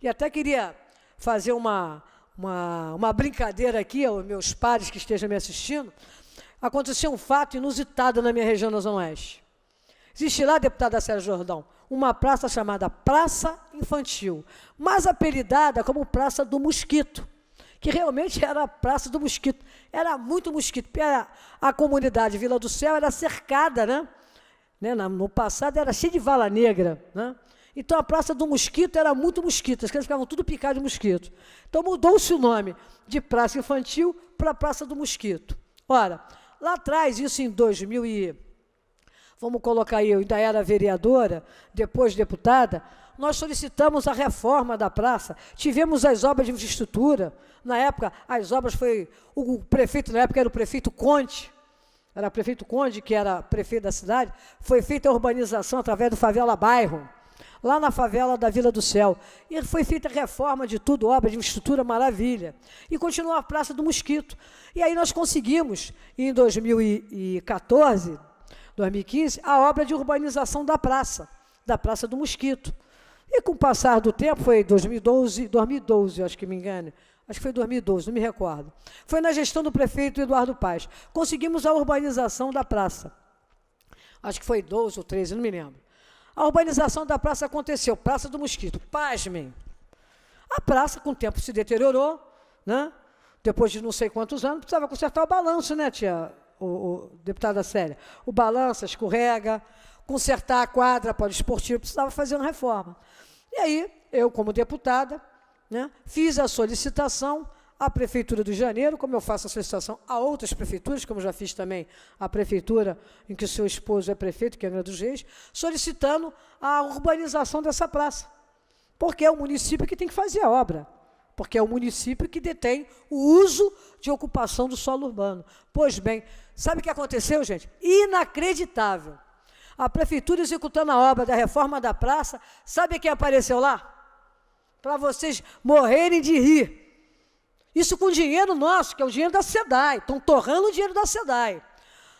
E até queria fazer uma uma, uma brincadeira aqui aos meus pares que estejam me assistindo, aconteceu um fato inusitado na minha região da Zona Oeste. Existe lá, deputada Sérgio Jordão, uma praça chamada Praça Infantil, mais apelidada como Praça do Mosquito, que realmente era a Praça do Mosquito. Era muito mosquito. Era a comunidade Vila do Céu era cercada, né? né? No passado era cheia de vala negra, né? Então a Praça do Mosquito era muito mosquito, as crianças ficavam tudo picadas de mosquito. Então mudou-se o nome de Praça Infantil para Praça do Mosquito. Ora, lá atrás, isso em 2000 e vamos colocar aí, eu ainda era vereadora, depois deputada, nós solicitamos a reforma da praça, tivemos as obras de infraestrutura, na época as obras foi, o prefeito na época era o prefeito Conte, era o prefeito Conde, que era prefeito da cidade, foi feita a urbanização através do favela bairro, lá na favela da Vila do Céu. E foi feita reforma de tudo, obra de estrutura maravilha. E continuou a Praça do Mosquito. E aí nós conseguimos, em 2014, 2015, a obra de urbanização da praça, da Praça do Mosquito. E com o passar do tempo, foi 2012, 2012, acho que me engano, acho que foi 2012, não me recordo. Foi na gestão do prefeito Eduardo Paes. Conseguimos a urbanização da praça. Acho que foi 12 ou 13, não me lembro. A urbanização da praça aconteceu, Praça do Mosquito, pasmem. A praça, com o tempo, se deteriorou, né? depois de não sei quantos anos, precisava consertar o balanço, né, tia, o, o, deputada Célia? O balanço escorrega, consertar a quadra para o esportivo, precisava fazer uma reforma. E aí, eu, como deputada, né, fiz a solicitação à Prefeitura do Janeiro, como eu faço a solicitação a outras prefeituras, como já fiz também à Prefeitura em que o seu esposo é prefeito, que é Angra dos Reis, solicitando a urbanização dessa praça. Porque é o município que tem que fazer a obra. Porque é o município que detém o uso de ocupação do solo urbano. Pois bem, sabe o que aconteceu, gente? Inacreditável. A prefeitura executando a obra da reforma da praça, sabe quem apareceu lá? Para vocês morrerem de rir isso com dinheiro nosso, que é o dinheiro da SEDAI. Estão torrando o dinheiro da SEDAI.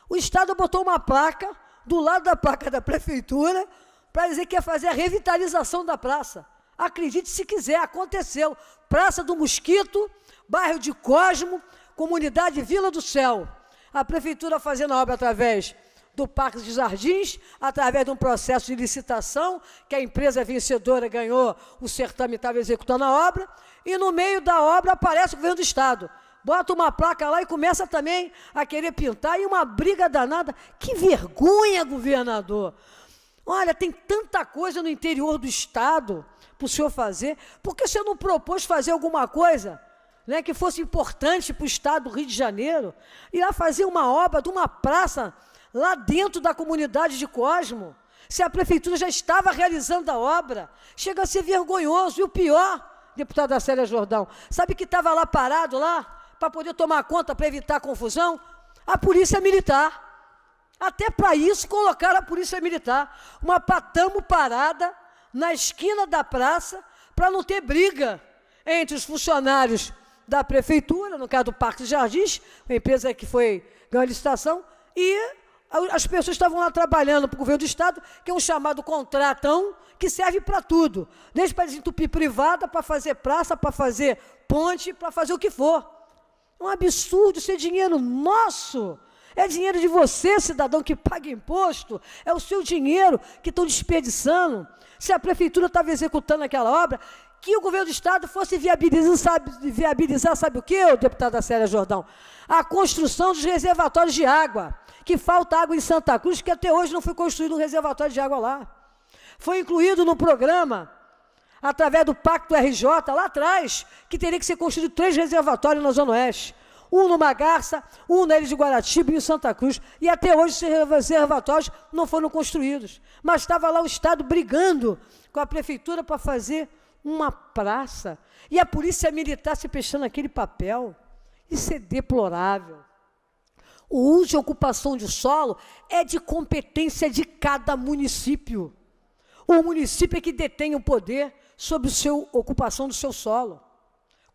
O Estado botou uma placa do lado da placa da prefeitura para dizer que ia fazer a revitalização da praça. Acredite se quiser, aconteceu. Praça do Mosquito, bairro de Cosmo, comunidade Vila do Céu. A prefeitura fazendo a obra através do Parque de Jardins, através de um processo de licitação, que a empresa vencedora ganhou o certame estava executando a obra, e no meio da obra aparece o governo do Estado. Bota uma placa lá e começa também a querer pintar e uma briga danada. Que vergonha, governador! Olha, tem tanta coisa no interior do Estado para o senhor fazer. Por que o senhor não propôs fazer alguma coisa né, que fosse importante para o Estado do Rio de Janeiro? Ir lá fazer uma obra de uma praça lá dentro da comunidade de Cosmo? Se a prefeitura já estava realizando a obra, chega a ser vergonhoso. E o pior, deputada Célia Jordão, sabe que estava lá parado lá para poder tomar conta, para evitar confusão? A polícia militar. Até para isso colocaram a polícia militar. Uma patamo parada na esquina da praça para não ter briga entre os funcionários da prefeitura, no caso do Parque Jardins, uma empresa que foi ganhou licitação, e as pessoas estavam lá trabalhando para o governo do Estado, que é um chamado contratão, que serve para tudo. Desde para desentupir privada, para fazer praça, para fazer ponte, para fazer o que for. É um absurdo, isso é dinheiro nosso. É dinheiro de você, cidadão, que paga imposto. É o seu dinheiro que estão desperdiçando. Se a prefeitura estava executando aquela obra, que o governo do Estado fosse viabilizar, sabe, viabilizar, sabe o que, deputada Célia Jordão? A construção dos reservatórios de água, que falta água em Santa Cruz, que até hoje não foi construído um reservatório de água lá. Foi incluído no programa, através do Pacto RJ, lá atrás, que teria que ser construído três reservatórios na Zona Oeste. Um no Magarça, um na Ilha de Guaratiba e um em Santa Cruz. E até hoje esses reservatórios não foram construídos. Mas estava lá o Estado brigando com a Prefeitura para fazer uma praça, e a polícia militar se fechando aquele papel. Isso é deplorável. O uso e ocupação de solo é de competência de cada município. O município é que detém o poder sobre a ocupação do seu solo.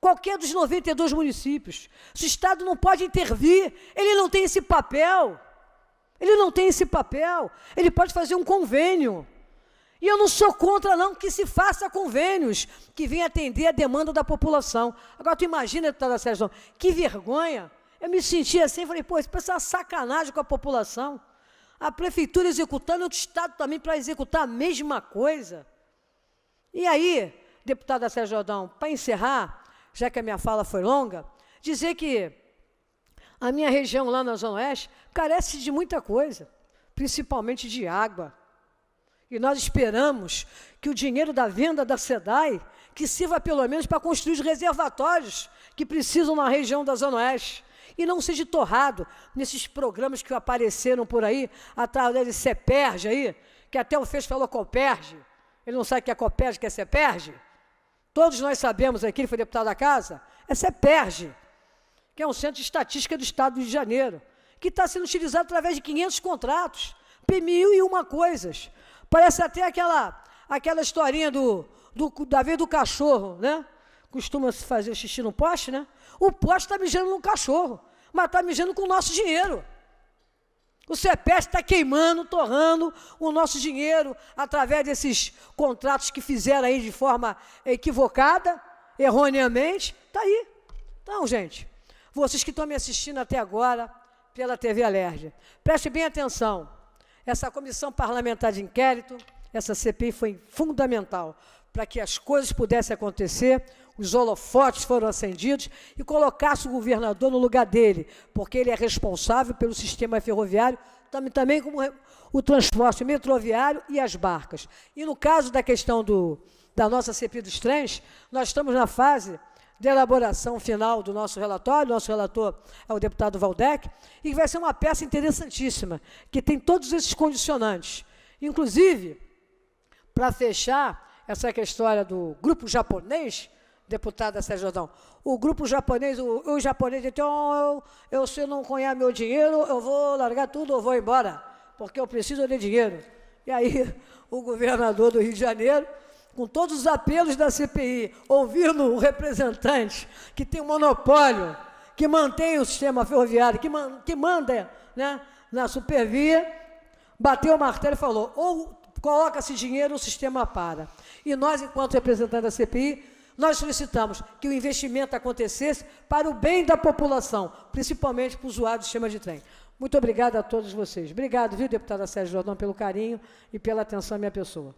Qualquer dos 92 municípios. Se o Estado não pode intervir, ele não tem esse papel. Ele não tem esse papel. Ele pode fazer um convênio. E eu não sou contra, não, que se faça convênios que venham atender a demanda da população. Agora, tu imagina, deputada Sérgio, que vergonha. Eu me senti assim, falei, pô, isso parece uma sacanagem com a população. A prefeitura executando, o Estado também para executar a mesma coisa. E aí, deputada Sérgio Jordão, para encerrar, já que a minha fala foi longa, dizer que a minha região lá na Zona Oeste carece de muita coisa, principalmente de água. E nós esperamos que o dinheiro da venda da SEDAI que sirva pelo menos para construir os reservatórios que precisam na região da Zona Oeste e não seja torrado nesses programas que apareceram por aí, através de Ceperge aí, que até o Fez falou Coperge Ele não sabe que é Coperge que é Ceperge Todos nós sabemos aqui, ele foi deputado da Casa, é Ceperge que é um centro de estatística do Estado de Janeiro, que está sendo utilizado através de 500 contratos, mil e uma coisas. Parece até aquela, aquela historinha do, do, da do cachorro, né? Costuma se fazer o xixi no poste, né? O poste está mijando no cachorro, mas está mijando com o nosso dinheiro. O CEPES está queimando, torrando o nosso dinheiro através desses contratos que fizeram aí de forma equivocada, erroneamente. Está aí. Então, gente, vocês que estão me assistindo até agora pela TV Alerj, preste bem atenção. Essa comissão parlamentar de inquérito, essa CPI foi fundamental para que as coisas pudessem acontecer, os holofotes foram acendidos e colocasse o governador no lugar dele, porque ele é responsável pelo sistema ferroviário, também, também como o transporte metroviário e as barcas. E no caso da questão do, da nossa CPI dos trens, nós estamos na fase de elaboração final do nosso relatório. Nosso relator é o deputado Valdec, e vai ser uma peça interessantíssima, que tem todos esses condicionantes. Inclusive, para fechar essa questão do grupo japonês, deputada Sérgio Jordão, o grupo japonês, o, o japonês, então, eu, eu, se eu não ganhar meu dinheiro, eu vou largar tudo, eu vou embora, porque eu preciso de dinheiro. E aí, o governador do Rio de Janeiro com todos os apelos da CPI, ouvindo o representante que tem um monopólio, que mantém o sistema ferroviário, que, man, que manda né, na supervia, bateu o martelo e falou: ou coloca-se dinheiro, o sistema para. E nós, enquanto representantes da CPI, nós solicitamos que o investimento acontecesse para o bem da população, principalmente para o usuário do sistema de trem. Muito obrigado a todos vocês. Obrigado, viu, deputada Sérgio Jordão, pelo carinho e pela atenção à minha pessoa.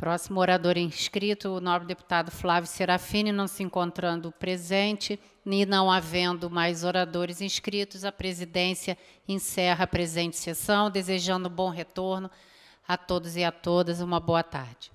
Próximo orador inscrito, o nobre deputado Flávio Serafini, não se encontrando presente e não havendo mais oradores inscritos, a presidência encerra a presente sessão, desejando bom retorno a todos e a todas. Uma boa tarde.